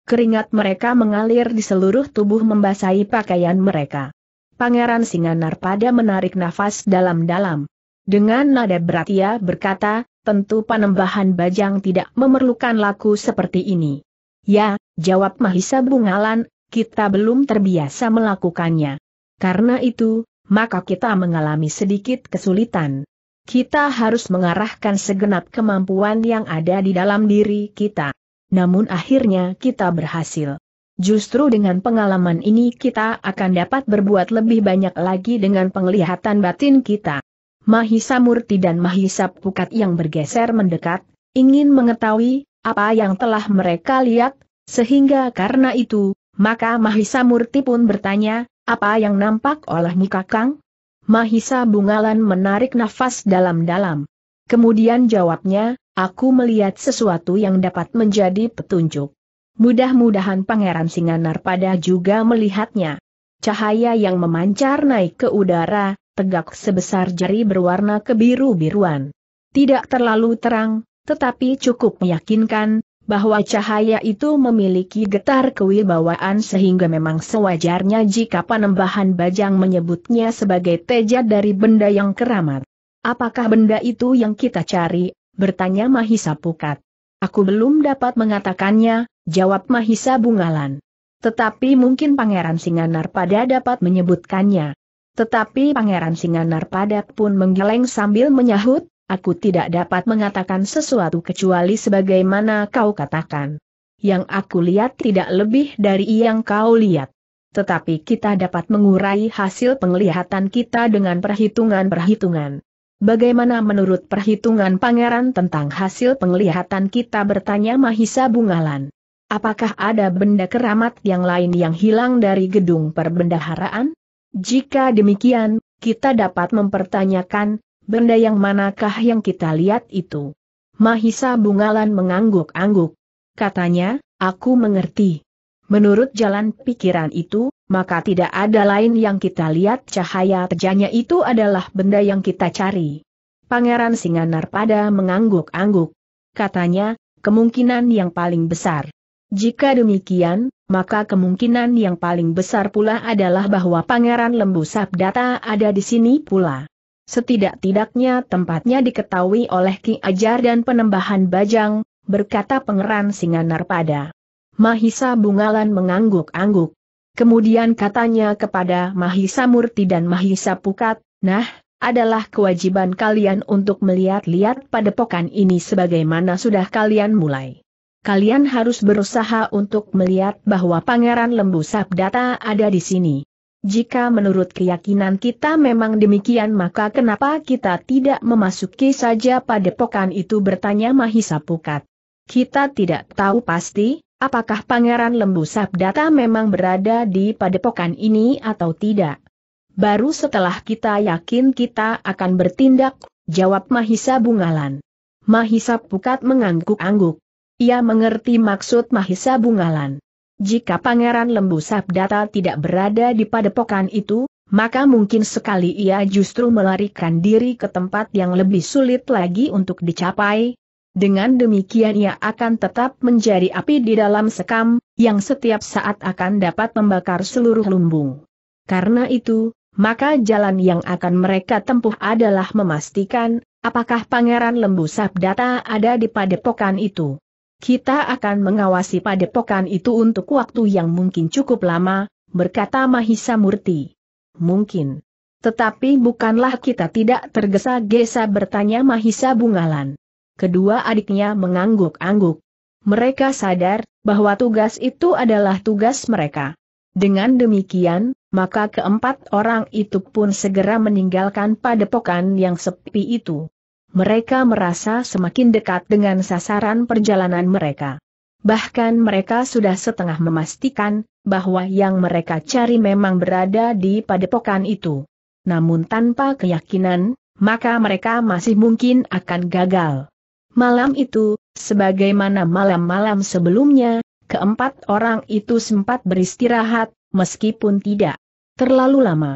Keringat mereka mengalir di seluruh tubuh membasahi pakaian mereka. Pangeran Singanar pada menarik nafas dalam-dalam. Dengan nada berat ia berkata, tentu panembahan bajang tidak memerlukan laku seperti ini. Ya, jawab Mahisa Bungalan, kita belum terbiasa melakukannya. Karena itu, maka kita mengalami sedikit kesulitan. Kita harus mengarahkan segenap kemampuan yang ada di dalam diri kita. Namun akhirnya kita berhasil. Justru dengan pengalaman ini kita akan dapat berbuat lebih banyak lagi dengan penglihatan batin kita. Mahisa Murti dan Mahisa Pukat yang bergeser mendekat, ingin mengetahui apa yang telah mereka lihat, sehingga karena itu, maka Mahisa Murti pun bertanya, apa yang nampak oleh kakang? Mahisa Bungalan menarik nafas dalam-dalam. Kemudian jawabnya, aku melihat sesuatu yang dapat menjadi petunjuk. Mudah-mudahan Pangeran Singanar pada juga melihatnya. Cahaya yang memancar naik ke udara, tegak sebesar jari berwarna kebiru-biruan. Tidak terlalu terang, tetapi cukup meyakinkan, bahwa cahaya itu memiliki getar kewibawaan sehingga memang sewajarnya jika panembahan bajang menyebutnya sebagai teja dari benda yang keramat. Apakah benda itu yang kita cari? bertanya Mahisa Pukat. Aku belum dapat mengatakannya, jawab Mahisa Bungalan. Tetapi mungkin Pangeran Singanar pada dapat menyebutkannya. Tetapi Pangeran Singanar pada pun menggeleng sambil menyahut, aku tidak dapat mengatakan sesuatu kecuali sebagaimana kau katakan. Yang aku lihat tidak lebih dari yang kau lihat. Tetapi kita dapat mengurai hasil penglihatan kita dengan perhitungan-perhitungan. Bagaimana menurut perhitungan pangeran tentang hasil penglihatan kita bertanya Mahisa Bungalan. Apakah ada benda keramat yang lain yang hilang dari gedung perbendaharaan? Jika demikian, kita dapat mempertanyakan, benda yang manakah yang kita lihat itu? Mahisa Bungalan mengangguk-angguk. Katanya, aku mengerti. Menurut jalan pikiran itu, maka tidak ada lain yang kita lihat cahaya tejanya itu adalah benda yang kita cari. Pangeran Singanar pada mengangguk-angguk. Katanya, kemungkinan yang paling besar. Jika demikian, maka kemungkinan yang paling besar pula adalah bahwa Pangeran Lembu Sabdata ada di sini pula. Setidak-tidaknya tempatnya diketahui oleh Ki Ajar dan penembahan Bajang, berkata pengeran Narpada. Mahisa Bungalan mengangguk-angguk. Kemudian katanya kepada Mahisa Murti dan Mahisa Pukat, Nah, adalah kewajiban kalian untuk melihat-lihat padepokan ini sebagaimana sudah kalian mulai. Kalian harus berusaha untuk melihat bahwa Pangeran Lembu Sabdata ada di sini. Jika menurut keyakinan kita memang demikian maka kenapa kita tidak memasuki saja padepokan itu bertanya Mahisa Pukat. Kita tidak tahu pasti, apakah Pangeran Lembu Sabdata memang berada di padepokan ini atau tidak. Baru setelah kita yakin kita akan bertindak, jawab Mahisa Bungalan. Mahisa Pukat mengangguk-angguk. Ia mengerti maksud Mahisa Bungalan. Jika Pangeran Lembu Sabdata tidak berada di padepokan itu, maka mungkin sekali ia justru melarikan diri ke tempat yang lebih sulit lagi untuk dicapai. Dengan demikian ia akan tetap menjadi api di dalam sekam, yang setiap saat akan dapat membakar seluruh lumbung. Karena itu, maka jalan yang akan mereka tempuh adalah memastikan, apakah Pangeran Lembu Sabdata ada di padepokan itu. Kita akan mengawasi padepokan itu untuk waktu yang mungkin cukup lama, berkata Mahisa Murti. Mungkin. Tetapi bukanlah kita tidak tergesa-gesa bertanya Mahisa Bungalan. Kedua adiknya mengangguk-angguk. Mereka sadar bahwa tugas itu adalah tugas mereka. Dengan demikian, maka keempat orang itu pun segera meninggalkan padepokan yang sepi itu mereka merasa semakin dekat dengan sasaran perjalanan mereka. Bahkan mereka sudah setengah memastikan bahwa yang mereka cari memang berada di padepokan itu. Namun tanpa keyakinan, maka mereka masih mungkin akan gagal. Malam itu, sebagaimana malam-malam sebelumnya, keempat orang itu sempat beristirahat, meskipun tidak terlalu lama.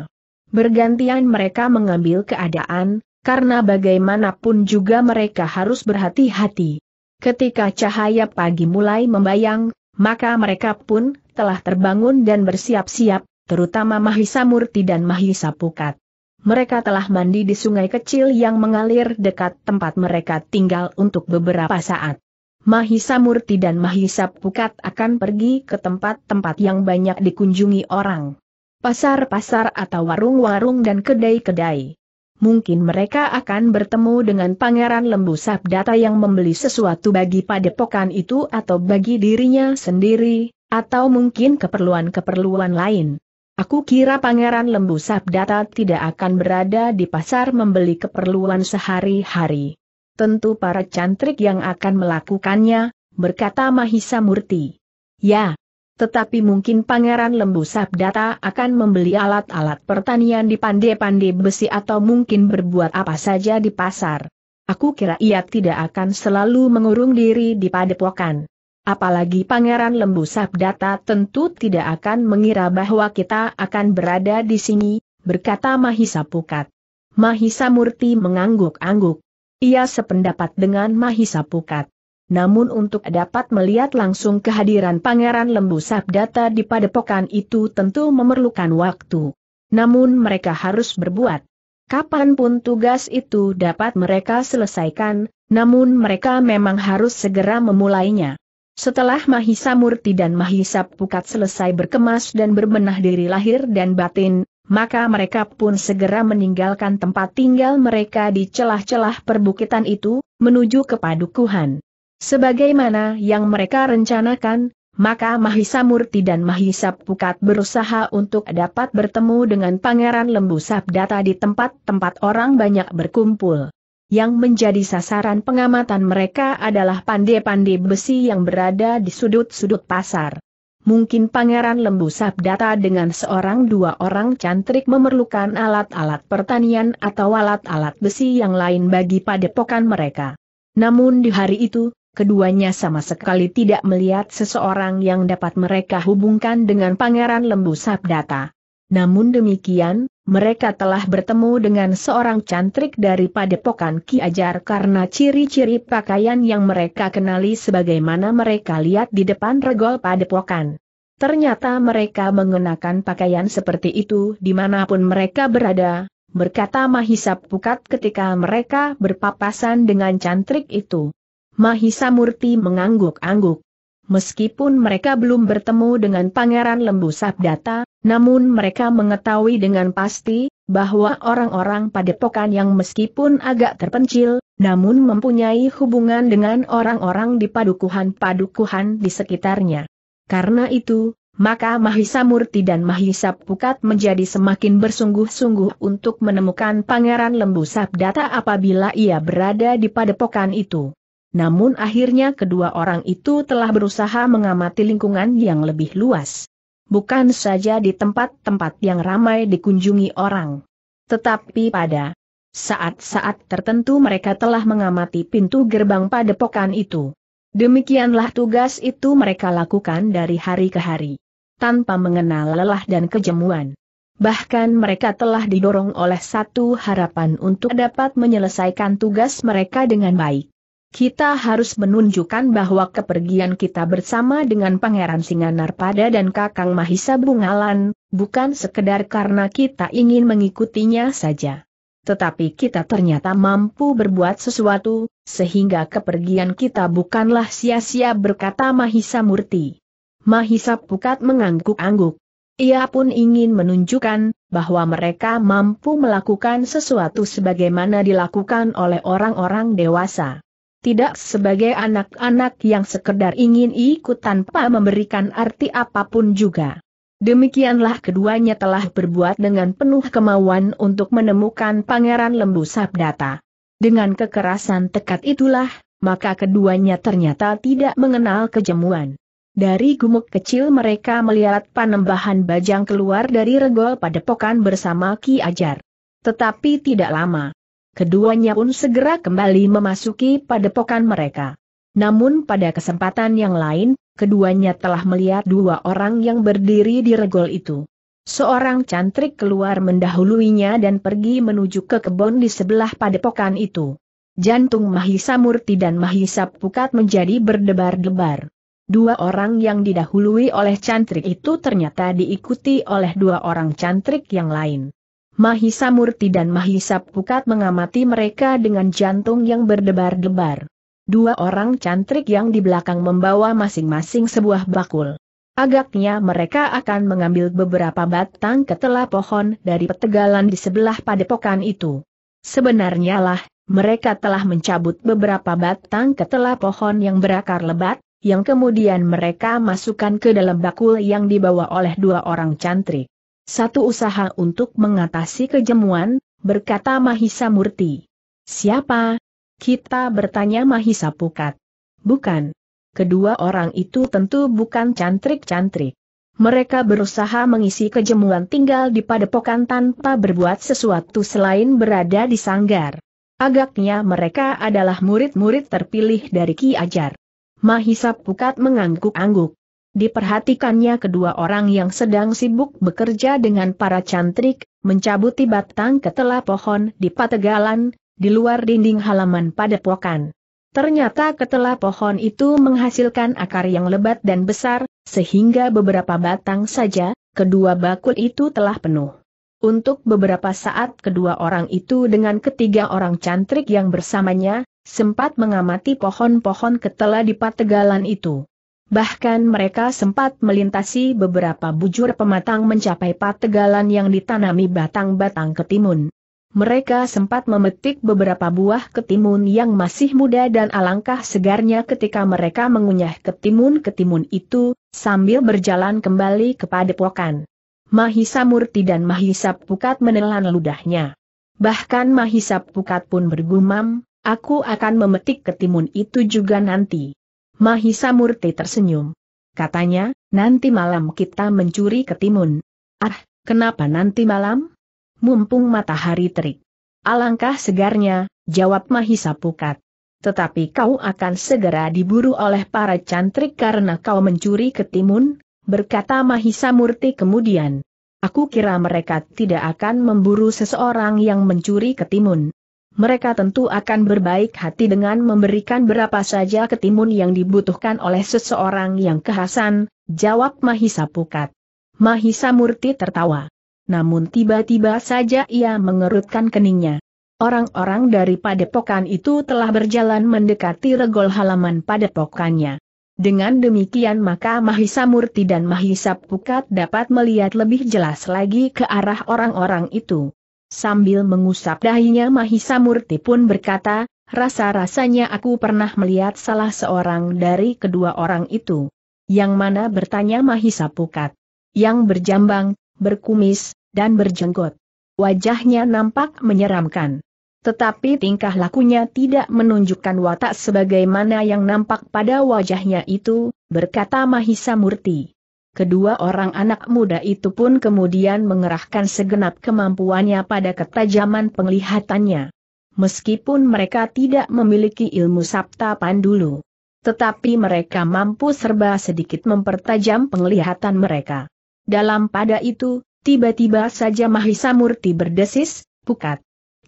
Bergantian mereka mengambil keadaan, karena bagaimanapun juga mereka harus berhati-hati. Ketika cahaya pagi mulai membayang, maka mereka pun telah terbangun dan bersiap-siap, terutama Mahisa Murti dan Mahisa Pukat. Mereka telah mandi di sungai kecil yang mengalir dekat tempat mereka tinggal untuk beberapa saat. Mahisa Murti dan Mahisa Pukat akan pergi ke tempat-tempat yang banyak dikunjungi orang. Pasar-pasar atau warung-warung dan kedai-kedai mungkin mereka akan bertemu dengan Pangeran Lembu Sabdata yang membeli sesuatu bagi padepokan itu atau bagi dirinya sendiri, atau mungkin keperluan-keperluan lain. Aku kira Pangeran Lembu Sabdata tidak akan berada di pasar membeli keperluan sehari-hari. Tentu para cantrik yang akan melakukannya, berkata Mahisa Murti. Ya, tetapi mungkin Pangeran Lembu Sabdata akan membeli alat-alat pertanian di pandai-pandai besi atau mungkin berbuat apa saja di pasar. Aku kira ia tidak akan selalu mengurung diri di padepokan. Apalagi Pangeran Lembu Sabdata tentu tidak akan mengira bahwa kita akan berada di sini, berkata Mahisa Pukat. Mahisa Murti mengangguk-angguk. Ia sependapat dengan Mahisa Pukat. Namun untuk dapat melihat langsung kehadiran Pangeran Lembu Sabdata di padepokan itu tentu memerlukan waktu. Namun mereka harus berbuat. Kapanpun tugas itu dapat mereka selesaikan, namun mereka memang harus segera memulainya. Setelah Mahisa Murti dan Mahisa Pukat selesai berkemas dan berbenah diri lahir dan batin, maka mereka pun segera meninggalkan tempat tinggal mereka di celah-celah perbukitan itu, menuju ke padukuhan. Sebagaimana yang mereka rencanakan, maka Mahisa Murti dan Mahisa Pukat berusaha untuk dapat bertemu dengan Pangeran Lembu Sabdata di tempat-tempat orang banyak berkumpul. Yang menjadi sasaran pengamatan mereka adalah pandai-pandai besi yang berada di sudut-sudut pasar. Mungkin Pangeran Lembu Sabdata dengan seorang dua orang cantrik memerlukan alat-alat pertanian atau alat-alat besi yang lain bagi padepokan mereka. Namun di hari itu, keduanya sama sekali tidak melihat seseorang yang dapat mereka hubungkan dengan Pangeran Lembu Sabdata. Namun demikian, mereka telah bertemu dengan seorang cantrik dari padepokan Ki Ajar karena ciri-ciri pakaian yang mereka kenali sebagaimana mereka lihat di depan regol padepokan. Ternyata mereka mengenakan pakaian seperti itu dimanapun mereka berada, berkata Mahisap Pukat ketika mereka berpapasan dengan cantrik itu. Mahisa Murti mengangguk-angguk. Meskipun mereka belum bertemu dengan Pangeran Lembu Sabdata, namun mereka mengetahui dengan pasti, bahwa orang-orang padepokan yang meskipun agak terpencil, namun mempunyai hubungan dengan orang-orang di padukuhan-padukuhan di sekitarnya. Karena itu, maka Mahisa Murti dan Mahisa Pukat menjadi semakin bersungguh-sungguh untuk menemukan Pangeran Lembu Sabdata apabila ia berada di padepokan itu namun akhirnya kedua orang itu telah berusaha mengamati lingkungan yang lebih luas. Bukan saja di tempat-tempat yang ramai dikunjungi orang. Tetapi pada saat-saat tertentu mereka telah mengamati pintu gerbang padepokan itu. Demikianlah tugas itu mereka lakukan dari hari ke hari. Tanpa mengenal lelah dan kejemuan. Bahkan mereka telah didorong oleh satu harapan untuk dapat menyelesaikan tugas mereka dengan baik kita harus menunjukkan bahwa kepergian kita bersama dengan Pangeran Singanarpada dan Kakang Mahisa Bungalan, bukan sekedar karena kita ingin mengikutinya saja. Tetapi kita ternyata mampu berbuat sesuatu, sehingga kepergian kita bukanlah sia-sia berkata Mahisa Murti. Mahisa Pukat mengangguk-angguk. Ia pun ingin menunjukkan bahwa mereka mampu melakukan sesuatu sebagaimana dilakukan oleh orang-orang dewasa tidak sebagai anak-anak yang sekedar ingin ikut tanpa memberikan arti apapun juga. Demikianlah keduanya telah berbuat dengan penuh kemauan untuk menemukan Pangeran Lembu Sabdata. Dengan kekerasan tekad itulah, maka keduanya ternyata tidak mengenal kejemuan. Dari gumuk kecil mereka melihat panembahan bajang keluar dari regol pada padepokan bersama Ki Ajar. Tetapi tidak lama, keduanya pun segera kembali memasuki padepokan mereka. Namun pada kesempatan yang lain, keduanya telah melihat dua orang yang berdiri di regol itu. Seorang cantrik keluar mendahuluinya dan pergi menuju ke kebun di sebelah padepokan itu. Jantung Mahisa Murti dan Mahisa Pukat menjadi berdebar-debar. Dua orang yang didahului oleh cantrik itu ternyata diikuti oleh dua orang cantrik yang lain. Mahisa Murti dan Mahisa Pukat mengamati mereka dengan jantung yang berdebar-debar. Dua orang cantrik yang di belakang membawa masing-masing sebuah bakul. Agaknya mereka akan mengambil beberapa batang ketela pohon dari petegalan di sebelah padepokan itu. Sebenarnya lah, mereka telah mencabut beberapa batang ketela pohon yang berakar lebat, yang kemudian mereka masukkan ke dalam bakul yang dibawa oleh dua orang cantrik. Satu usaha untuk mengatasi kejemuan, berkata Mahisa Murti. Siapa? Kita bertanya Mahisa Pukat. Bukan. Kedua orang itu tentu bukan cantrik-cantrik. Mereka berusaha mengisi kejemuan tinggal di padepokan tanpa berbuat sesuatu selain berada di sanggar. Agaknya mereka adalah murid-murid terpilih dari Ki Ajar. Mahisa Pukat mengangguk-angguk diperhatikannya kedua orang yang sedang sibuk bekerja dengan para cantrik, mencabuti batang ketela pohon di pategalan, di luar dinding halaman padepokan. Ternyata ketela pohon itu menghasilkan akar yang lebat dan besar, sehingga beberapa batang saja, kedua bakul itu telah penuh. Untuk beberapa saat kedua orang itu dengan ketiga orang cantrik yang bersamanya, sempat mengamati pohon-pohon ketela di pategalan itu. Bahkan mereka sempat melintasi beberapa bujur pematang mencapai pategalan yang ditanami batang-batang ketimun. Mereka sempat memetik beberapa buah ketimun yang masih muda dan alangkah segarnya ketika mereka mengunyah ketimun-ketimun itu, sambil berjalan kembali kepada pokan. Mahisa Murti dan Mahisa Pukat menelan ludahnya. Bahkan Mahisa Pukat pun bergumam, aku akan memetik ketimun itu juga nanti. Mahisa Murti tersenyum. Katanya, nanti malam kita mencuri ketimun. Ah, kenapa nanti malam? Mumpung matahari terik. Alangkah segarnya, jawab Mahisa Pukat. Tetapi kau akan segera diburu oleh para cantrik karena kau mencuri ketimun, berkata Mahisa Murti kemudian. Aku kira mereka tidak akan memburu seseorang yang mencuri ketimun mereka tentu akan berbaik hati dengan memberikan berapa saja ketimun yang dibutuhkan oleh seseorang yang kehasan, jawab Mahisa Pukat. Mahisa Murti tertawa. Namun tiba-tiba saja ia mengerutkan keningnya. Orang-orang dari padepokan itu telah berjalan mendekati regol halaman padepokannya. Dengan demikian maka Mahisa Murti dan Mahisa Pukat dapat melihat lebih jelas lagi ke arah orang-orang itu. Sambil mengusap dahinya Mahisa Murti pun berkata, rasa-rasanya aku pernah melihat salah seorang dari kedua orang itu. Yang mana bertanya Mahisa Pukat. Yang berjambang, berkumis, dan berjenggot. Wajahnya nampak menyeramkan. Tetapi tingkah lakunya tidak menunjukkan watak sebagaimana yang nampak pada wajahnya itu, berkata Mahisa Murti. Kedua orang anak muda itu pun kemudian mengerahkan segenap kemampuannya pada ketajaman penglihatannya. Meskipun mereka tidak memiliki ilmu sabta pandulu, tetapi mereka mampu serba sedikit mempertajam penglihatan mereka. Dalam pada itu, tiba-tiba saja Mahisa Murti berdesis, pukat.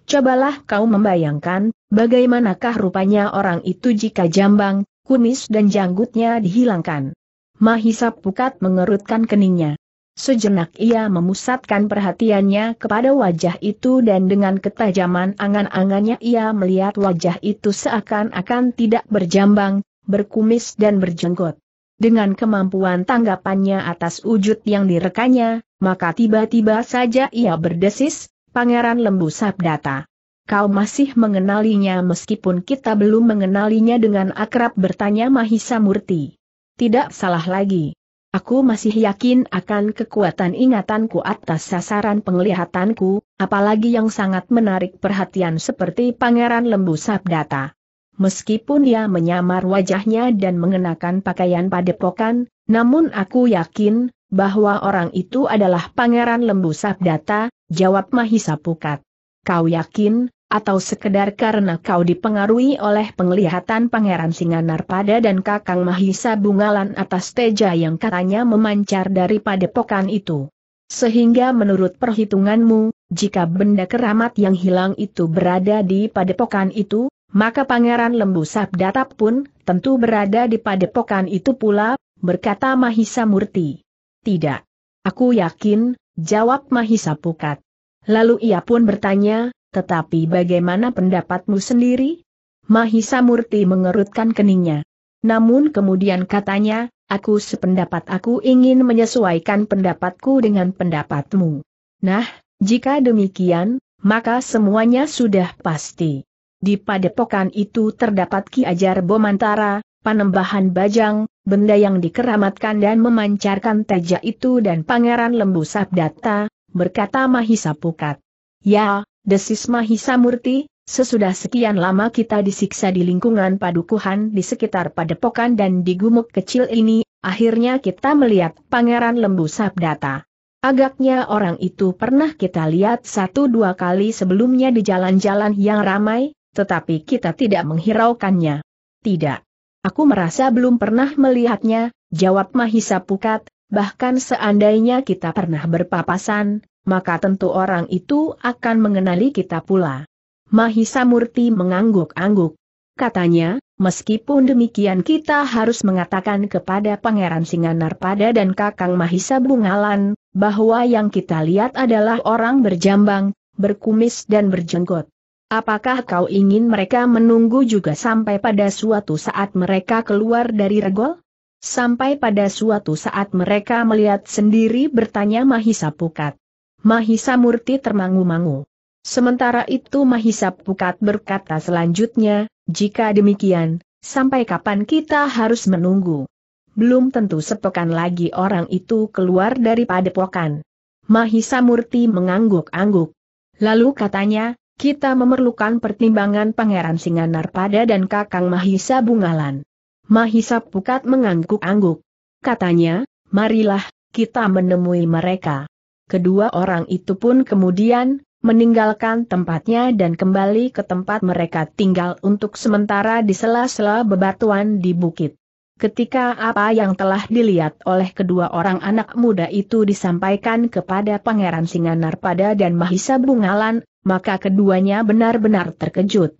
Cobalah kau membayangkan, bagaimanakah rupanya orang itu jika jambang, kumis dan janggutnya dihilangkan. Mahisa Pukat mengerutkan keningnya. Sejenak ia memusatkan perhatiannya kepada wajah itu dan dengan ketajaman angan-angannya ia melihat wajah itu seakan-akan tidak berjambang, berkumis dan berjenggot. Dengan kemampuan tanggapannya atas wujud yang direkanya, maka tiba-tiba saja ia berdesis, Pangeran Lembu Sabdata. Kau masih mengenalinya meskipun kita belum mengenalinya dengan akrab bertanya Mahisa Murti. Tidak salah lagi. Aku masih yakin akan kekuatan ingatanku atas sasaran penglihatanku, apalagi yang sangat menarik perhatian seperti Pangeran Lembu Sabdata. Meskipun ia menyamar wajahnya dan mengenakan pakaian padepokan, namun aku yakin, bahwa orang itu adalah Pangeran Lembu Sabdata, jawab Mahisa Pukat. Kau yakin, atau sekedar karena kau dipengaruhi oleh penglihatan Pangeran Singanar pada dan Kakang Mahisa Bungalan atas teja yang katanya memancar dari padepokan itu. Sehingga menurut perhitunganmu, jika benda keramat yang hilang itu berada di padepokan itu, maka Pangeran Lembu Sabdatap pun tentu berada di padepokan itu pula, berkata Mahisa Murti. Tidak. Aku yakin, jawab Mahisa Pukat. Lalu ia pun bertanya, tetapi bagaimana pendapatmu sendiri? Mahisa Murti mengerutkan keningnya. Namun kemudian katanya, aku sependapat aku ingin menyesuaikan pendapatku dengan pendapatmu. Nah, jika demikian, maka semuanya sudah pasti. Di padepokan itu terdapat Ki Ajar Bomantara, Panembahan Bajang, benda yang dikeramatkan dan memancarkan teja itu dan Pangeran Lembu Sabdata, berkata Mahisa Pukat. Ya, Desis Mahisa Murti, sesudah sekian lama kita disiksa di lingkungan padukuhan di sekitar padepokan dan di gumuk kecil ini, akhirnya kita melihat Pangeran Lembu Sabdata. Agaknya orang itu pernah kita lihat satu dua kali sebelumnya di jalan-jalan yang ramai, tetapi kita tidak menghiraukannya. Tidak. Aku merasa belum pernah melihatnya, jawab Mahisa Pukat, bahkan seandainya kita pernah berpapasan, maka tentu orang itu akan mengenali kita pula. Mahisa Murti mengangguk-angguk. Katanya, meskipun demikian kita harus mengatakan kepada Pangeran Singanarpada dan Kakang Mahisa Bungalan, bahwa yang kita lihat adalah orang berjambang, berkumis dan berjenggot. Apakah kau ingin mereka menunggu juga sampai pada suatu saat mereka keluar dari regol? Sampai pada suatu saat mereka melihat sendiri bertanya Mahisa Pukat. Mahisa Murti termangu-mangu. Sementara itu Mahisa Pukat berkata selanjutnya, jika demikian, sampai kapan kita harus menunggu? Belum tentu sepekan lagi orang itu keluar dari padepokan. Mahisa Murti mengangguk-angguk. Lalu katanya, kita memerlukan pertimbangan Pangeran Singanar pada dan Kakang Mahisa Bungalan. Mahisa Pukat mengangguk-angguk. Katanya, marilah, kita menemui mereka kedua orang itu pun kemudian meninggalkan tempatnya dan kembali ke tempat mereka tinggal untuk sementara di sela-sela bebatuan di bukit. Ketika apa yang telah dilihat oleh kedua orang anak muda itu disampaikan kepada Pangeran Singanarpada dan Mahisa Bungalan, maka keduanya benar-benar terkejut.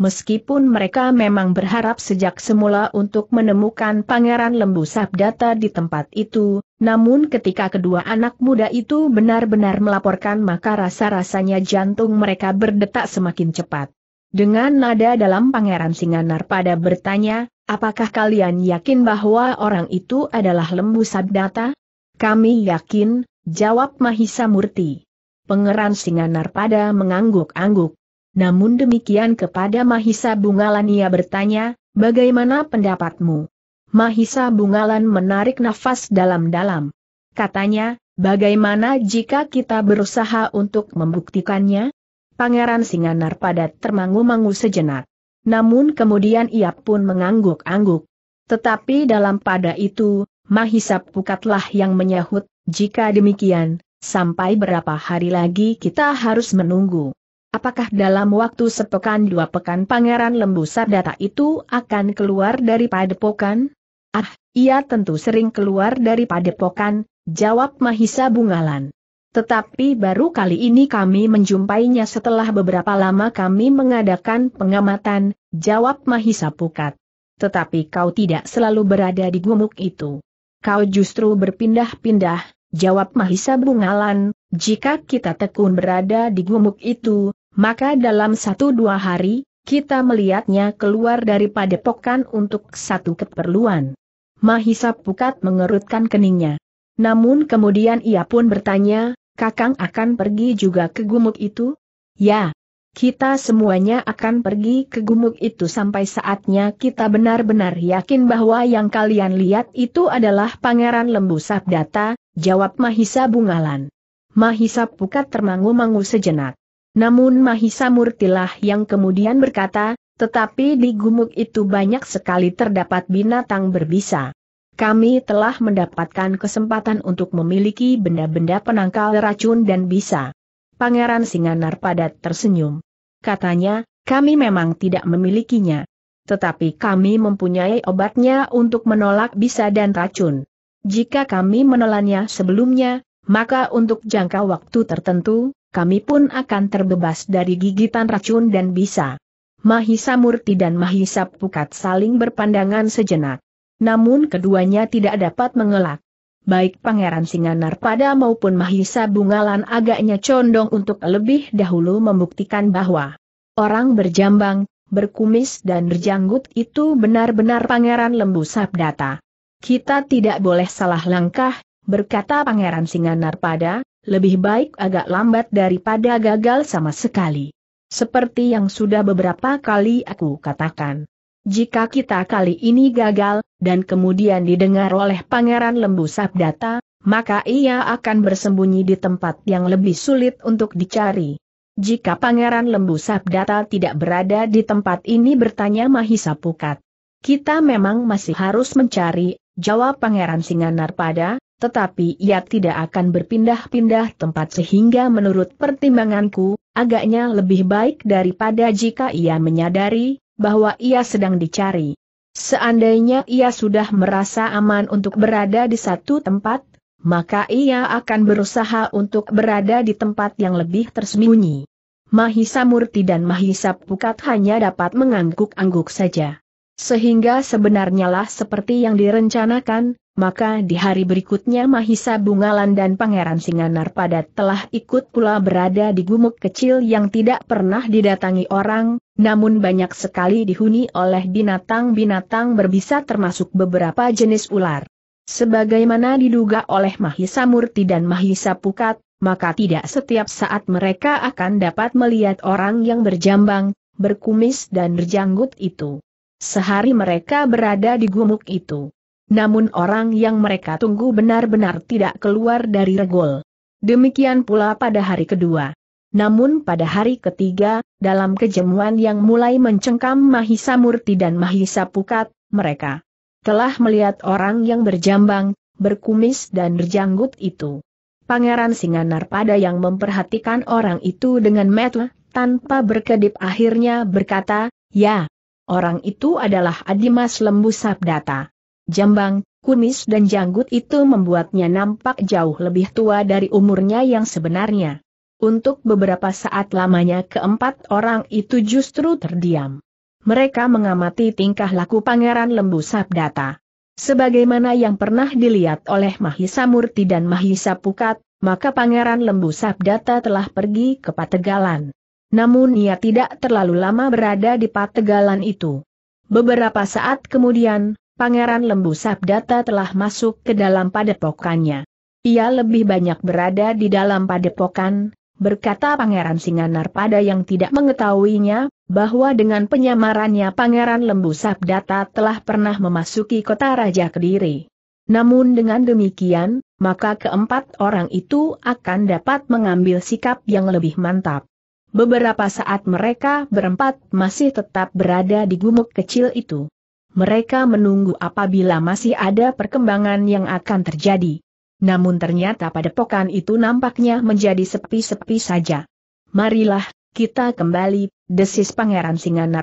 Meskipun mereka memang berharap sejak semula untuk menemukan Pangeran Lembu Sabdata di tempat itu, namun ketika kedua anak muda itu benar-benar melaporkan maka rasa-rasanya jantung mereka berdetak semakin cepat. Dengan nada dalam Pangeran Singanar pada bertanya, apakah kalian yakin bahwa orang itu adalah Lembu Sabdata? Kami yakin, jawab Mahisa Murti. Pangeran Singanar pada mengangguk-angguk. Namun demikian kepada Mahisa Bungalan ia bertanya, bagaimana pendapatmu? Mahisa Bungalan menarik nafas dalam-dalam. Katanya, bagaimana jika kita berusaha untuk membuktikannya? Pangeran Singanar pada termangu-mangu sejenak. Namun kemudian ia pun mengangguk-angguk. Tetapi dalam pada itu, Mahisa Pukatlah yang menyahut, jika demikian, sampai berapa hari lagi kita harus menunggu. Apakah dalam waktu sepekan dua pekan Pangeran Lembu Sardata itu akan keluar dari padepokan? Ah, ia tentu sering keluar dari padepokan, jawab Mahisa Bungalan. Tetapi baru kali ini kami menjumpainya setelah beberapa lama kami mengadakan pengamatan, jawab Mahisa Pukat. Tetapi kau tidak selalu berada di gumuk itu. Kau justru berpindah-pindah, jawab Mahisa Bungalan, jika kita tekun berada di gumuk itu, maka dalam satu dua hari, kita melihatnya keluar dari padepokan untuk satu keperluan. Mahisa Pukat mengerutkan keningnya. Namun kemudian ia pun bertanya, Kakang akan pergi juga ke gumuk itu? Ya, kita semuanya akan pergi ke gumuk itu sampai saatnya kita benar-benar yakin bahwa yang kalian lihat itu adalah Pangeran Lembu Sabdata, jawab Mahisa Bungalan. Mahisa Pukat termangu-mangu sejenak. Namun Mahisa Murtilah yang kemudian berkata, tetapi di gumuk itu banyak sekali terdapat binatang berbisa. Kami telah mendapatkan kesempatan untuk memiliki benda-benda penangkal racun dan bisa. Pangeran Singanar padat tersenyum. Katanya, kami memang tidak memilikinya. Tetapi kami mempunyai obatnya untuk menolak bisa dan racun. Jika kami menelannya sebelumnya, maka untuk jangka waktu tertentu, kami pun akan terbebas dari gigitan racun dan bisa. Mahisa Murti dan Mahisa Pukat saling berpandangan sejenak. Namun keduanya tidak dapat mengelak. Baik Pangeran Singanar pada maupun Mahisa Bungalan agaknya condong untuk lebih dahulu membuktikan bahwa orang berjambang, berkumis dan berjanggut itu benar-benar Pangeran Lembu Sabdata. Kita tidak boleh salah langkah, berkata Pangeran Singanar pada lebih baik agak lambat daripada gagal sama sekali. Seperti yang sudah beberapa kali aku katakan. Jika kita kali ini gagal, dan kemudian didengar oleh Pangeran Lembu Sabdata, maka ia akan bersembunyi di tempat yang lebih sulit untuk dicari. Jika Pangeran Lembu Sabdata tidak berada di tempat ini bertanya Mahisa Pukat. Kita memang masih harus mencari, jawab Pangeran Singanarpada, tetapi ia tidak akan berpindah-pindah tempat sehingga menurut pertimbanganku, agaknya lebih baik daripada jika ia menyadari bahwa ia sedang dicari. Seandainya ia sudah merasa aman untuk berada di satu tempat, maka ia akan berusaha untuk berada di tempat yang lebih tersembunyi. Mahisa Murti dan Mahisa Pukat hanya dapat mengangguk-angguk saja. Sehingga sebenarnya lah seperti yang direncanakan, maka di hari berikutnya Mahisa Bungalan dan Pangeran Singanar Padat telah ikut pula berada di gumuk kecil yang tidak pernah didatangi orang, namun banyak sekali dihuni oleh binatang-binatang berbisa termasuk beberapa jenis ular. Sebagaimana diduga oleh Mahisa Murti dan Mahisa Pukat, maka tidak setiap saat mereka akan dapat melihat orang yang berjambang, berkumis dan berjanggut itu. Sehari mereka berada di gumuk itu. Namun orang yang mereka tunggu benar-benar tidak keluar dari regol. Demikian pula pada hari kedua. Namun pada hari ketiga, dalam kejemuan yang mulai mencengkam Mahisa Murti dan Mahisa Pukat, mereka telah melihat orang yang berjambang, berkumis dan berjanggut itu. Pangeran Singanar pada yang memperhatikan orang itu dengan metu, tanpa berkedip akhirnya berkata, ya, orang itu adalah Adimas Lembu Sabdata jambang, kumis dan janggut itu membuatnya nampak jauh lebih tua dari umurnya yang sebenarnya. Untuk beberapa saat lamanya keempat orang itu justru terdiam. Mereka mengamati tingkah laku Pangeran Lembu Sabdata. Sebagaimana yang pernah dilihat oleh Mahisa Murti dan Mahisa Pukat, maka Pangeran Lembu Sabdata telah pergi ke Pategalan. Namun ia tidak terlalu lama berada di Pategalan itu. Beberapa saat kemudian, Pangeran Lembu Sabdata telah masuk ke dalam padepokannya. Ia lebih banyak berada di dalam padepokan, berkata Pangeran Singanar pada yang tidak mengetahuinya, bahwa dengan penyamarannya Pangeran Lembu Sabdata telah pernah memasuki kota Raja Kediri. Namun dengan demikian, maka keempat orang itu akan dapat mengambil sikap yang lebih mantap. Beberapa saat mereka berempat masih tetap berada di gumuk kecil itu mereka menunggu apabila masih ada perkembangan yang akan terjadi. Namun ternyata padepokan itu nampaknya menjadi sepi-sepi saja. Marilah, kita kembali, desis Pangeran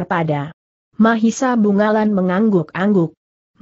pada. Mahisa Bungalan mengangguk-angguk.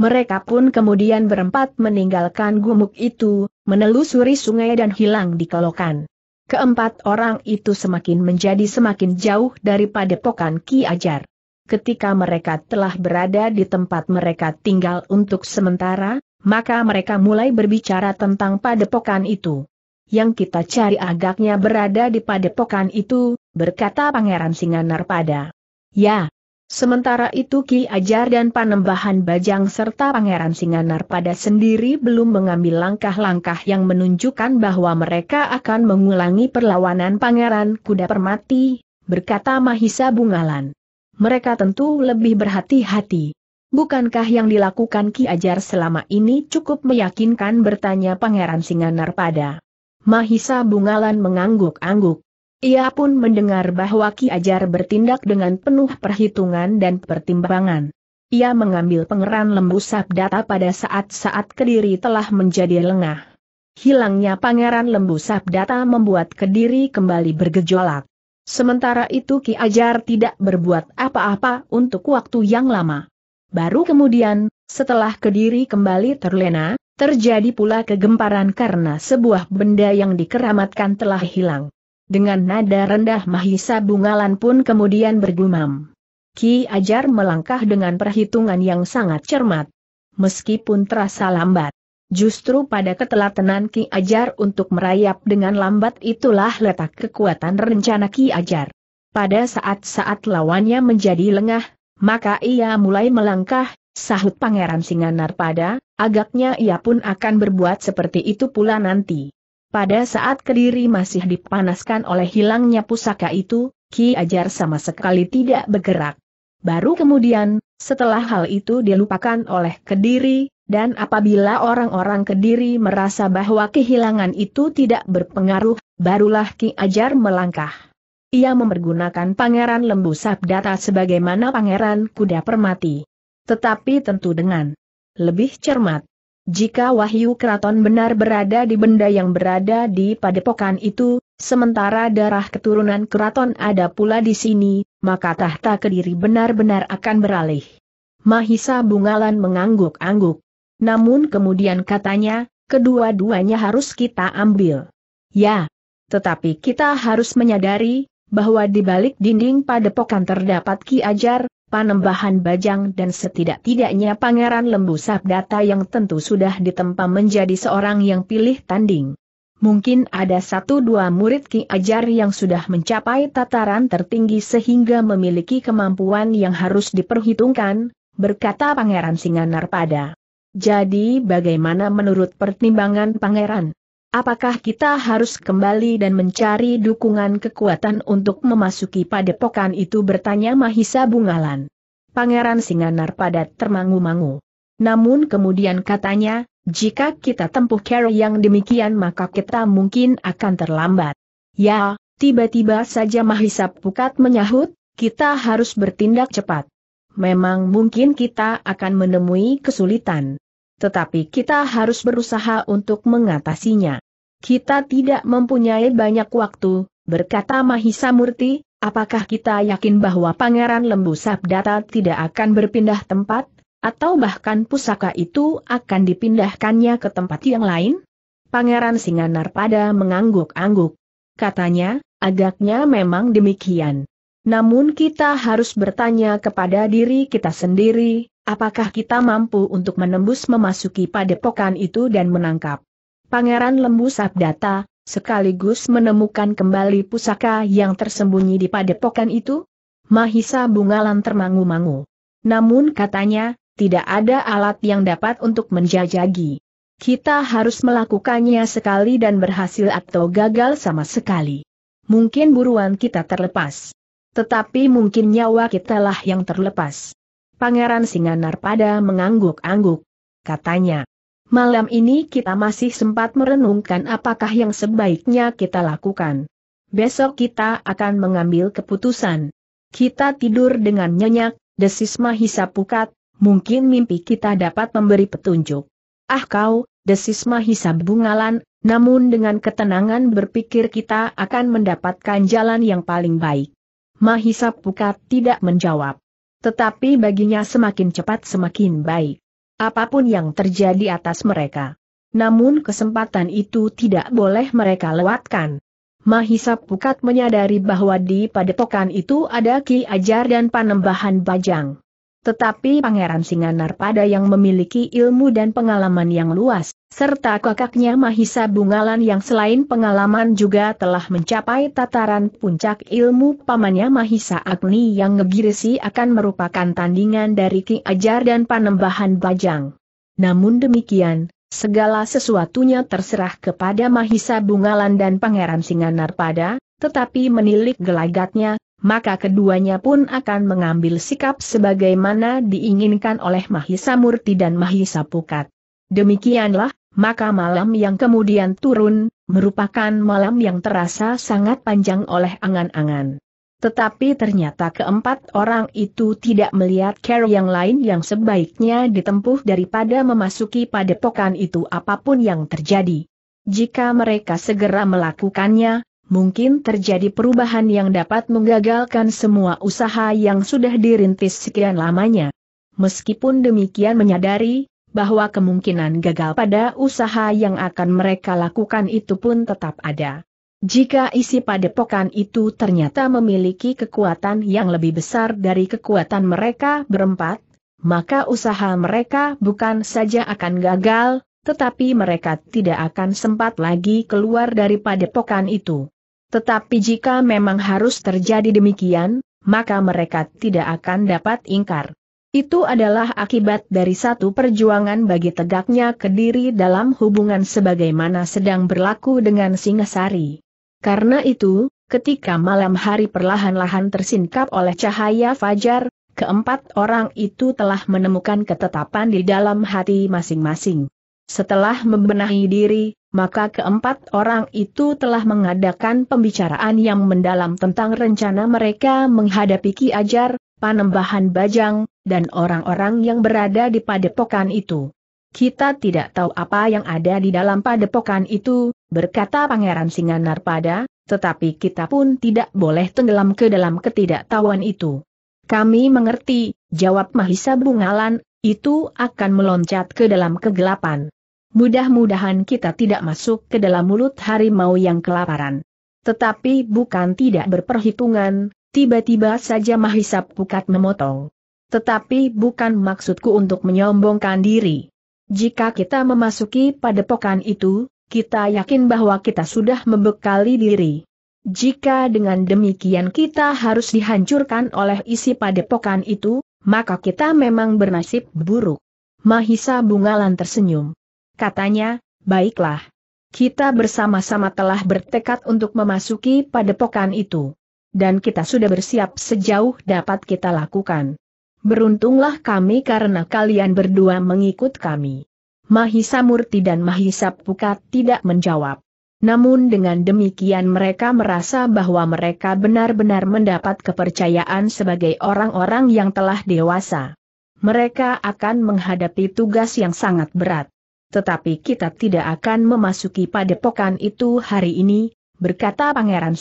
Mereka pun kemudian berempat meninggalkan gumuk itu, menelusuri sungai dan hilang di kelokan. Keempat orang itu semakin menjadi semakin jauh daripada pokan Ki Ajar ketika mereka telah berada di tempat mereka tinggal untuk sementara, maka mereka mulai berbicara tentang padepokan itu. Yang kita cari agaknya berada di padepokan itu, berkata Pangeran Singanar pada. Ya. Sementara itu Ki Ajar dan Panembahan Bajang serta Pangeran Singanar pada sendiri belum mengambil langkah-langkah yang menunjukkan bahwa mereka akan mengulangi perlawanan Pangeran Kuda Permati, berkata Mahisa Bungalan mereka tentu lebih berhati-hati. Bukankah yang dilakukan Ki Ajar selama ini cukup meyakinkan bertanya Pangeran Singanar pada Mahisa Bungalan mengangguk-angguk. Ia pun mendengar bahwa Ki Ajar bertindak dengan penuh perhitungan dan pertimbangan. Ia mengambil pengeran lembu data pada saat-saat Kediri telah menjadi lengah. Hilangnya pangeran lembu data membuat Kediri kembali bergejolak. Sementara itu Ki Ajar tidak berbuat apa-apa untuk waktu yang lama. Baru kemudian, setelah Kediri kembali terlena, terjadi pula kegemparan karena sebuah benda yang dikeramatkan telah hilang. Dengan nada rendah Mahisa Bungalan pun kemudian bergumam. Ki Ajar melangkah dengan perhitungan yang sangat cermat. Meskipun terasa lambat, Justru pada ketelatenan Ki Ajar untuk merayap dengan lambat itulah letak kekuatan rencana Ki Ajar. Pada saat-saat lawannya menjadi lengah, maka ia mulai melangkah, sahut Pangeran Singanar pada, agaknya ia pun akan berbuat seperti itu pula nanti. Pada saat Kediri masih dipanaskan oleh hilangnya pusaka itu, Ki Ajar sama sekali tidak bergerak. Baru kemudian, setelah hal itu dilupakan oleh Kediri, dan apabila orang-orang Kediri merasa bahwa kehilangan itu tidak berpengaruh, barulah Ki Ajar melangkah. Ia mempergunakan Pangeran Lembu Sabdata sebagaimana Pangeran Kuda Permati. Tetapi tentu dengan lebih cermat. Jika Wahyu Keraton benar berada di benda yang berada di padepokan itu, sementara darah keturunan keraton ada pula di sini, maka tahta kediri benar-benar akan beralih. Mahisa Bungalan mengangguk-angguk. Namun kemudian katanya, kedua-duanya harus kita ambil. Ya, tetapi kita harus menyadari, bahwa di balik dinding padepokan terdapat Ki Ajar, panembahan Bajang dan setidak-tidaknya Pangeran Lembu Sabdata yang tentu sudah ditempa menjadi seorang yang pilih tanding. Mungkin ada satu dua murid Ki Ajar yang sudah mencapai tataran tertinggi sehingga memiliki kemampuan yang harus diperhitungkan, berkata Pangeran Singanar pada jadi bagaimana menurut pertimbangan pangeran? Apakah kita harus kembali dan mencari dukungan kekuatan untuk memasuki padepokan itu bertanya Mahisa Bungalan. Pangeran Singanar pada termangu-mangu. Namun kemudian katanya, jika kita tempuh cara yang demikian maka kita mungkin akan terlambat. Ya, tiba-tiba saja Mahisa Pukat menyahut, kita harus bertindak cepat. Memang mungkin kita akan menemui kesulitan. Tetapi kita harus berusaha untuk mengatasinya. Kita tidak mempunyai banyak waktu, berkata Mahisa Murti, apakah kita yakin bahwa Pangeran Lembu Sabdata tidak akan berpindah tempat? Atau bahkan pusaka itu akan dipindahkannya ke tempat yang lain? Pangeran Singanar pada mengangguk-angguk. Katanya, agaknya memang demikian. Namun kita harus bertanya kepada diri kita sendiri, apakah kita mampu untuk menembus memasuki padepokan itu dan menangkap Pangeran Lembu Sabdata, sekaligus menemukan kembali pusaka yang tersembunyi di padepokan itu? Mahisa Bungalan termangu-mangu. Namun katanya, tidak ada alat yang dapat untuk menjajagi. Kita harus melakukannya sekali dan berhasil atau gagal sama sekali. Mungkin buruan kita terlepas. Tetapi mungkin nyawa kita lah yang terlepas. Pangeran Singanar pada mengangguk-angguk. Katanya, malam ini kita masih sempat merenungkan apakah yang sebaiknya kita lakukan. Besok kita akan mengambil keputusan. Kita tidur dengan nyenyak, desis Mahisa Pukat, mungkin mimpi kita dapat memberi petunjuk. Ah kau, desis Mahisa Bungalan, namun dengan ketenangan berpikir kita akan mendapatkan jalan yang paling baik. Mahisa Pukat tidak menjawab. Tetapi baginya semakin cepat semakin baik. Apapun yang terjadi atas mereka. Namun kesempatan itu tidak boleh mereka lewatkan. Mahisa Pukat menyadari bahwa di padepokan itu ada Ki Ajar dan Panembahan Bajang. Tetapi Pangeran Narpada yang memiliki ilmu dan pengalaman yang luas, serta kakaknya Mahisa Bungalan yang selain pengalaman juga telah mencapai tataran puncak ilmu pamannya Mahisa Agni yang ngegirisi akan merupakan tandingan dari Ki Ajar dan Panembahan Bajang. Namun demikian, segala sesuatunya terserah kepada Mahisa Bungalan dan Pangeran Narpada, tetapi menilik gelagatnya, maka keduanya pun akan mengambil sikap sebagaimana diinginkan oleh Mahisa Murti dan Mahisa Pukat. Demikianlah, maka malam yang kemudian turun, merupakan malam yang terasa sangat panjang oleh angan-angan. Tetapi ternyata keempat orang itu tidak melihat care yang lain yang sebaiknya ditempuh daripada memasuki padepokan itu apapun yang terjadi. Jika mereka segera melakukannya, mungkin terjadi perubahan yang dapat menggagalkan semua usaha yang sudah dirintis sekian lamanya. Meskipun demikian menyadari, bahwa kemungkinan gagal pada usaha yang akan mereka lakukan itu pun tetap ada. Jika isi padepokan itu ternyata memiliki kekuatan yang lebih besar dari kekuatan mereka berempat, maka usaha mereka bukan saja akan gagal, tetapi mereka tidak akan sempat lagi keluar dari padepokan itu. Tetapi jika memang harus terjadi demikian, maka mereka tidak akan dapat ingkar. Itu adalah akibat dari satu perjuangan bagi tegaknya Kediri dalam hubungan sebagaimana sedang berlaku dengan Singasari. Karena itu, ketika malam hari perlahan-lahan tersingkap oleh cahaya fajar, keempat orang itu telah menemukan ketetapan di dalam hati masing-masing. Setelah membenahi diri, maka keempat orang itu telah mengadakan pembicaraan yang mendalam tentang rencana mereka menghadapi Ki Ajar, Panembahan Bajang, dan orang-orang yang berada di padepokan itu. Kita tidak tahu apa yang ada di dalam padepokan itu, berkata Pangeran Singanar pada. tetapi kita pun tidak boleh tenggelam ke dalam ketidaktahuan itu. Kami mengerti, jawab Mahisa Bungalan, itu akan meloncat ke dalam kegelapan. Mudah-mudahan kita tidak masuk ke dalam mulut harimau yang kelaparan. Tetapi bukan tidak berperhitungan, tiba-tiba saja mahisa Pukat memotong. Tetapi bukan maksudku untuk menyombongkan diri. Jika kita memasuki padepokan itu, kita yakin bahwa kita sudah membekali diri. Jika dengan demikian kita harus dihancurkan oleh isi padepokan itu, maka kita memang bernasib buruk. Mahisa Bungalan tersenyum katanya, baiklah. Kita bersama-sama telah bertekad untuk memasuki padepokan itu. Dan kita sudah bersiap sejauh dapat kita lakukan. Beruntunglah kami karena kalian berdua mengikut kami. Mahisa Murti dan Mahisa Pukat tidak menjawab. Namun dengan demikian mereka merasa bahwa mereka benar-benar mendapat kepercayaan sebagai orang-orang yang telah dewasa. Mereka akan menghadapi tugas yang sangat berat tetapi kita tidak akan memasuki padepokan itu hari ini, berkata Pangeran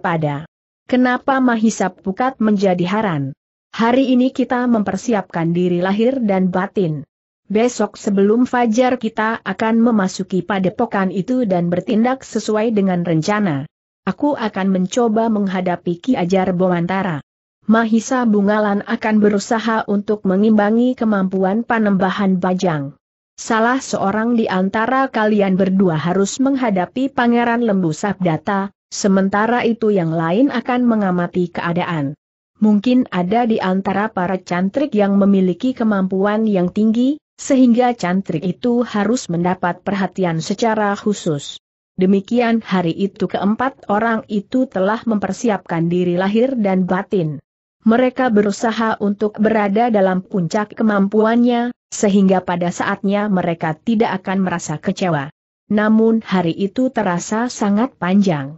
pada. Kenapa Mahisa Pukat menjadi haran? Hari ini kita mempersiapkan diri lahir dan batin. Besok sebelum fajar kita akan memasuki padepokan itu dan bertindak sesuai dengan rencana. Aku akan mencoba menghadapi Ki Ajar Bomantara. Mahisa Bungalan akan berusaha untuk mengimbangi kemampuan panembahan Bajang. Salah seorang di antara kalian berdua harus menghadapi Pangeran Lembu Sabdata, sementara itu yang lain akan mengamati keadaan. Mungkin ada di antara para cantrik yang memiliki kemampuan yang tinggi, sehingga cantrik itu harus mendapat perhatian secara khusus. Demikian hari itu keempat orang itu telah mempersiapkan diri lahir dan batin mereka berusaha untuk berada dalam puncak kemampuannya, sehingga pada saatnya mereka tidak akan merasa kecewa. Namun hari itu terasa sangat panjang.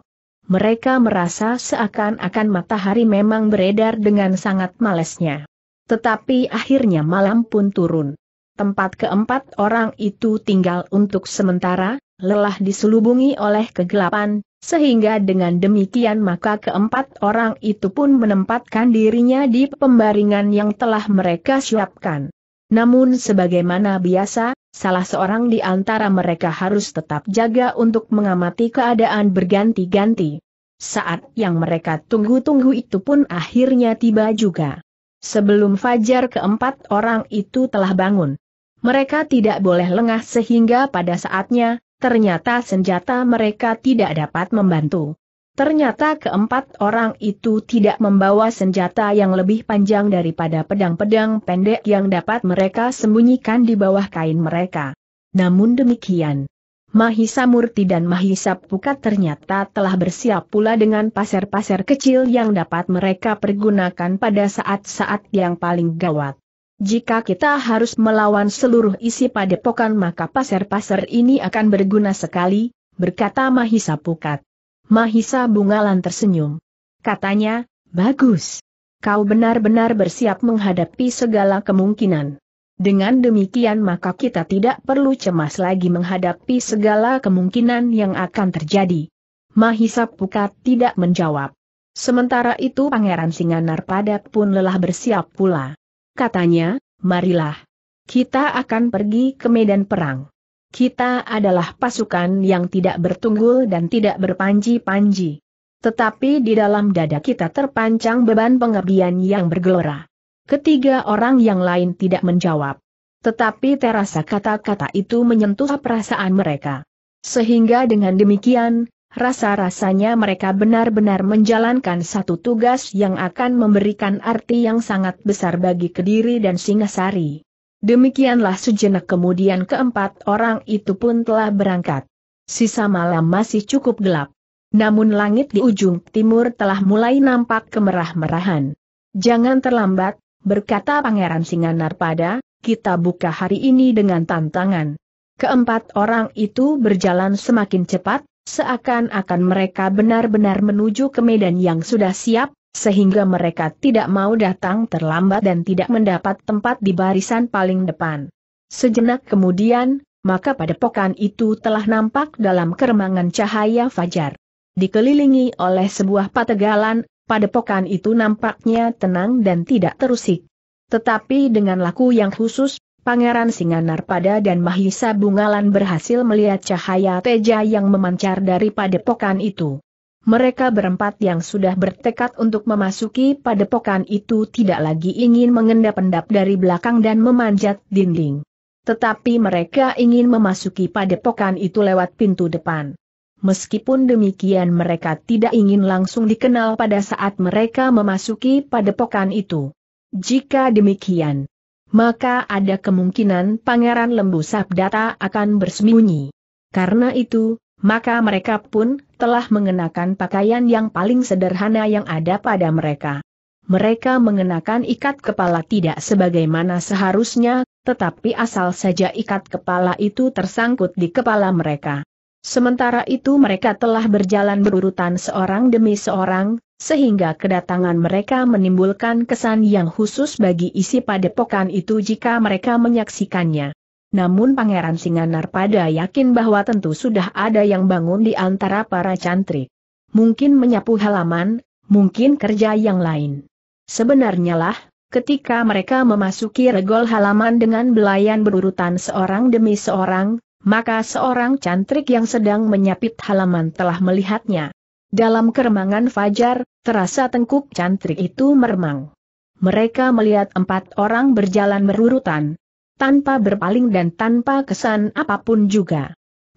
Mereka merasa seakan-akan matahari memang beredar dengan sangat malesnya. Tetapi akhirnya malam pun turun. Tempat keempat orang itu tinggal untuk sementara, lelah diselubungi oleh kegelapan, sehingga dengan demikian maka keempat orang itu pun menempatkan dirinya di pembaringan yang telah mereka siapkan. Namun sebagaimana biasa, salah seorang di antara mereka harus tetap jaga untuk mengamati keadaan berganti-ganti. Saat yang mereka tunggu-tunggu itu pun akhirnya tiba juga. Sebelum fajar keempat orang itu telah bangun. Mereka tidak boleh lengah sehingga pada saatnya, Ternyata senjata mereka tidak dapat membantu. Ternyata keempat orang itu tidak membawa senjata yang lebih panjang daripada pedang-pedang pendek yang dapat mereka sembunyikan di bawah kain mereka. Namun demikian, Mahisa Murti dan Mahisa Pukat ternyata telah bersiap pula dengan pasir-pasir kecil yang dapat mereka pergunakan pada saat-saat yang paling gawat. Jika kita harus melawan seluruh isi padepokan maka pasar-pasar ini akan berguna sekali, berkata Mahisa Pukat. Mahisa Bungalan tersenyum. Katanya, bagus. Kau benar-benar bersiap menghadapi segala kemungkinan. Dengan demikian maka kita tidak perlu cemas lagi menghadapi segala kemungkinan yang akan terjadi. Mahisa Pukat tidak menjawab. Sementara itu Pangeran Singanar Padat pun lelah bersiap pula katanya, marilah. Kita akan pergi ke medan perang. Kita adalah pasukan yang tidak bertunggul dan tidak berpanji-panji. Tetapi di dalam dada kita terpancang beban pengabdian yang bergelora. Ketiga orang yang lain tidak menjawab. Tetapi terasa kata-kata itu menyentuh perasaan mereka. Sehingga dengan demikian, Rasa-rasanya mereka benar-benar menjalankan satu tugas yang akan memberikan arti yang sangat besar bagi Kediri dan Singasari. Demikianlah sejenak kemudian keempat orang itu pun telah berangkat. Sisa malam masih cukup gelap. Namun langit di ujung timur telah mulai nampak kemerah-merahan. Jangan terlambat, berkata Pangeran singanar pada, kita buka hari ini dengan tantangan. Keempat orang itu berjalan semakin cepat, Seakan-akan mereka benar-benar menuju ke medan yang sudah siap, sehingga mereka tidak mau datang terlambat dan tidak mendapat tempat di barisan paling depan. Sejenak kemudian, maka pada padepokan itu telah nampak dalam keremangan cahaya fajar. Dikelilingi oleh sebuah pategalan, padepokan itu nampaknya tenang dan tidak terusik. Tetapi dengan laku yang khusus, Pangeran Singanar pada dan Mahisa Bungalan berhasil melihat cahaya teja yang memancar dari padepokan itu. Mereka berempat yang sudah bertekad untuk memasuki padepokan itu tidak lagi ingin mengendap-endap dari belakang dan memanjat dinding. Tetapi mereka ingin memasuki padepokan itu lewat pintu depan. Meskipun demikian mereka tidak ingin langsung dikenal pada saat mereka memasuki padepokan itu. Jika demikian, maka ada kemungkinan Pangeran Lembu Sabdata akan bersembunyi. Karena itu, maka mereka pun telah mengenakan pakaian yang paling sederhana yang ada pada mereka. Mereka mengenakan ikat kepala tidak sebagaimana seharusnya, tetapi asal saja ikat kepala itu tersangkut di kepala mereka. Sementara itu mereka telah berjalan berurutan seorang demi seorang, sehingga kedatangan mereka menimbulkan kesan yang khusus bagi isi padepokan itu jika mereka menyaksikannya. Namun Pangeran Singanar pada yakin bahwa tentu sudah ada yang bangun di antara para cantri. Mungkin menyapu halaman, mungkin kerja yang lain. Sebenarnya lah, ketika mereka memasuki regol halaman dengan belayan berurutan seorang demi seorang, maka seorang cantrik yang sedang menyapit halaman telah melihatnya. Dalam keremangan fajar, terasa tengkuk cantrik itu meremang. Mereka melihat empat orang berjalan berurutan. Tanpa berpaling dan tanpa kesan apapun juga.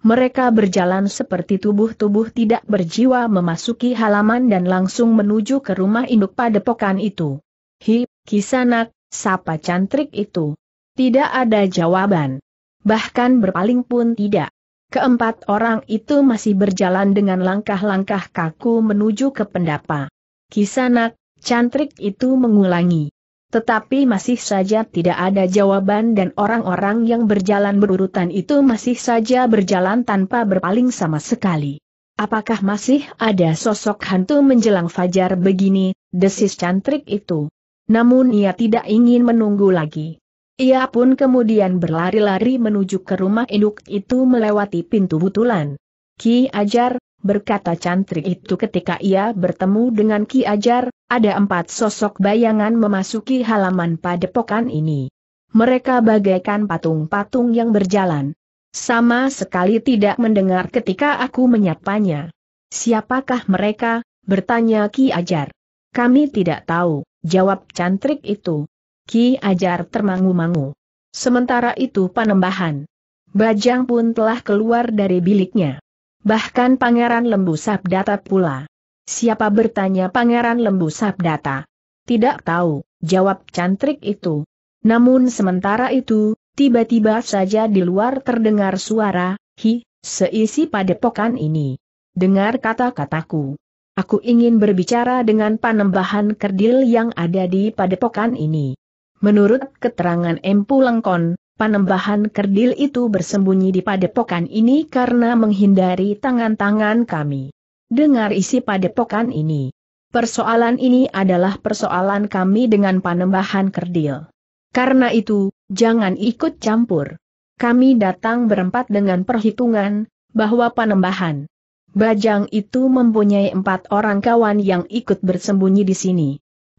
Mereka berjalan seperti tubuh-tubuh tidak berjiwa memasuki halaman dan langsung menuju ke rumah induk padepokan itu. Hi, kisanak, sapa cantrik itu. Tidak ada jawaban. Bahkan berpaling pun tidak. Keempat orang itu masih berjalan dengan langkah-langkah kaku menuju ke pendapa. Kisanak, cantrik itu mengulangi. Tetapi masih saja tidak ada jawaban dan orang-orang yang berjalan berurutan itu masih saja berjalan tanpa berpaling sama sekali. Apakah masih ada sosok hantu menjelang fajar begini, desis cantrik itu? Namun ia tidak ingin menunggu lagi. Ia pun kemudian berlari-lari menuju ke rumah induk itu melewati pintu butulan. Ki Ajar, berkata cantrik itu ketika ia bertemu dengan Ki Ajar, ada empat sosok bayangan memasuki halaman padepokan ini. Mereka bagaikan patung-patung yang berjalan. Sama sekali tidak mendengar ketika aku menyapanya. Siapakah mereka? bertanya Ki Ajar. Kami tidak tahu, jawab cantrik itu. Ki Ajar termangu-mangu. Sementara itu panembahan. Bajang pun telah keluar dari biliknya. Bahkan Pangeran Lembu Sabdata pula. Siapa bertanya Pangeran Lembu Sabdata? Tidak tahu, jawab cantrik itu. Namun sementara itu, tiba-tiba saja di luar terdengar suara, hi, seisi padepokan ini. Dengar kata-kataku. Aku ingin berbicara dengan panembahan kerdil yang ada di padepokan ini. Menurut keterangan Empu Lengkon, panembahan kerdil itu bersembunyi di padepokan ini karena menghindari tangan-tangan kami. Dengar isi padepokan ini. Persoalan ini adalah persoalan kami dengan panembahan kerdil. Karena itu, jangan ikut campur. Kami datang berempat dengan perhitungan, bahwa panembahan Bajang itu mempunyai empat orang kawan yang ikut bersembunyi di sini.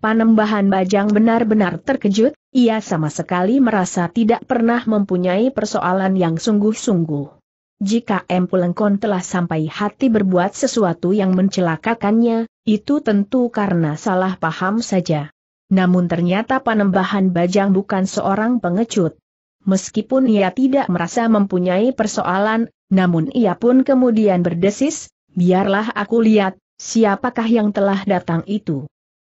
Panembahan Bajang benar-benar terkejut, ia sama sekali merasa tidak pernah mempunyai persoalan yang sungguh-sungguh. Jika M. Pulengkon telah sampai hati berbuat sesuatu yang mencelakakannya, itu tentu karena salah paham saja. Namun ternyata Panembahan Bajang bukan seorang pengecut. Meskipun ia tidak merasa mempunyai persoalan, namun ia pun kemudian berdesis, biarlah aku lihat, siapakah yang telah datang itu.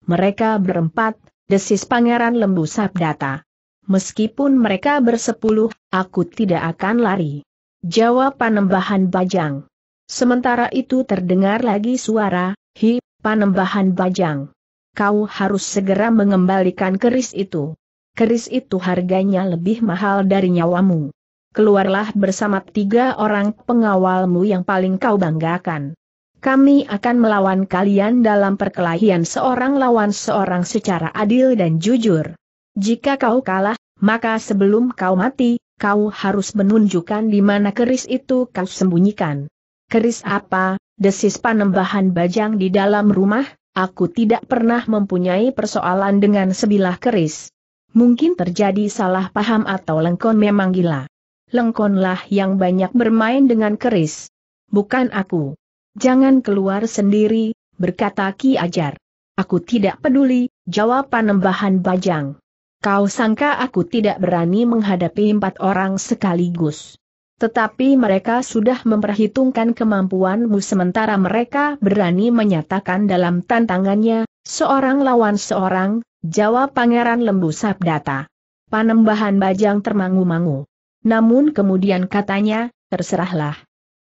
Mereka berempat, desis Pangeran Lembu Sabdata. Meskipun mereka bersepuluh, aku tidak akan lari. Jawab panembahan bajang. Sementara itu terdengar lagi suara, hi, panembahan bajang. Kau harus segera mengembalikan keris itu. Keris itu harganya lebih mahal dari nyawamu. Keluarlah bersama tiga orang pengawalmu yang paling kau banggakan. Kami akan melawan kalian dalam perkelahian seorang lawan seorang secara adil dan jujur. Jika kau kalah, maka sebelum kau mati, kau harus menunjukkan di mana keris itu kau sembunyikan. Keris apa? Desis panembahan bajang di dalam rumah, aku tidak pernah mempunyai persoalan dengan sebilah keris. Mungkin terjadi salah paham atau Lengkon memang gila. Lengkonlah yang banyak bermain dengan keris. Bukan aku. Jangan keluar sendiri, berkata Ki Ajar. Aku tidak peduli, jawab Panembahan Bajang. Kau sangka aku tidak berani menghadapi empat orang sekaligus. Tetapi mereka sudah memperhitungkan kemampuanmu sementara mereka berani menyatakan dalam tantangannya, seorang lawan seorang, jawab Pangeran Lembu Sabdata. Panembahan Bajang termangu-mangu. Namun kemudian katanya, terserahlah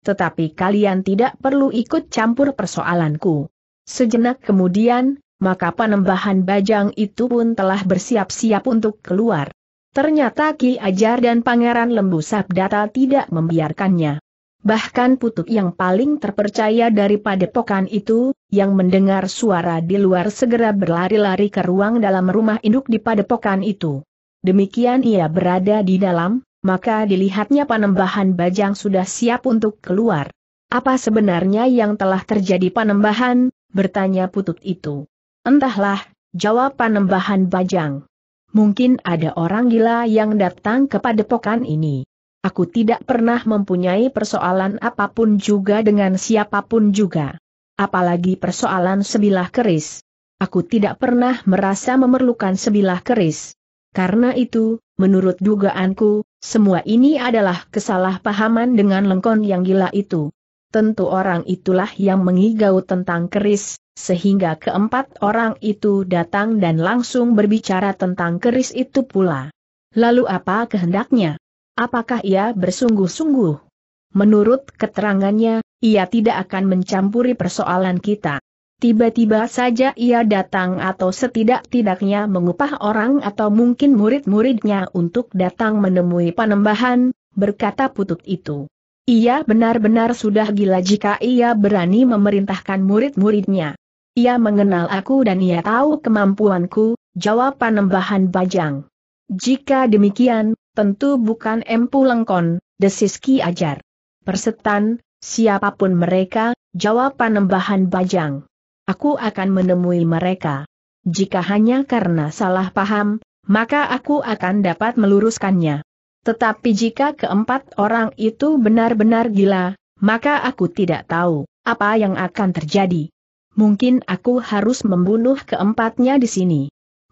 tetapi kalian tidak perlu ikut campur persoalanku. Sejenak kemudian, maka penembahan bajang itu pun telah bersiap-siap untuk keluar. Ternyata Ki Ajar dan Pangeran Lembu Sabdata tidak membiarkannya. Bahkan putuk yang paling terpercaya daripada padepokan itu, yang mendengar suara di luar segera berlari-lari ke ruang dalam rumah induk di padepokan itu. Demikian ia berada di dalam, maka dilihatnya panembahan Bajang sudah siap untuk keluar. Apa sebenarnya yang telah terjadi panembahan? bertanya putut itu. Entahlah, jawab panembahan Bajang. Mungkin ada orang gila yang datang kepada padepokan ini. Aku tidak pernah mempunyai persoalan apapun juga dengan siapapun juga. Apalagi persoalan sebilah keris. Aku tidak pernah merasa memerlukan sebilah keris. Karena itu, menurut dugaanku, semua ini adalah kesalahpahaman dengan lengkon yang gila itu. Tentu orang itulah yang mengigau tentang keris, sehingga keempat orang itu datang dan langsung berbicara tentang keris itu pula. Lalu apa kehendaknya? Apakah ia bersungguh-sungguh? Menurut keterangannya, ia tidak akan mencampuri persoalan kita. Tiba-tiba saja ia datang atau setidak-tidaknya mengupah orang atau mungkin murid-muridnya untuk datang menemui panembahan, berkata putut itu. Ia benar-benar sudah gila jika ia berani memerintahkan murid-muridnya. Ia mengenal aku dan ia tahu kemampuanku, jawab panembahan bajang. Jika demikian, tentu bukan empu lengkon, desis Ki Ajar. Persetan, siapapun mereka, jawab panembahan bajang aku akan menemui mereka. Jika hanya karena salah paham, maka aku akan dapat meluruskannya. Tetapi jika keempat orang itu benar-benar gila, maka aku tidak tahu apa yang akan terjadi. Mungkin aku harus membunuh keempatnya di sini.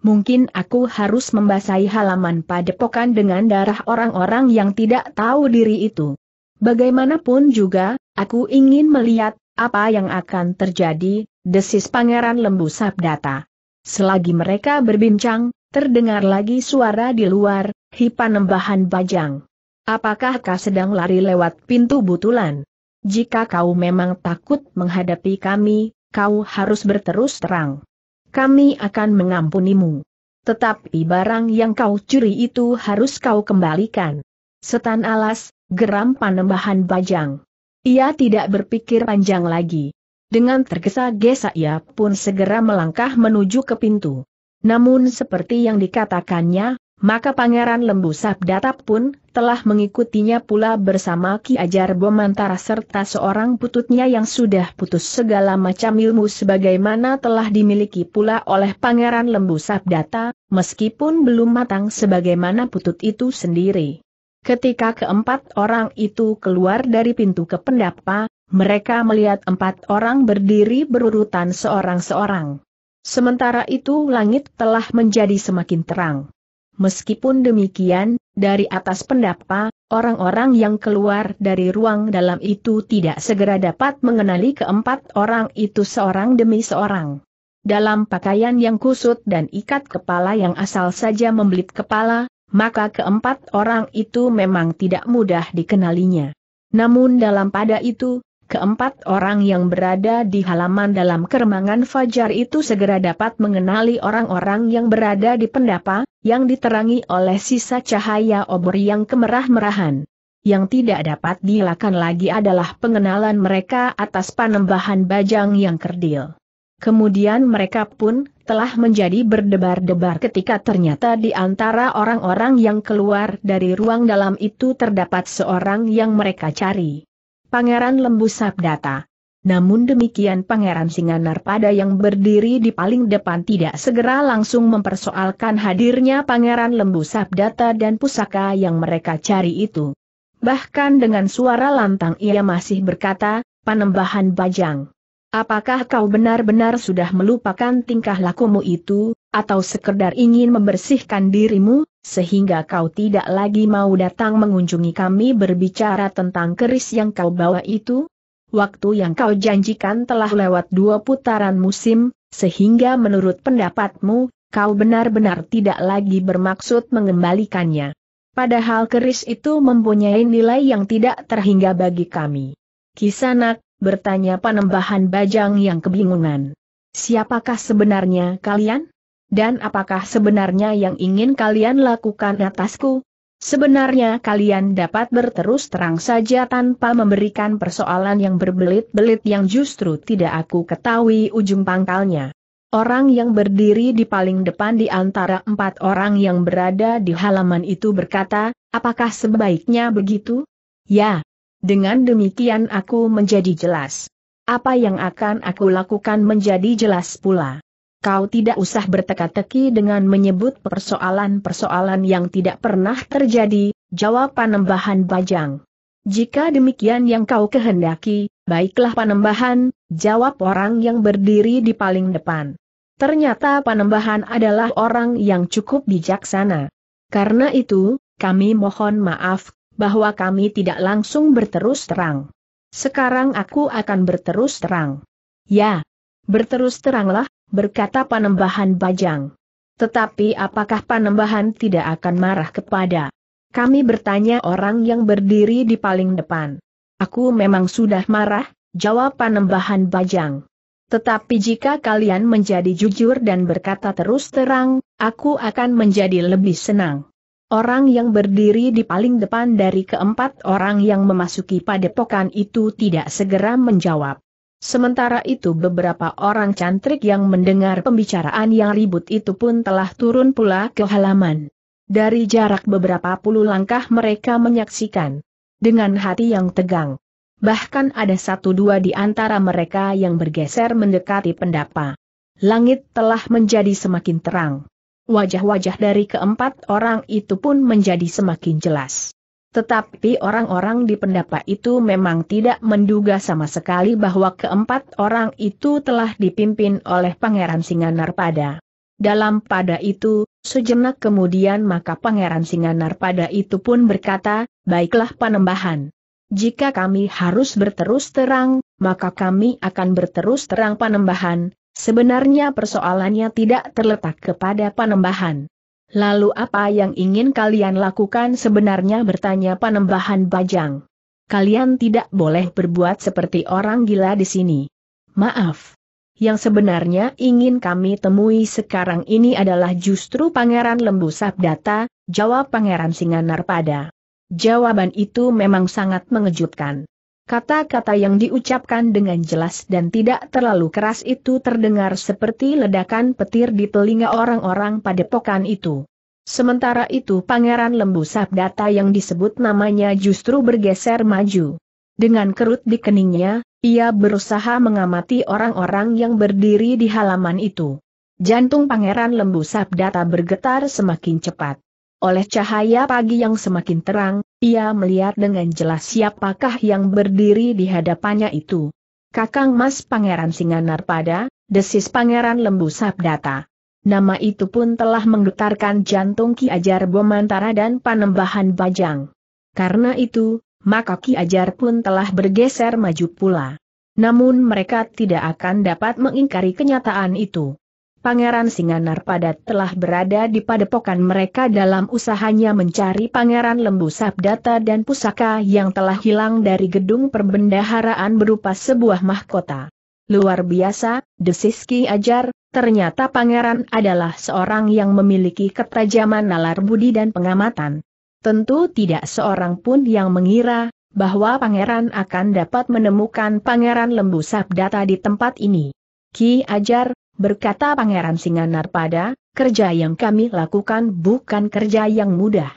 Mungkin aku harus membasahi halaman padepokan dengan darah orang-orang yang tidak tahu diri itu. Bagaimanapun juga, aku ingin melihat apa yang akan terjadi, desis Pangeran Lembu Sabdata. Selagi mereka berbincang, terdengar lagi suara di luar, Hipa nembahan bajang. Apakah kau sedang lari lewat pintu butulan? Jika kau memang takut menghadapi kami, kau harus berterus terang. Kami akan mengampunimu. Tetapi barang yang kau curi itu harus kau kembalikan. Setan alas, geram panembahan bajang. Ia tidak berpikir panjang lagi. Dengan tergesa-gesa ia pun segera melangkah menuju ke pintu. Namun seperti yang dikatakannya, maka Pangeran Lembu Sabdatap pun telah mengikutinya pula bersama Ki Ajar Bomantara serta seorang pututnya yang sudah putus segala macam ilmu sebagaimana telah dimiliki pula oleh Pangeran Lembu Sabdata, meskipun belum matang sebagaimana putut itu sendiri. Ketika keempat orang itu keluar dari pintu ke pendapa, mereka melihat empat orang berdiri berurutan seorang-seorang. Sementara itu langit telah menjadi semakin terang. Meskipun demikian, dari atas pendapa, orang-orang yang keluar dari ruang dalam itu tidak segera dapat mengenali keempat orang itu seorang demi seorang. Dalam pakaian yang kusut dan ikat kepala yang asal saja membelit kepala, maka keempat orang itu memang tidak mudah dikenalinya. Namun dalam pada itu, keempat orang yang berada di halaman dalam keremangan Fajar itu segera dapat mengenali orang-orang yang berada di pendapa, yang diterangi oleh sisa cahaya obor yang kemerah-merahan. Yang tidak dapat dilakukan lagi adalah pengenalan mereka atas panembahan bajang yang kerdil. Kemudian mereka pun telah menjadi berdebar-debar ketika ternyata di antara orang-orang yang keluar dari ruang dalam itu terdapat seorang yang mereka cari. Pangeran Lembu Sabdata. Namun demikian Pangeran Singanar pada yang berdiri di paling depan tidak segera langsung mempersoalkan hadirnya Pangeran Lembu Sabdata dan pusaka yang mereka cari itu. Bahkan dengan suara lantang ia masih berkata, Panembahan Bajang. Apakah kau benar-benar sudah melupakan tingkah lakumu itu, atau sekedar ingin membersihkan dirimu, sehingga kau tidak lagi mau datang mengunjungi kami berbicara tentang keris yang kau bawa itu? Waktu yang kau janjikan telah lewat dua putaran musim, sehingga menurut pendapatmu, kau benar-benar tidak lagi bermaksud mengembalikannya. Padahal keris itu mempunyai nilai yang tidak terhingga bagi kami. Kisanak, bertanya panembahan bajang yang kebingungan. Siapakah sebenarnya kalian? Dan apakah sebenarnya yang ingin kalian lakukan atasku? Sebenarnya kalian dapat berterus terang saja tanpa memberikan persoalan yang berbelit-belit yang justru tidak aku ketahui ujung pangkalnya. Orang yang berdiri di paling depan di antara empat orang yang berada di halaman itu berkata, apakah sebaiknya begitu? Ya, dengan demikian aku menjadi jelas. Apa yang akan aku lakukan menjadi jelas pula. Kau tidak usah berteka-teki dengan menyebut persoalan-persoalan yang tidak pernah terjadi, jawab Panembahan Bajang. Jika demikian yang kau kehendaki, baiklah Panembahan, jawab orang yang berdiri di paling depan. Ternyata Panembahan adalah orang yang cukup bijaksana. Karena itu, kami mohon maaf, bahwa kami tidak langsung berterus terang. Sekarang aku akan berterus terang. Ya, berterus teranglah, berkata panembahan bajang. Tetapi apakah panembahan tidak akan marah kepada kami bertanya orang yang berdiri di paling depan. Aku memang sudah marah, jawab panembahan bajang. Tetapi jika kalian menjadi jujur dan berkata terus terang, aku akan menjadi lebih senang. Orang yang berdiri di paling depan dari keempat orang yang memasuki padepokan itu tidak segera menjawab. Sementara itu beberapa orang cantrik yang mendengar pembicaraan yang ribut itu pun telah turun pula ke halaman. Dari jarak beberapa puluh langkah mereka menyaksikan. Dengan hati yang tegang. Bahkan ada satu dua di antara mereka yang bergeser mendekati pendapa. Langit telah menjadi semakin terang. Wajah-wajah dari keempat orang itu pun menjadi semakin jelas. Tetapi orang-orang di pendapa itu memang tidak menduga sama sekali bahwa keempat orang itu telah dipimpin oleh Pangeran Singanarpada. Dalam pada itu, sejenak kemudian maka Pangeran Singanarpada itu pun berkata, Baiklah panembahan. Jika kami harus berterus terang, maka kami akan berterus terang panembahan, Sebenarnya persoalannya tidak terletak kepada panembahan. Lalu apa yang ingin kalian lakukan sebenarnya bertanya panembahan bajang. Kalian tidak boleh berbuat seperti orang gila di sini. Maaf. Yang sebenarnya ingin kami temui sekarang ini adalah justru Pangeran Lembu Sabdata, jawab Pangeran Singanar pada. Jawaban itu memang sangat mengejutkan. Kata-kata yang diucapkan dengan jelas dan tidak terlalu keras itu terdengar seperti ledakan petir di telinga orang-orang pada padepokan itu. Sementara itu Pangeran Lembu Sabdata yang disebut namanya justru bergeser maju. Dengan kerut di keningnya, ia berusaha mengamati orang-orang yang berdiri di halaman itu. Jantung Pangeran Lembu Sabdata bergetar semakin cepat. Oleh cahaya pagi yang semakin terang, ia melihat dengan jelas siapakah yang berdiri di hadapannya itu. Kakang Mas Pangeran Singanar pada, desis Pangeran Lembu Sabdata. Nama itu pun telah menggetarkan jantung Ki Ajar Bomantara dan Panembahan Bajang. Karena itu, maka Ki Ajar pun telah bergeser maju pula. Namun mereka tidak akan dapat mengingkari kenyataan itu. Pangeran Singanar Padat telah berada di padepokan mereka dalam usahanya mencari Pangeran Lembu Sabdata dan pusaka yang telah hilang dari gedung perbendaharaan berupa sebuah mahkota. Luar biasa, Desiski ajar, ternyata Pangeran adalah seorang yang memiliki ketajaman nalar budi dan pengamatan. Tentu tidak seorang pun yang mengira bahwa Pangeran akan dapat menemukan Pangeran Lembu Sabdata di tempat ini. Ki Ajar, berkata Pangeran singanar pada kerja yang kami lakukan bukan kerja yang mudah.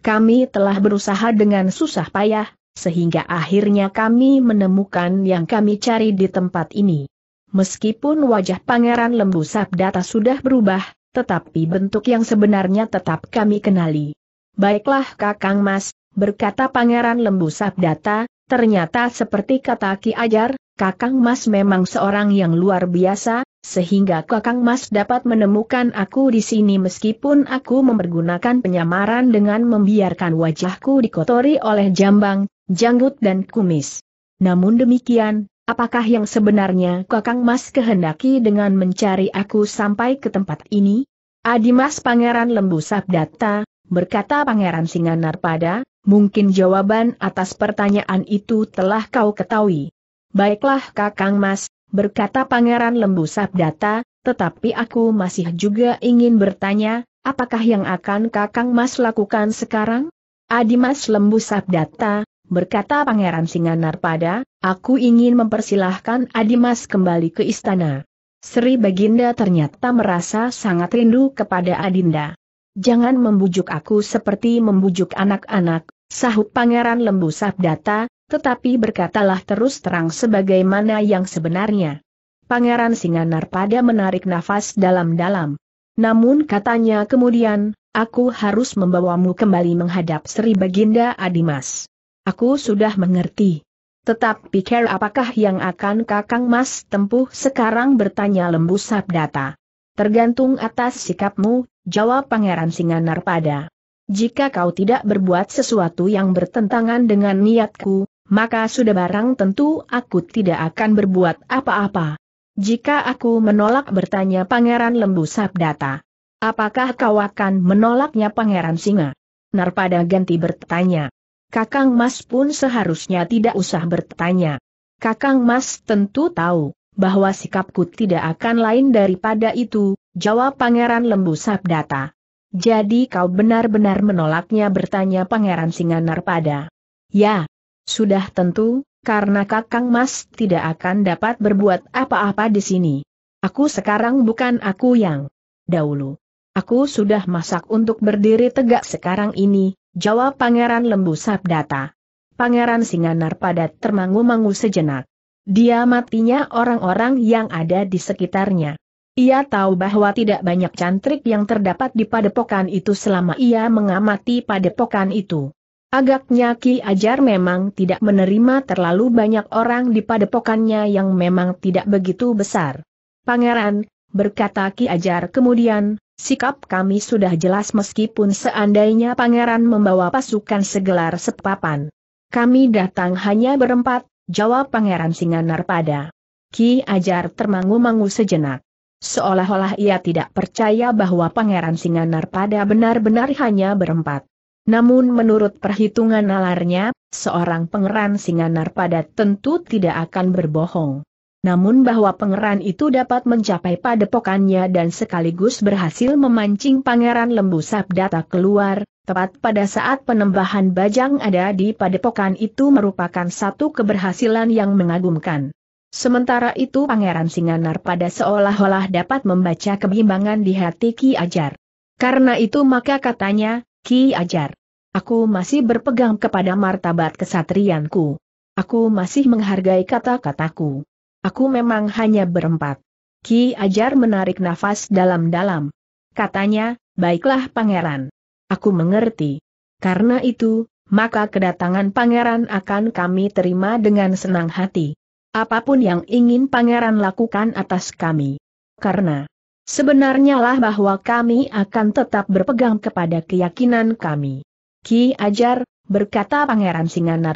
Kami telah berusaha dengan susah payah, sehingga akhirnya kami menemukan yang kami cari di tempat ini. Meskipun wajah Pangeran Lembu Sabdata sudah berubah, tetapi bentuk yang sebenarnya tetap kami kenali. Baiklah Kakang Mas, berkata Pangeran Lembu Sabdata, ternyata seperti kata Ki Ajar, Kakang Mas memang seorang yang luar biasa, sehingga Kakang Mas dapat menemukan aku di sini meskipun aku mempergunakan penyamaran dengan membiarkan wajahku dikotori oleh jambang, janggut dan kumis. Namun demikian, apakah yang sebenarnya Kakang Mas kehendaki dengan mencari aku sampai ke tempat ini? Adi mas Pangeran Lembu Sabdata, berkata Pangeran singanar pada, mungkin jawaban atas pertanyaan itu telah kau ketahui. Baiklah Kakang Mas, berkata Pangeran Lembu Sabdata, tetapi aku masih juga ingin bertanya, apakah yang akan Kakang Mas lakukan sekarang? Adimas Lembu Sabdata, berkata Pangeran Singanar pada, aku ingin mempersilahkan Adimas kembali ke istana. Sri Baginda ternyata merasa sangat rindu kepada Adinda. Jangan membujuk aku seperti membujuk anak-anak, sahut Pangeran Lembu Sabdata, tetapi berkatalah terus terang sebagaimana yang sebenarnya. Pangeran Singanar pada menarik nafas dalam-dalam. Namun katanya kemudian, aku harus membawamu kembali menghadap Sri Baginda Adimas. Aku sudah mengerti. Tetap pikir apakah yang akan kakang mas tempuh sekarang bertanya lembu sabdata. Tergantung atas sikapmu, jawab Pangeran Singanar pada. Jika kau tidak berbuat sesuatu yang bertentangan dengan niatku, maka sudah barang tentu aku tidak akan berbuat apa-apa. Jika aku menolak bertanya Pangeran Lembu Sabdata, apakah kau akan menolaknya Pangeran Singa? Narpada ganti bertanya. Kakang Mas pun seharusnya tidak usah bertanya. Kakang Mas tentu tahu bahwa sikapku tidak akan lain daripada itu, jawab Pangeran Lembu Sabdata. Jadi kau benar-benar menolaknya bertanya Pangeran Singa Narpada. Ya, sudah tentu, karena Kakang Mas tidak akan dapat berbuat apa-apa di sini. Aku sekarang bukan aku yang dahulu. Aku sudah masak untuk berdiri tegak sekarang ini, jawab Pangeran Lembu Sabdata. Pangeran Singanar padat termangu-mangu sejenak. Dia matinya orang-orang yang ada di sekitarnya. Ia tahu bahwa tidak banyak cantrik yang terdapat di padepokan itu selama ia mengamati padepokan itu. Agaknya Ki Ajar memang tidak menerima terlalu banyak orang di padepokannya yang memang tidak begitu besar. Pangeran, berkata Ki Ajar kemudian, sikap kami sudah jelas meskipun seandainya pangeran membawa pasukan segelar sepapan. Kami datang hanya berempat, jawab pangeran Singanar pada. Ki Ajar termangu-mangu sejenak. Seolah-olah ia tidak percaya bahwa pangeran Singanar pada benar-benar hanya berempat. Namun menurut perhitungan nalarnya, seorang pengeran Singanar pada tentu tidak akan berbohong. Namun bahwa pengeran itu dapat mencapai padepokannya dan sekaligus berhasil memancing pangeran Lembu Sabdata keluar, tepat pada saat penembahan bajang ada di padepokan itu merupakan satu keberhasilan yang mengagumkan. Sementara itu Pangeran Singanar pada seolah-olah dapat membaca kebimbangan di hati Ki Ajar. Karena itu maka katanya, Ki Ajar, Aku masih berpegang kepada martabat kesatrianku. Aku masih menghargai kata-kataku. Aku memang hanya berempat. Ki Ajar menarik nafas dalam-dalam. Katanya, baiklah pangeran. Aku mengerti. Karena itu, maka kedatangan pangeran akan kami terima dengan senang hati. Apapun yang ingin pangeran lakukan atas kami. Karena sebenarnya lah bahwa kami akan tetap berpegang kepada keyakinan kami. Ki Ajar, berkata Pangeran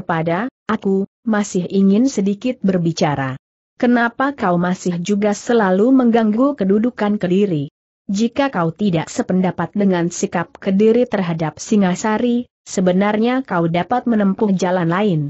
pada, aku, masih ingin sedikit berbicara. Kenapa kau masih juga selalu mengganggu kedudukan kediri? Jika kau tidak sependapat dengan sikap kediri terhadap Singasari, sebenarnya kau dapat menempuh jalan lain.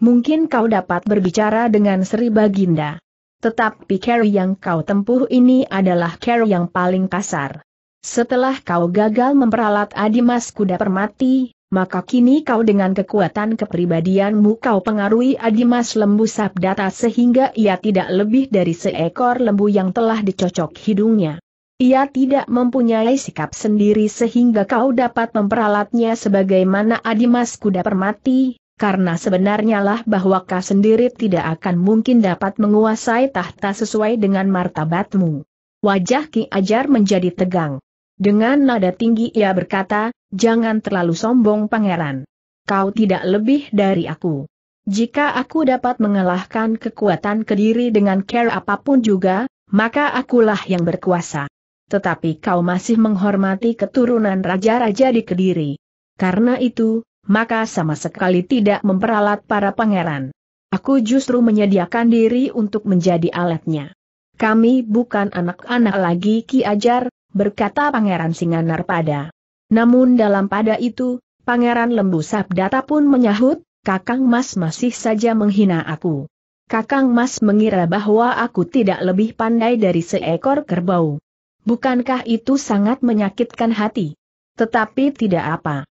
Mungkin kau dapat berbicara dengan Sri Baginda. Tetapi carry yang kau tempuh ini adalah carry yang paling kasar. Setelah kau gagal memperalat Adimas Kuda Permati, maka kini kau dengan kekuatan kepribadianmu kau pengaruhi Adimas Lembu Sabdata sehingga ia tidak lebih dari seekor lembu yang telah dicocok hidungnya. Ia tidak mempunyai sikap sendiri sehingga kau dapat memperalatnya sebagaimana Adimas kuda permati, karena sebenarnya lah bahwa kau sendiri tidak akan mungkin dapat menguasai tahta sesuai dengan martabatmu. Wajah Ki Ajar menjadi tegang. Dengan nada tinggi ia berkata, jangan terlalu sombong pangeran. Kau tidak lebih dari aku. Jika aku dapat mengalahkan kekuatan kediri dengan care apapun juga, maka akulah yang berkuasa. Tetapi kau masih menghormati keturunan raja-raja di kediri. Karena itu, maka sama sekali tidak memperalat para pangeran. Aku justru menyediakan diri untuk menjadi alatnya. Kami bukan anak-anak lagi Ki Ajar, berkata Pangeran Singanar pada. Namun dalam pada itu, Pangeran Lembu Sabdata pun menyahut, Kakang Mas masih saja menghina aku. Kakang Mas mengira bahwa aku tidak lebih pandai dari seekor kerbau. Bukankah itu sangat menyakitkan hati? Tetapi tidak apa.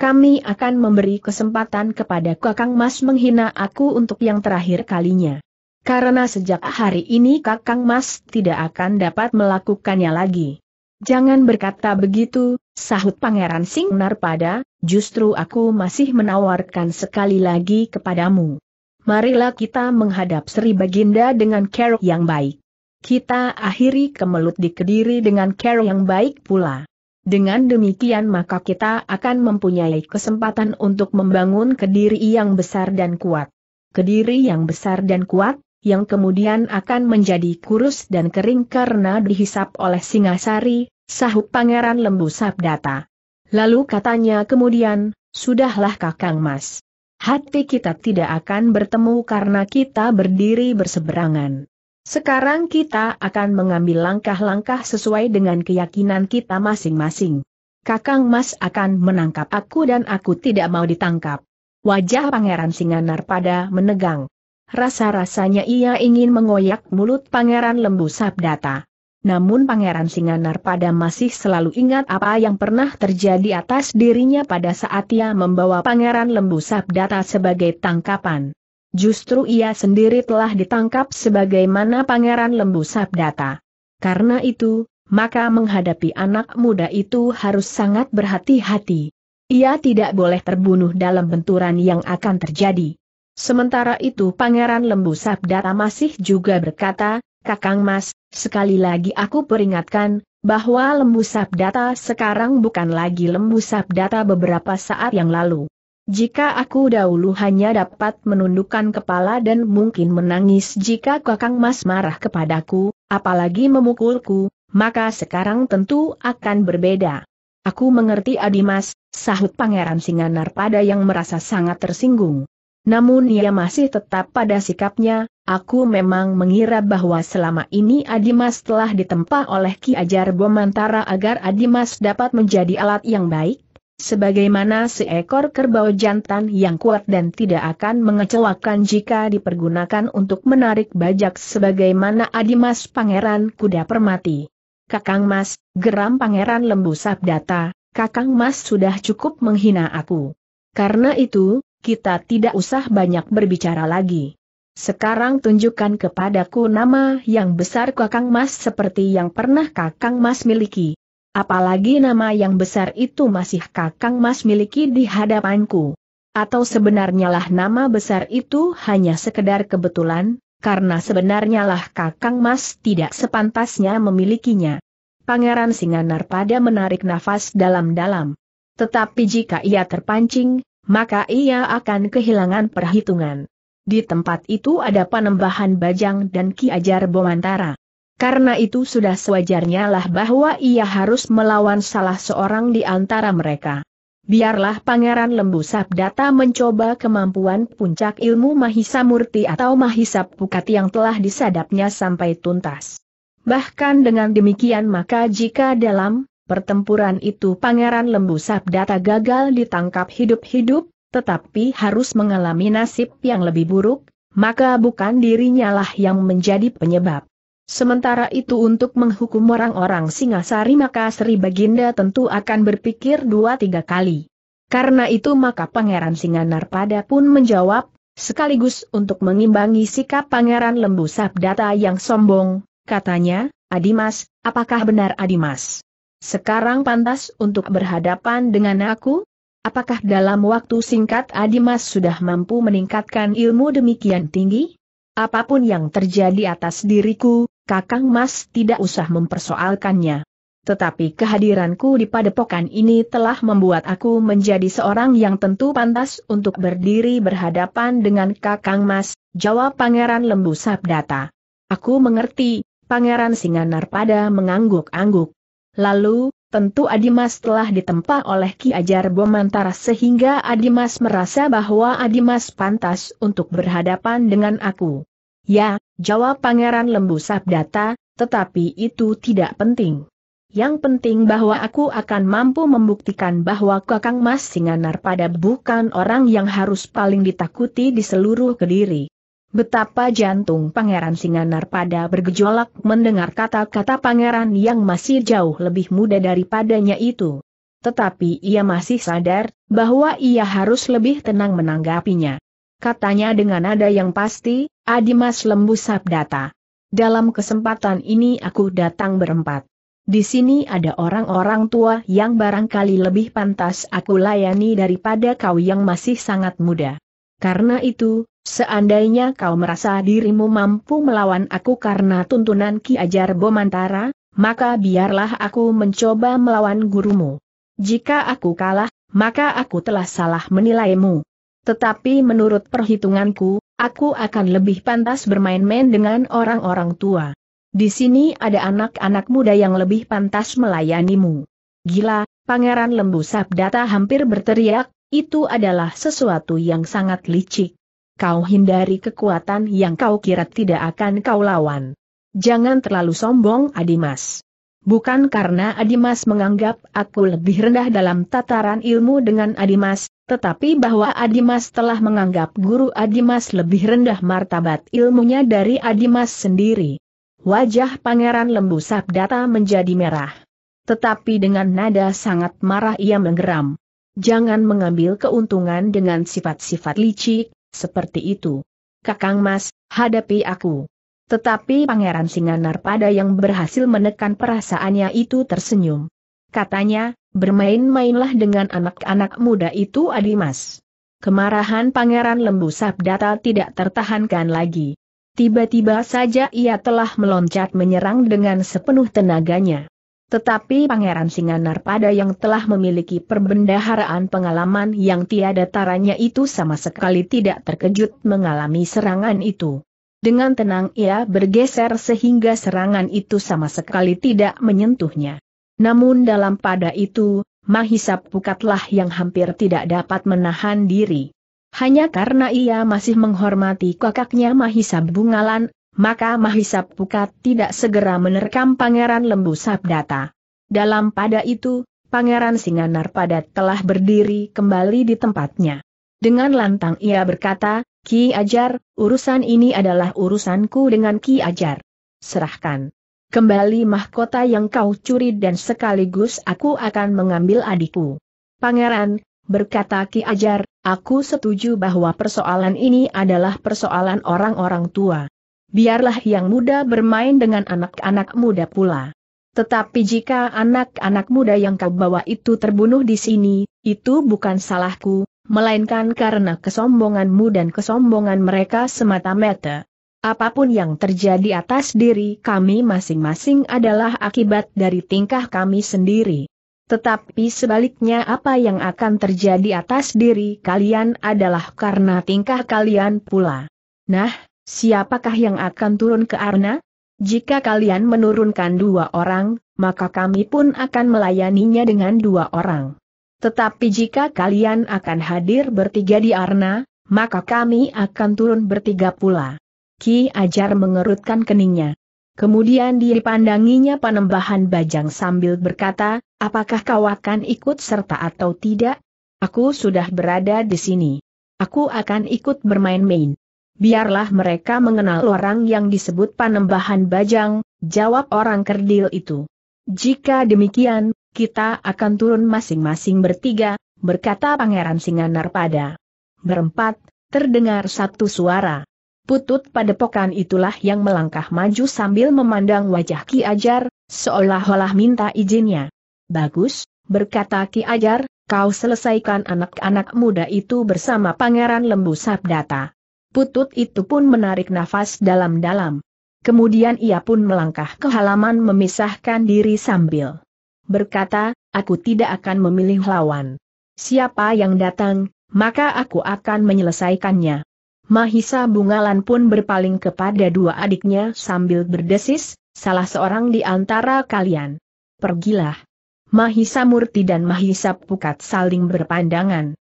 Kami akan memberi kesempatan kepada Kakang Mas menghina aku untuk yang terakhir kalinya. Karena sejak hari ini Kakang Mas tidak akan dapat melakukannya lagi. Jangan berkata begitu, sahut Pangeran Singnar pada. justru aku masih menawarkan sekali lagi kepadamu. Marilah kita menghadap Sri Baginda dengan cara yang baik. Kita akhiri kemelut di Kediri dengan cara yang baik pula. Dengan demikian maka kita akan mempunyai kesempatan untuk membangun Kediri yang besar dan kuat. Kediri yang besar dan kuat, yang kemudian akan menjadi kurus dan kering karena dihisap oleh Singasari, sahut Pangeran Lembu Sabdata. Lalu katanya kemudian, sudahlah kakang mas. Hati kita tidak akan bertemu karena kita berdiri berseberangan. Sekarang kita akan mengambil langkah-langkah sesuai dengan keyakinan kita masing-masing. Kakang Mas akan menangkap aku dan aku tidak mau ditangkap. Wajah Pangeran Singanar pada menegang. Rasa-rasanya ia ingin mengoyak mulut Pangeran Lembu Sabdata. Namun Pangeran Singanar pada masih selalu ingat apa yang pernah terjadi atas dirinya pada saat ia membawa Pangeran Lembu Sabdata sebagai tangkapan. Justru ia sendiri telah ditangkap sebagaimana Pangeran Lembu Sabdata. Karena itu, maka menghadapi anak muda itu harus sangat berhati-hati. Ia tidak boleh terbunuh dalam benturan yang akan terjadi. Sementara itu Pangeran Lembu Sabdata masih juga berkata, Kakang Mas, sekali lagi aku peringatkan, bahwa lembu sabdata sekarang bukan lagi lembu sabdata beberapa saat yang lalu. Jika aku dahulu hanya dapat menundukkan kepala dan mungkin menangis jika kakang mas marah kepadaku, apalagi memukulku, maka sekarang tentu akan berbeda. Aku mengerti Adimas, sahut Pangeran Singanar pada yang merasa sangat tersinggung. Namun ia masih tetap pada sikapnya, aku memang mengira bahwa selama ini Adimas telah ditempa oleh Ki Ajar Bomantara agar Adimas dapat menjadi alat yang baik, sebagaimana seekor kerbau jantan yang kuat dan tidak akan mengecewakan jika dipergunakan untuk menarik bajak sebagaimana Adimas Pangeran Kuda Permati. Kakang Mas, geram Pangeran Lembu Sabdata, Kakang Mas sudah cukup menghina aku. Karena itu, kita tidak usah banyak berbicara lagi. Sekarang tunjukkan kepadaku nama yang besar Kakang Mas seperti yang pernah Kakang Mas miliki. Apalagi nama yang besar itu masih Kakang Mas miliki di hadapanku. Atau sebenarnya lah nama besar itu hanya sekedar kebetulan, karena sebenarnya lah Kakang Mas tidak sepantasnya memilikinya. Pangeran Singanar pada menarik nafas dalam-dalam. Tetapi jika ia terpancing, maka ia akan kehilangan perhitungan. Di tempat itu ada panembahan Bajang dan Ki Ajar Bomantara. Karena itu sudah sewajarnya lah bahwa ia harus melawan salah seorang di antara mereka. Biarlah Pangeran Lembu Sabdata mencoba kemampuan puncak ilmu Mahisa Murti atau Mahisa Pukat yang telah disadapnya sampai tuntas. Bahkan dengan demikian maka jika dalam Pertempuran itu Pangeran Lembu Sabdata gagal ditangkap hidup-hidup, tetapi harus mengalami nasib yang lebih buruk, maka bukan dirinya lah yang menjadi penyebab. Sementara itu untuk menghukum orang-orang Singasari maka Sri Baginda tentu akan berpikir dua tiga kali. Karena itu maka Pangeran Singanarpada pun menjawab, sekaligus untuk mengimbangi sikap Pangeran Lembu Sabdata yang sombong, katanya, Adimas, apakah benar Adimas? Sekarang pantas untuk berhadapan dengan aku? Apakah dalam waktu singkat Adimas sudah mampu meningkatkan ilmu demikian tinggi? Apapun yang terjadi atas diriku, Kakang Mas tidak usah mempersoalkannya. Tetapi kehadiranku di padepokan ini telah membuat aku menjadi seorang yang tentu pantas untuk berdiri berhadapan dengan Kakang Mas, jawab Pangeran Lembu Sabdata. Aku mengerti, Pangeran Singanar pada mengangguk-angguk. Lalu, tentu Adimas telah ditempa oleh Ki Ajar Bomantara sehingga Adimas merasa bahwa Adimas pantas untuk berhadapan dengan aku. Ya, jawab Pangeran Lembu Sabdata, tetapi itu tidak penting. Yang penting bahwa aku akan mampu membuktikan bahwa Kakang Mas Singanar pada bukan orang yang harus paling ditakuti di seluruh Kediri. Betapa jantung Pangeran Singanar pada bergejolak mendengar kata-kata pangeran yang masih jauh lebih muda daripadanya itu. Tetapi ia masih sadar bahwa ia harus lebih tenang menanggapinya. Katanya dengan nada yang pasti, Adimas Lembu Sabdata. Dalam kesempatan ini aku datang berempat. Di sini ada orang-orang tua yang barangkali lebih pantas aku layani daripada kau yang masih sangat muda. Karena itu, Seandainya kau merasa dirimu mampu melawan aku karena tuntunan Ki Ajar Bomantara, maka biarlah aku mencoba melawan gurumu. Jika aku kalah, maka aku telah salah menilaimu. Tetapi menurut perhitunganku, aku akan lebih pantas bermain-main dengan orang-orang tua. Di sini ada anak-anak muda yang lebih pantas melayanimu. Gila, Pangeran Lembu Sabdata hampir berteriak, itu adalah sesuatu yang sangat licik kau hindari kekuatan yang kau kira tidak akan kau lawan. Jangan terlalu sombong Adimas. Bukan karena Adimas menganggap aku lebih rendah dalam tataran ilmu dengan Adimas, tetapi bahwa Adimas telah menganggap guru Adimas lebih rendah martabat ilmunya dari Adimas sendiri. Wajah Pangeran Lembu Sabdata menjadi merah. Tetapi dengan nada sangat marah ia menggeram. Jangan mengambil keuntungan dengan sifat-sifat licik, seperti itu. Kakang Mas, hadapi aku. Tetapi Pangeran Singanar pada yang berhasil menekan perasaannya itu tersenyum. Katanya, bermain-mainlah dengan anak-anak muda itu Adimas. Kemarahan Pangeran Lembu Sabdata tidak tertahankan lagi. Tiba-tiba saja ia telah meloncat menyerang dengan sepenuh tenaganya. Tetapi Pangeran pada yang telah memiliki perbendaharaan pengalaman yang tiada taranya itu sama sekali tidak terkejut mengalami serangan itu. Dengan tenang ia bergeser sehingga serangan itu sama sekali tidak menyentuhnya. Namun dalam pada itu, Mahisa Pukatlah yang hampir tidak dapat menahan diri. Hanya karena ia masih menghormati kakaknya Mahisa Bungalan, maka Mahisa Pukat tidak segera menerkam Pangeran Lembu Sabdata. Dalam pada itu, Pangeran Singanar Padat telah berdiri kembali di tempatnya. Dengan lantang ia berkata, Ki Ajar, urusan ini adalah urusanku dengan Ki Ajar. Serahkan kembali mahkota yang kau curi dan sekaligus aku akan mengambil adikku. Pangeran, berkata Ki Ajar, aku setuju bahwa persoalan ini adalah persoalan orang-orang tua biarlah yang muda bermain dengan anak-anak muda pula. Tetapi jika anak-anak muda yang kau bawa itu terbunuh di sini, itu bukan salahku, melainkan karena kesombonganmu dan kesombongan mereka semata-mata. Apapun yang terjadi atas diri kami masing-masing adalah akibat dari tingkah kami sendiri. Tetapi sebaliknya apa yang akan terjadi atas diri kalian adalah karena tingkah kalian pula. Nah, Siapakah yang akan turun ke Arna? Jika kalian menurunkan dua orang, maka kami pun akan melayaninya dengan dua orang. Tetapi jika kalian akan hadir bertiga di Arna, maka kami akan turun bertiga pula. Ki Ajar mengerutkan keningnya. Kemudian dipandanginya panembahan bajang sambil berkata, apakah kau akan ikut serta atau tidak? Aku sudah berada di sini. Aku akan ikut bermain-main biarlah mereka mengenal orang yang disebut panembahan bajang, jawab orang kerdil itu. Jika demikian, kita akan turun masing-masing bertiga, berkata Pangeran Singanar pada. Berempat, terdengar satu suara. Putut pada pokan itulah yang melangkah maju sambil memandang wajah Ki Ajar, seolah-olah minta izinnya. Bagus, berkata Ki Ajar, kau selesaikan anak-anak muda itu bersama Pangeran Lembu Sabdata. Putut itu pun menarik nafas dalam-dalam. Kemudian ia pun melangkah ke halaman memisahkan diri sambil berkata, aku tidak akan memilih lawan. Siapa yang datang, maka aku akan menyelesaikannya. Mahisa Bungalan pun berpaling kepada dua adiknya sambil berdesis, salah seorang di antara kalian. Pergilah. Mahisa Murti dan Mahisa Pukat saling berpandangan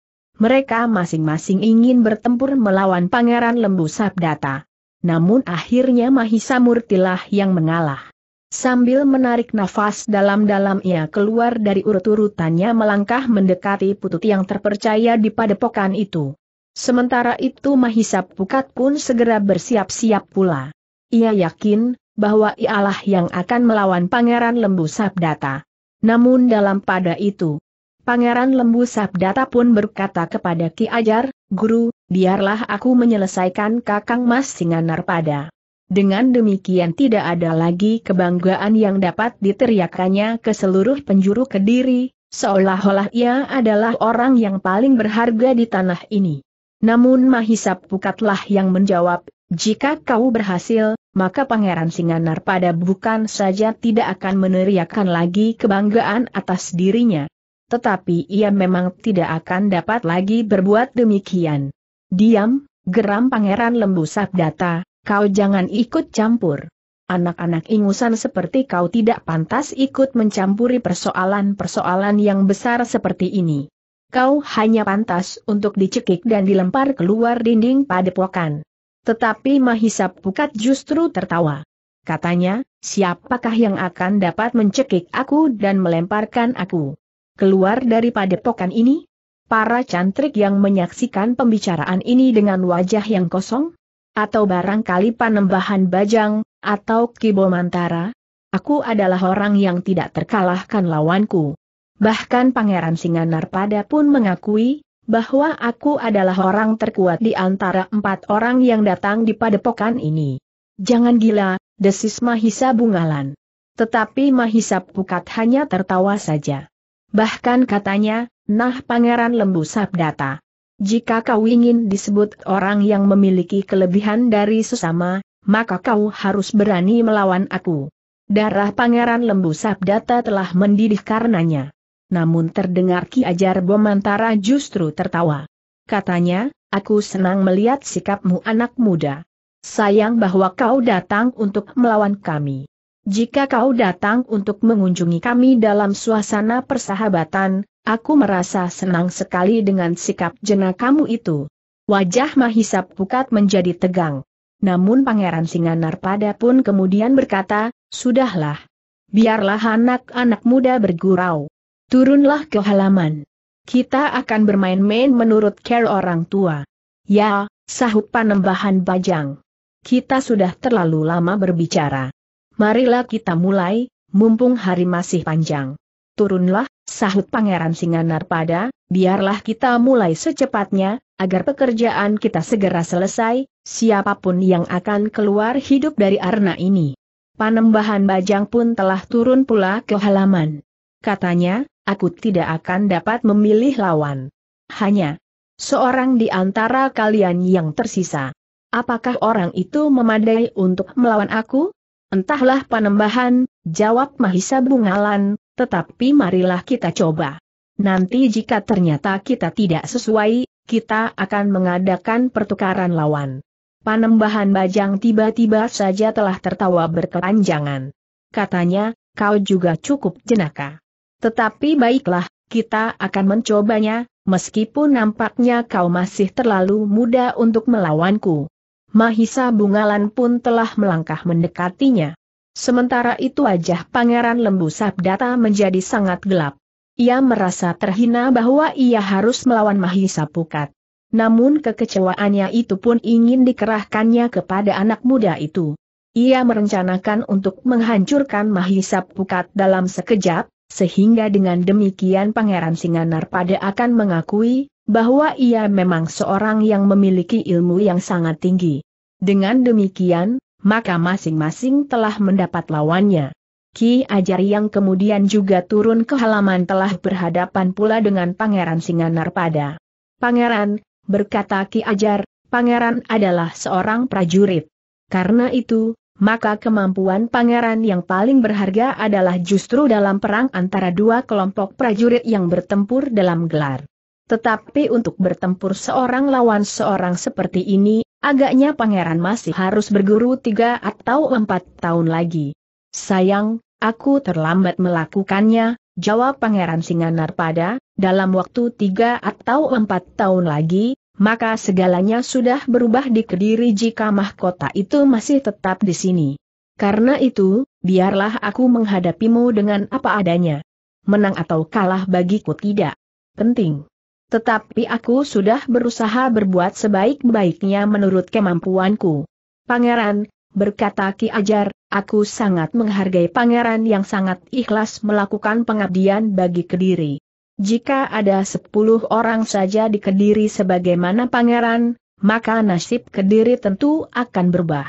mereka masing-masing ingin bertempur melawan Pangeran Lembu Sabdata. Namun akhirnya Mahisa Murtilah yang mengalah. Sambil menarik nafas dalam-dalam ia keluar dari urut-urutannya melangkah mendekati putut yang terpercaya di padepokan itu. Sementara itu Mahisa Pukat pun segera bersiap-siap pula. Ia yakin, bahwa ialah yang akan melawan Pangeran Lembu Sabdata. Namun dalam pada itu, Pangeran Lembu Sabdata pun berkata kepada Ki Ajar, Guru, biarlah aku menyelesaikan kakang Mas Singanar pada. Dengan demikian tidak ada lagi kebanggaan yang dapat diteriakannya ke seluruh penjuru kediri, seolah-olah ia adalah orang yang paling berharga di tanah ini. Namun Mahisap Pukatlah yang menjawab, jika kau berhasil, maka Pangeran Singanar pada bukan saja tidak akan meneriakkan lagi kebanggaan atas dirinya, tetapi ia memang tidak akan dapat lagi berbuat demikian. Diam, geram Pangeran Lembu Sabdata, kau jangan ikut campur. Anak-anak ingusan seperti kau tidak pantas ikut mencampuri persoalan-persoalan yang besar seperti ini. Kau hanya pantas untuk dicekik dan dilempar keluar dinding padepokan. Tetapi Mahisa Pukat justru tertawa. Katanya, siapakah yang akan dapat mencekik aku dan melemparkan aku? keluar dari padepokan ini? Para cantrik yang menyaksikan pembicaraan ini dengan wajah yang kosong? Atau barangkali panembahan bajang, atau kibomantara? Aku adalah orang yang tidak terkalahkan lawanku. Bahkan Pangeran singanar pada pun mengakui, bahwa aku adalah orang terkuat di antara empat orang yang datang di padepokan ini. Jangan gila, desis Mahisa Bungalan. Tetapi Mahisa Pukat hanya tertawa saja. Bahkan katanya, nah Pangeran Lembu Sabdata. Jika kau ingin disebut orang yang memiliki kelebihan dari sesama, maka kau harus berani melawan aku. Darah Pangeran Lembu Sabdata telah mendidih karenanya. Namun terdengar Ki Ajar Bomantara justru tertawa. Katanya, aku senang melihat sikapmu anak muda. Sayang bahwa kau datang untuk melawan kami. Jika kau datang untuk mengunjungi kami dalam suasana persahabatan, aku merasa senang sekali dengan sikap jenak kamu itu. Wajah Mahisa Pukat menjadi tegang. Namun Pangeran Singanarpada pun kemudian berkata, Sudahlah. Biarlah anak-anak muda bergurau. Turunlah ke halaman. Kita akan bermain-main menurut care orang tua. Ya, sahut panembahan bajang. Kita sudah terlalu lama berbicara marilah kita mulai, mumpung hari masih panjang. Turunlah, sahut Pangeran Singanar pada. biarlah kita mulai secepatnya, agar pekerjaan kita segera selesai, siapapun yang akan keluar hidup dari arna ini. Panembahan Bajang pun telah turun pula ke halaman. Katanya, aku tidak akan dapat memilih lawan. Hanya seorang di antara kalian yang tersisa. Apakah orang itu memadai untuk melawan aku? Entahlah panembahan, jawab Mahisa Bungalan, tetapi marilah kita coba. Nanti jika ternyata kita tidak sesuai, kita akan mengadakan pertukaran lawan. Panembahan Bajang tiba-tiba saja telah tertawa berkepanjangan. Katanya, kau juga cukup jenaka. Tetapi baiklah, kita akan mencobanya, meskipun nampaknya kau masih terlalu muda untuk melawanku. Mahisa Bungalan pun telah melangkah mendekatinya. Sementara itu wajah Pangeran Lembu Sabdata menjadi sangat gelap. Ia merasa terhina bahwa ia harus melawan Mahisa Pukat. Namun kekecewaannya itu pun ingin dikerahkannya kepada anak muda itu. Ia merencanakan untuk menghancurkan Mahisa Pukat dalam sekejap, sehingga dengan demikian Pangeran Singanar pada akan mengakui bahwa ia memang seorang yang memiliki ilmu yang sangat tinggi. Dengan demikian, maka masing-masing telah mendapat lawannya. Ki Ajar yang kemudian juga turun ke halaman telah berhadapan pula dengan Pangeran pada. Pangeran, berkata Ki Ajar, Pangeran adalah seorang prajurit. Karena itu, maka kemampuan Pangeran yang paling berharga adalah justru dalam perang antara dua kelompok prajurit yang bertempur dalam gelar. Tetapi untuk bertempur seorang lawan seorang seperti ini, agaknya pangeran masih harus berguru tiga atau empat tahun lagi. Sayang, aku terlambat melakukannya, jawab pangeran Singanar pada. dalam waktu tiga atau empat tahun lagi, maka segalanya sudah berubah di kediri jika mahkota itu masih tetap di sini. Karena itu, biarlah aku menghadapimu dengan apa adanya. Menang atau kalah bagiku tidak penting. Tetapi aku sudah berusaha berbuat sebaik-baiknya menurut kemampuanku. Pangeran, berkata Ki Ajar, aku sangat menghargai pangeran yang sangat ikhlas melakukan pengabdian bagi Kediri. Jika ada sepuluh orang saja di Kediri sebagaimana pangeran, maka nasib Kediri tentu akan berubah.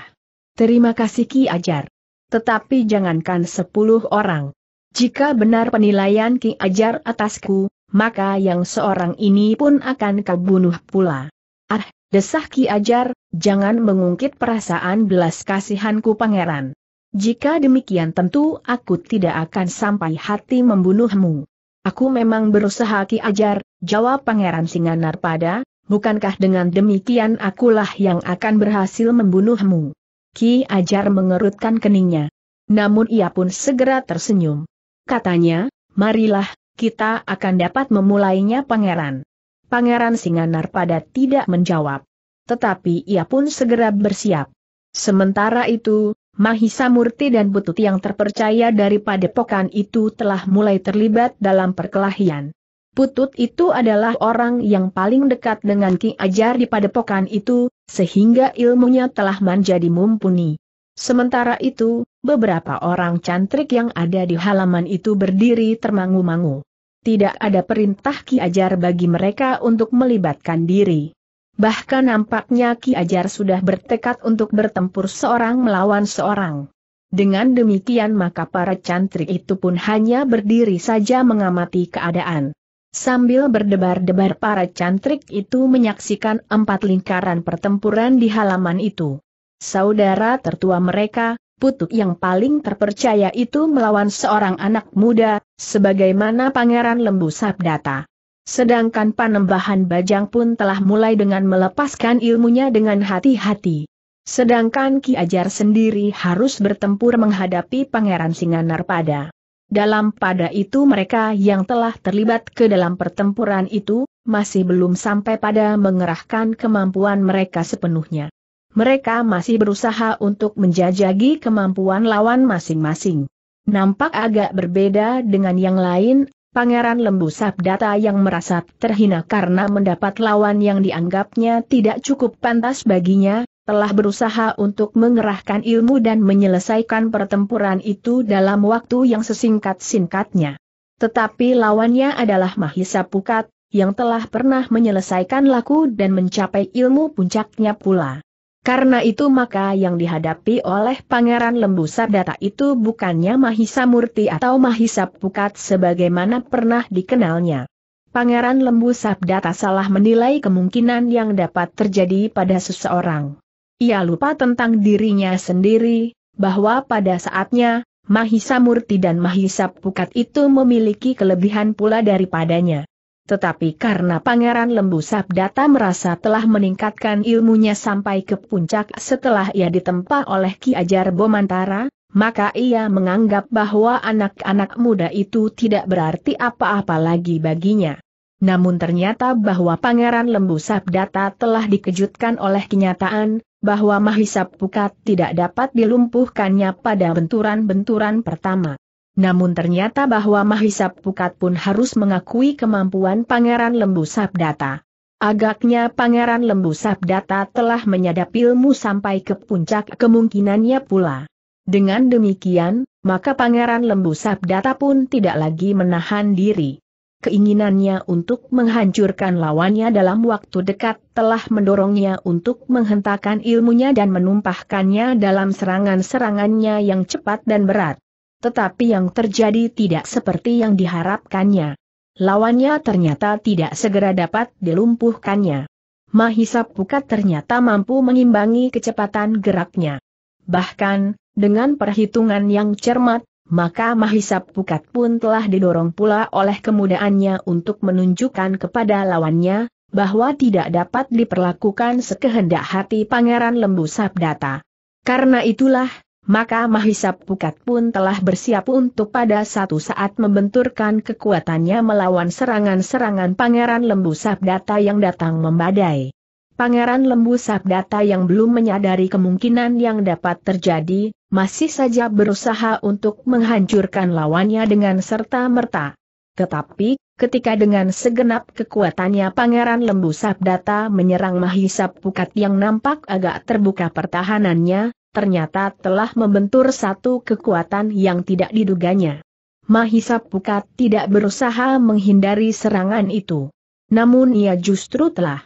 Terima kasih Ki Ajar. Tetapi jangankan sepuluh orang. Jika benar penilaian Ki Ajar atasku, maka yang seorang ini pun akan kau pula. Ah, desah Ki Ajar, jangan mengungkit perasaan belas kasihanku pangeran. Jika demikian tentu aku tidak akan sampai hati membunuhmu. Aku memang berusaha Ki Ajar, jawab pangeran Singanar pada, bukankah dengan demikian akulah yang akan berhasil membunuhmu. Ki Ajar mengerutkan keningnya. Namun ia pun segera tersenyum. Katanya, marilah, kita akan dapat memulainya pangeran. Pangeran Singanar pada tidak menjawab. Tetapi ia pun segera bersiap. Sementara itu, Mahisa Murti dan Butut yang terpercaya dari padepokan itu telah mulai terlibat dalam perkelahian. Putut itu adalah orang yang paling dekat dengan Ki Ajar di padepokan itu, sehingga ilmunya telah menjadi mumpuni. Sementara itu, beberapa orang cantrik yang ada di halaman itu berdiri termangu-mangu. Tidak ada perintah Ki Ajar bagi mereka untuk melibatkan diri. Bahkan nampaknya Ki Ajar sudah bertekad untuk bertempur seorang melawan seorang. Dengan demikian maka para cantrik itu pun hanya berdiri saja mengamati keadaan. Sambil berdebar-debar para cantrik itu menyaksikan empat lingkaran pertempuran di halaman itu. Saudara tertua mereka, putuk yang paling terpercaya itu melawan seorang anak muda, sebagaimana Pangeran Lembu Sabdata. Sedangkan panembahan Bajang pun telah mulai dengan melepaskan ilmunya dengan hati-hati. Sedangkan Ki Ajar sendiri harus bertempur menghadapi Pangeran Singanar pada. Dalam pada itu mereka yang telah terlibat ke dalam pertempuran itu, masih belum sampai pada mengerahkan kemampuan mereka sepenuhnya mereka masih berusaha untuk menjajagi kemampuan lawan masing-masing. Nampak agak berbeda dengan yang lain, Pangeran Lembu Sabdata yang merasa terhina karena mendapat lawan yang dianggapnya tidak cukup pantas baginya, telah berusaha untuk mengerahkan ilmu dan menyelesaikan pertempuran itu dalam waktu yang sesingkat-singkatnya. Tetapi lawannya adalah Mahisa Pukat, yang telah pernah menyelesaikan laku dan mencapai ilmu puncaknya pula. Karena itu maka yang dihadapi oleh Pangeran Lembu Sabdata itu bukannya Mahisa Murti atau Mahisa Pukat sebagaimana pernah dikenalnya. Pangeran Lembu Sabdata salah menilai kemungkinan yang dapat terjadi pada seseorang. Ia lupa tentang dirinya sendiri, bahwa pada saatnya, Mahisa Murti dan Mahisa Pukat itu memiliki kelebihan pula daripadanya. Tetapi karena Pangeran Lembu Sabdata merasa telah meningkatkan ilmunya sampai ke puncak setelah ia ditempa oleh Ki Ajar Bomantara, maka ia menganggap bahwa anak-anak muda itu tidak berarti apa-apa lagi baginya. Namun ternyata bahwa Pangeran Lembu Sabdata telah dikejutkan oleh kenyataan, bahwa Mahisa Pukat tidak dapat dilumpuhkannya pada benturan-benturan pertama. Namun ternyata bahwa Mahisa Pukat pun harus mengakui kemampuan Pangeran Lembu Sabdata. Agaknya Pangeran Lembu Sabdata telah menyadap ilmu sampai ke puncak kemungkinannya pula. Dengan demikian, maka Pangeran Lembu Sabdata pun tidak lagi menahan diri. Keinginannya untuk menghancurkan lawannya dalam waktu dekat telah mendorongnya untuk menghentakkan ilmunya dan menumpahkannya dalam serangan-serangannya yang cepat dan berat. Tetapi yang terjadi tidak seperti yang diharapkannya. Lawannya ternyata tidak segera dapat dilumpuhkannya. Mahisa Pukat ternyata mampu mengimbangi kecepatan geraknya. Bahkan, dengan perhitungan yang cermat, maka Mahisa Pukat pun telah didorong pula oleh kemudaannya untuk menunjukkan kepada lawannya, bahwa tidak dapat diperlakukan sekehendak hati Pangeran Lembu Sabdata. Karena itulah, maka Mahisa Pukat pun telah bersiap untuk pada satu saat membenturkan kekuatannya melawan serangan-serangan Pangeran Lembu Sabdata yang datang membadai. Pangeran Lembu Sabdata yang belum menyadari kemungkinan yang dapat terjadi, masih saja berusaha untuk menghancurkan lawannya dengan serta-merta. Tetapi, ketika dengan segenap kekuatannya Pangeran Lembu Sabdata menyerang Mahisap Pukat yang nampak agak terbuka pertahanannya, ternyata telah membentur satu kekuatan yang tidak diduganya. Mahisa Pukat tidak berusaha menghindari serangan itu. Namun ia justru telah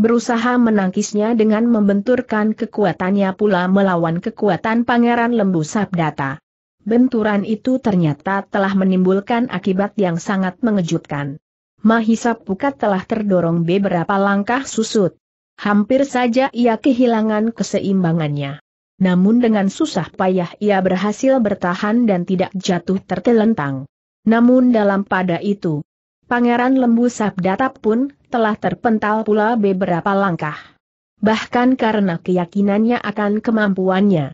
berusaha menangkisnya dengan membenturkan kekuatannya pula melawan kekuatan Pangeran Lembu Sabdata. Benturan itu ternyata telah menimbulkan akibat yang sangat mengejutkan. Mahisa Pukat telah terdorong beberapa langkah susut. Hampir saja ia kehilangan keseimbangannya namun dengan susah payah ia berhasil bertahan dan tidak jatuh tertelentang. Namun dalam pada itu, Pangeran Lembu Sabdatap pun telah terpental pula beberapa langkah. Bahkan karena keyakinannya akan kemampuannya.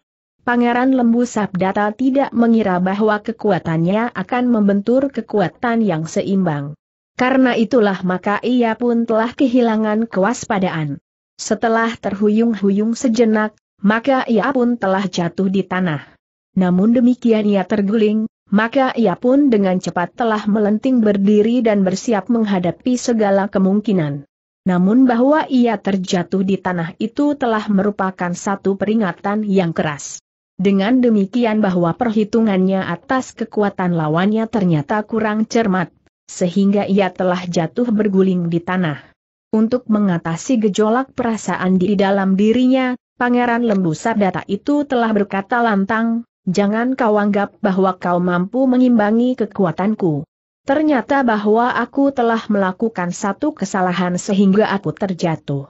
Pangeran Lembu Sabdata tidak mengira bahwa kekuatannya akan membentur kekuatan yang seimbang. Karena itulah maka ia pun telah kehilangan kewaspadaan. Setelah terhuyung-huyung sejenak, maka ia pun telah jatuh di tanah. Namun demikian ia terguling, maka ia pun dengan cepat telah melenting berdiri dan bersiap menghadapi segala kemungkinan. Namun bahwa ia terjatuh di tanah itu telah merupakan satu peringatan yang keras. Dengan demikian bahwa perhitungannya atas kekuatan lawannya ternyata kurang cermat, sehingga ia telah jatuh berguling di tanah. Untuk mengatasi gejolak perasaan di dalam dirinya, Pangeran Lembu Sardata itu telah berkata lantang, jangan kau anggap bahwa kau mampu mengimbangi kekuatanku. Ternyata bahwa aku telah melakukan satu kesalahan sehingga aku terjatuh.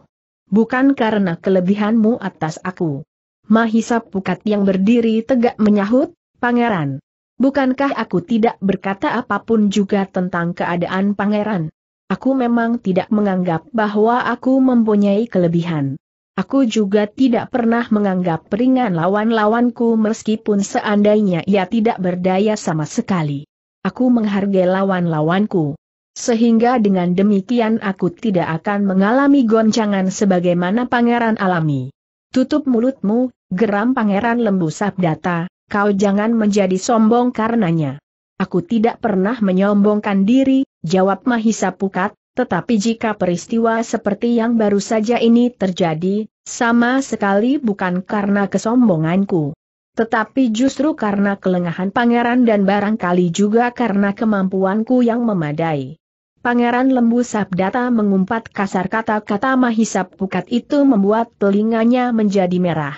Bukan karena kelebihanmu atas aku. Mahisa Pukat yang berdiri tegak menyahut, Pangeran. Bukankah aku tidak berkata apapun juga tentang keadaan Pangeran? Aku memang tidak menganggap bahwa aku mempunyai kelebihan. Aku juga tidak pernah menganggap ringan lawan-lawanku meskipun seandainya ia tidak berdaya sama sekali. Aku menghargai lawan-lawanku. Sehingga dengan demikian aku tidak akan mengalami goncangan sebagaimana pangeran alami. Tutup mulutmu, geram pangeran lembu sabdata, kau jangan menjadi sombong karenanya. Aku tidak pernah menyombongkan diri, jawab Mahisa Pukat, tetapi jika peristiwa seperti yang baru saja ini terjadi, sama sekali bukan karena kesombonganku. Tetapi justru karena kelengahan pangeran dan barangkali juga karena kemampuanku yang memadai. Pangeran Lembu Sabdata mengumpat kasar kata-kata mahisap pukat itu membuat telinganya menjadi merah.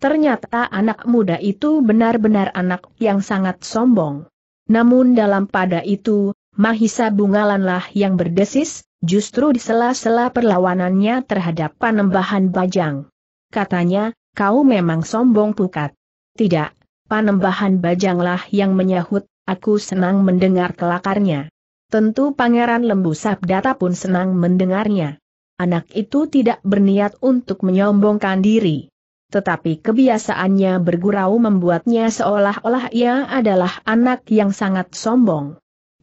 Ternyata anak muda itu benar-benar anak yang sangat sombong. Namun dalam pada itu, Mahisa Bungalanlah yang berdesis, justru di sela-sela perlawanannya terhadap panembahan Bajang. Katanya, kau memang sombong pukat. Tidak, panembahan Bajanglah yang menyahut, aku senang mendengar kelakarnya. Tentu Pangeran Lembu Sabdata pun senang mendengarnya. Anak itu tidak berniat untuk menyombongkan diri. Tetapi kebiasaannya bergurau membuatnya seolah-olah ia adalah anak yang sangat sombong.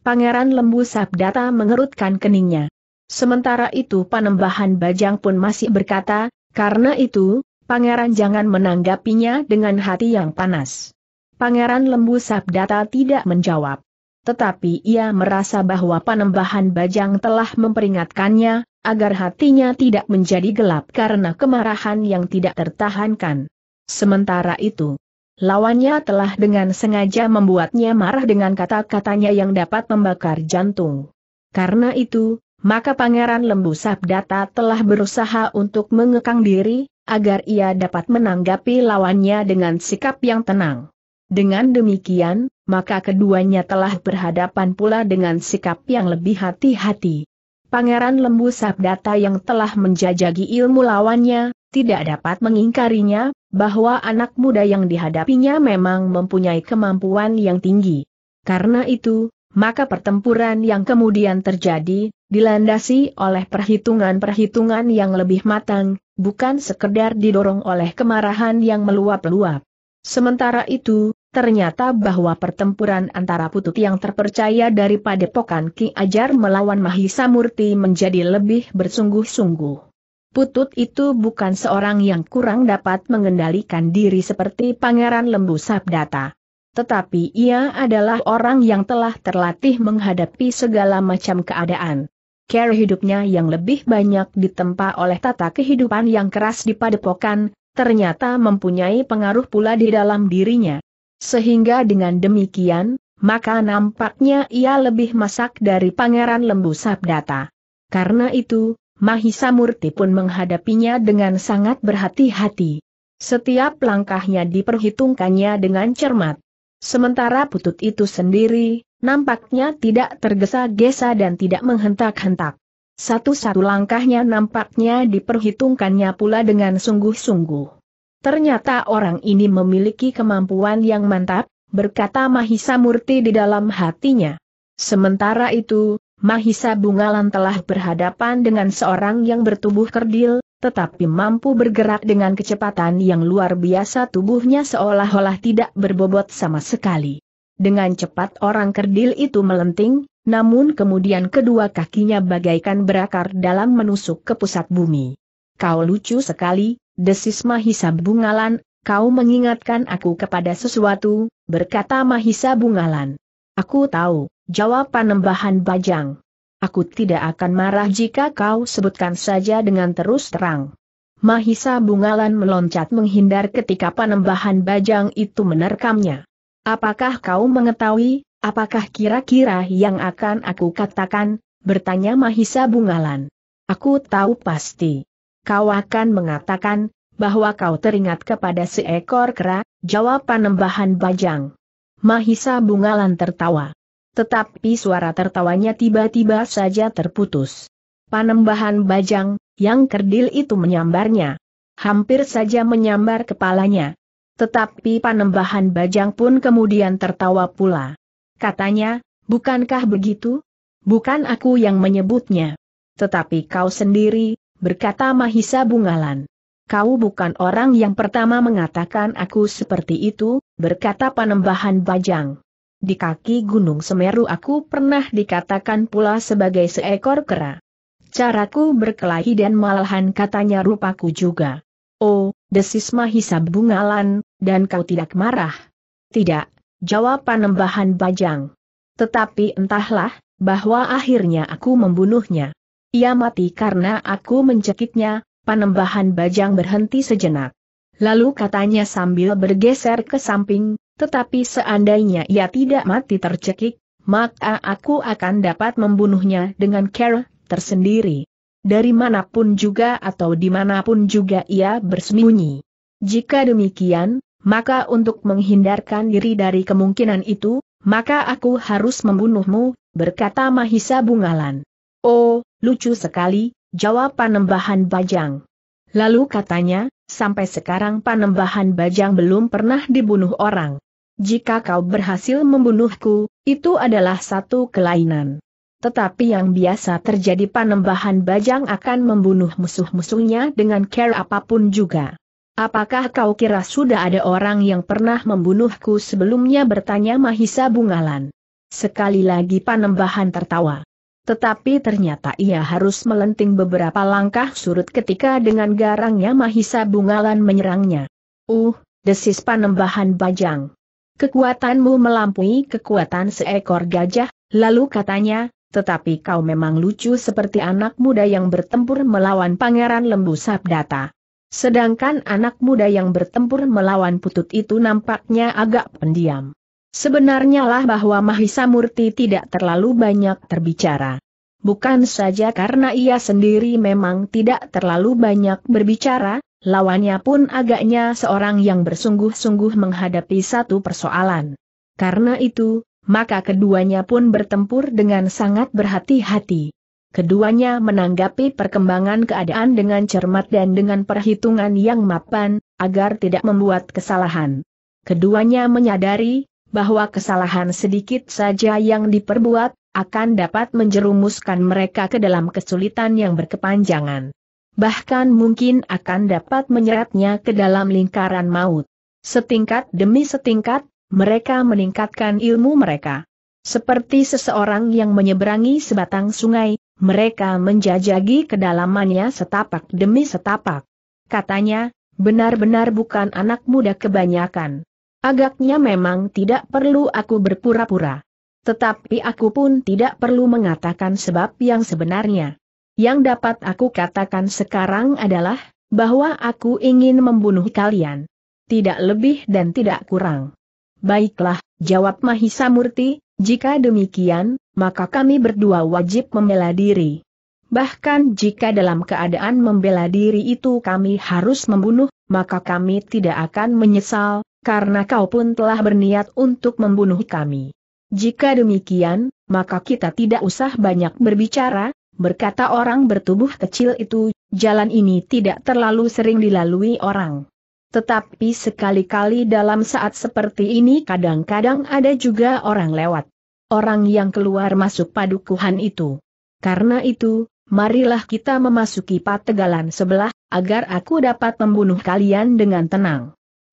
Pangeran Lembu Sabdata mengerutkan keningnya. Sementara itu panembahan Bajang pun masih berkata, karena itu, Pangeran jangan menanggapinya dengan hati yang panas. Pangeran Lembu Sabdata tidak menjawab. Tetapi ia merasa bahwa panembahan Bajang telah memperingatkannya, agar hatinya tidak menjadi gelap karena kemarahan yang tidak tertahankan. Sementara itu, Lawannya telah dengan sengaja membuatnya marah dengan kata-katanya yang dapat membakar jantung. Karena itu, maka Pangeran Lembu Sabdata telah berusaha untuk mengekang diri, agar ia dapat menanggapi lawannya dengan sikap yang tenang. Dengan demikian, maka keduanya telah berhadapan pula dengan sikap yang lebih hati-hati. Pangeran Lembu Sabdata yang telah menjajagi ilmu lawannya, tidak dapat mengingkarinya, bahwa anak muda yang dihadapinya memang mempunyai kemampuan yang tinggi. Karena itu, maka pertempuran yang kemudian terjadi, dilandasi oleh perhitungan-perhitungan yang lebih matang, bukan sekedar didorong oleh kemarahan yang meluap-luap. Sementara itu, ternyata bahwa pertempuran antara putut yang terpercaya daripada Padepokan Ki Ajar melawan Mahisa Murti menjadi lebih bersungguh-sungguh. Putut itu bukan seorang yang kurang dapat mengendalikan diri seperti Pangeran Lembu Sabdata. Tetapi ia adalah orang yang telah terlatih menghadapi segala macam keadaan. Care hidupnya yang lebih banyak ditempa oleh tata kehidupan yang keras di padepokan, ternyata mempunyai pengaruh pula di dalam dirinya. Sehingga dengan demikian, maka nampaknya ia lebih masak dari Pangeran Lembu Sabdata. Karena itu, Mahisa Murti pun menghadapinya dengan sangat berhati-hati. Setiap langkahnya diperhitungkannya dengan cermat. Sementara putut itu sendiri, nampaknya tidak tergesa-gesa dan tidak menghentak-hentak. Satu-satu langkahnya nampaknya diperhitungkannya pula dengan sungguh-sungguh. Ternyata orang ini memiliki kemampuan yang mantap, berkata Mahisa Murti di dalam hatinya. Sementara itu, Mahisa Bungalan telah berhadapan dengan seorang yang bertubuh kerdil, tetapi mampu bergerak dengan kecepatan yang luar biasa tubuhnya seolah-olah tidak berbobot sama sekali. Dengan cepat orang kerdil itu melenting, namun kemudian kedua kakinya bagaikan berakar dalam menusuk ke pusat bumi. Kau lucu sekali, desis Mahisa Bungalan, kau mengingatkan aku kepada sesuatu, berkata Mahisa Bungalan. Aku tahu, Jawab Panembahan Bajang. Aku tidak akan marah jika kau sebutkan saja dengan terus terang. Mahisa Bungalan meloncat menghindar ketika Panembahan Bajang itu menerkamnya. Apakah kau mengetahui, apakah kira-kira yang akan aku katakan, bertanya Mahisa Bungalan. Aku tahu pasti. Kau akan mengatakan, bahwa kau teringat kepada seekor kera, jawab Panembahan Bajang. Mahisa Bungalan tertawa. Tetapi suara tertawanya tiba-tiba saja terputus. Panembahan bajang, yang kerdil itu menyambarnya. Hampir saja menyambar kepalanya. Tetapi panembahan bajang pun kemudian tertawa pula. Katanya, bukankah begitu? Bukan aku yang menyebutnya. Tetapi kau sendiri, berkata Mahisa Bungalan. Kau bukan orang yang pertama mengatakan aku seperti itu, berkata panembahan bajang. Di kaki Gunung Semeru aku pernah dikatakan pula sebagai seekor kera. Caraku berkelahi dan malahan katanya rupaku juga. Oh, desis Mahisa Bungalan, dan kau tidak marah? Tidak, jawab panembahan Bajang. Tetapi entahlah, bahwa akhirnya aku membunuhnya. Ia mati karena aku mencekiknya, panembahan Bajang berhenti sejenak. Lalu katanya sambil bergeser ke samping, tetapi seandainya ia tidak mati tercekik, maka aku akan dapat membunuhnya dengan care tersendiri. Dari manapun juga atau dimanapun juga ia bersembunyi. Jika demikian, maka untuk menghindarkan diri dari kemungkinan itu, maka aku harus membunuhmu, berkata Mahisa Bungalan. Oh, lucu sekali, jawab Panembahan Bajang. Lalu katanya, sampai sekarang Panembahan Bajang belum pernah dibunuh orang. Jika kau berhasil membunuhku, itu adalah satu kelainan. Tetapi yang biasa terjadi panembahan bajang akan membunuh musuh-musuhnya dengan care apapun juga. Apakah kau kira sudah ada orang yang pernah membunuhku sebelumnya bertanya Mahisa Bungalan. Sekali lagi panembahan tertawa. Tetapi ternyata ia harus melenting beberapa langkah surut ketika dengan garangnya Mahisa Bungalan menyerangnya. Uh, desis panembahan bajang. Kekuatanmu melampaui kekuatan seekor gajah, lalu katanya, tetapi kau memang lucu seperti anak muda yang bertempur melawan pangeran lembu sabdata. Sedangkan anak muda yang bertempur melawan putut itu nampaknya agak pendiam. Sebenarnya lah bahwa Mahisa Murti tidak terlalu banyak terbicara. Bukan saja karena ia sendiri memang tidak terlalu banyak berbicara, lawannya pun agaknya seorang yang bersungguh-sungguh menghadapi satu persoalan. Karena itu, maka keduanya pun bertempur dengan sangat berhati-hati. Keduanya menanggapi perkembangan keadaan dengan cermat dan dengan perhitungan yang mapan, agar tidak membuat kesalahan. Keduanya menyadari, bahwa kesalahan sedikit saja yang diperbuat, akan dapat menjerumuskan mereka ke dalam kesulitan yang berkepanjangan bahkan mungkin akan dapat menyeretnya ke dalam lingkaran maut. Setingkat demi setingkat, mereka meningkatkan ilmu mereka. Seperti seseorang yang menyeberangi sebatang sungai, mereka menjajagi kedalamannya setapak demi setapak. Katanya, benar-benar bukan anak muda kebanyakan. Agaknya memang tidak perlu aku berpura-pura. Tetapi aku pun tidak perlu mengatakan sebab yang sebenarnya. Yang dapat aku katakan sekarang adalah, bahwa aku ingin membunuh kalian. Tidak lebih dan tidak kurang. Baiklah, jawab Mahisa Murti, jika demikian, maka kami berdua wajib membela diri. Bahkan jika dalam keadaan membela diri itu kami harus membunuh, maka kami tidak akan menyesal, karena kau pun telah berniat untuk membunuh kami. Jika demikian, maka kita tidak usah banyak berbicara, berkata orang bertubuh kecil itu, jalan ini tidak terlalu sering dilalui orang. Tetapi sekali-kali dalam saat seperti ini kadang-kadang ada juga orang lewat. Orang yang keluar masuk padukuhan itu. Karena itu, marilah kita memasuki pategalan sebelah, agar aku dapat membunuh kalian dengan tenang.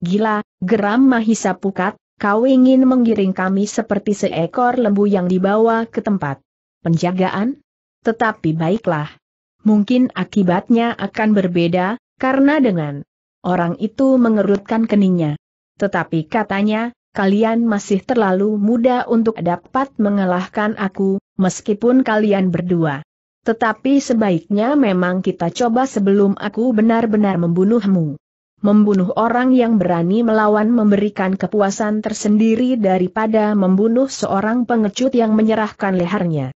Gila, geram Mahisa Pukat, kau ingin menggiring kami seperti seekor lembu yang dibawa ke tempat penjagaan? Tetapi baiklah. Mungkin akibatnya akan berbeda, karena dengan orang itu mengerutkan keningnya. Tetapi katanya, kalian masih terlalu muda untuk dapat mengalahkan aku, meskipun kalian berdua. Tetapi sebaiknya memang kita coba sebelum aku benar-benar membunuhmu. Membunuh orang yang berani melawan memberikan kepuasan tersendiri daripada membunuh seorang pengecut yang menyerahkan lehernya.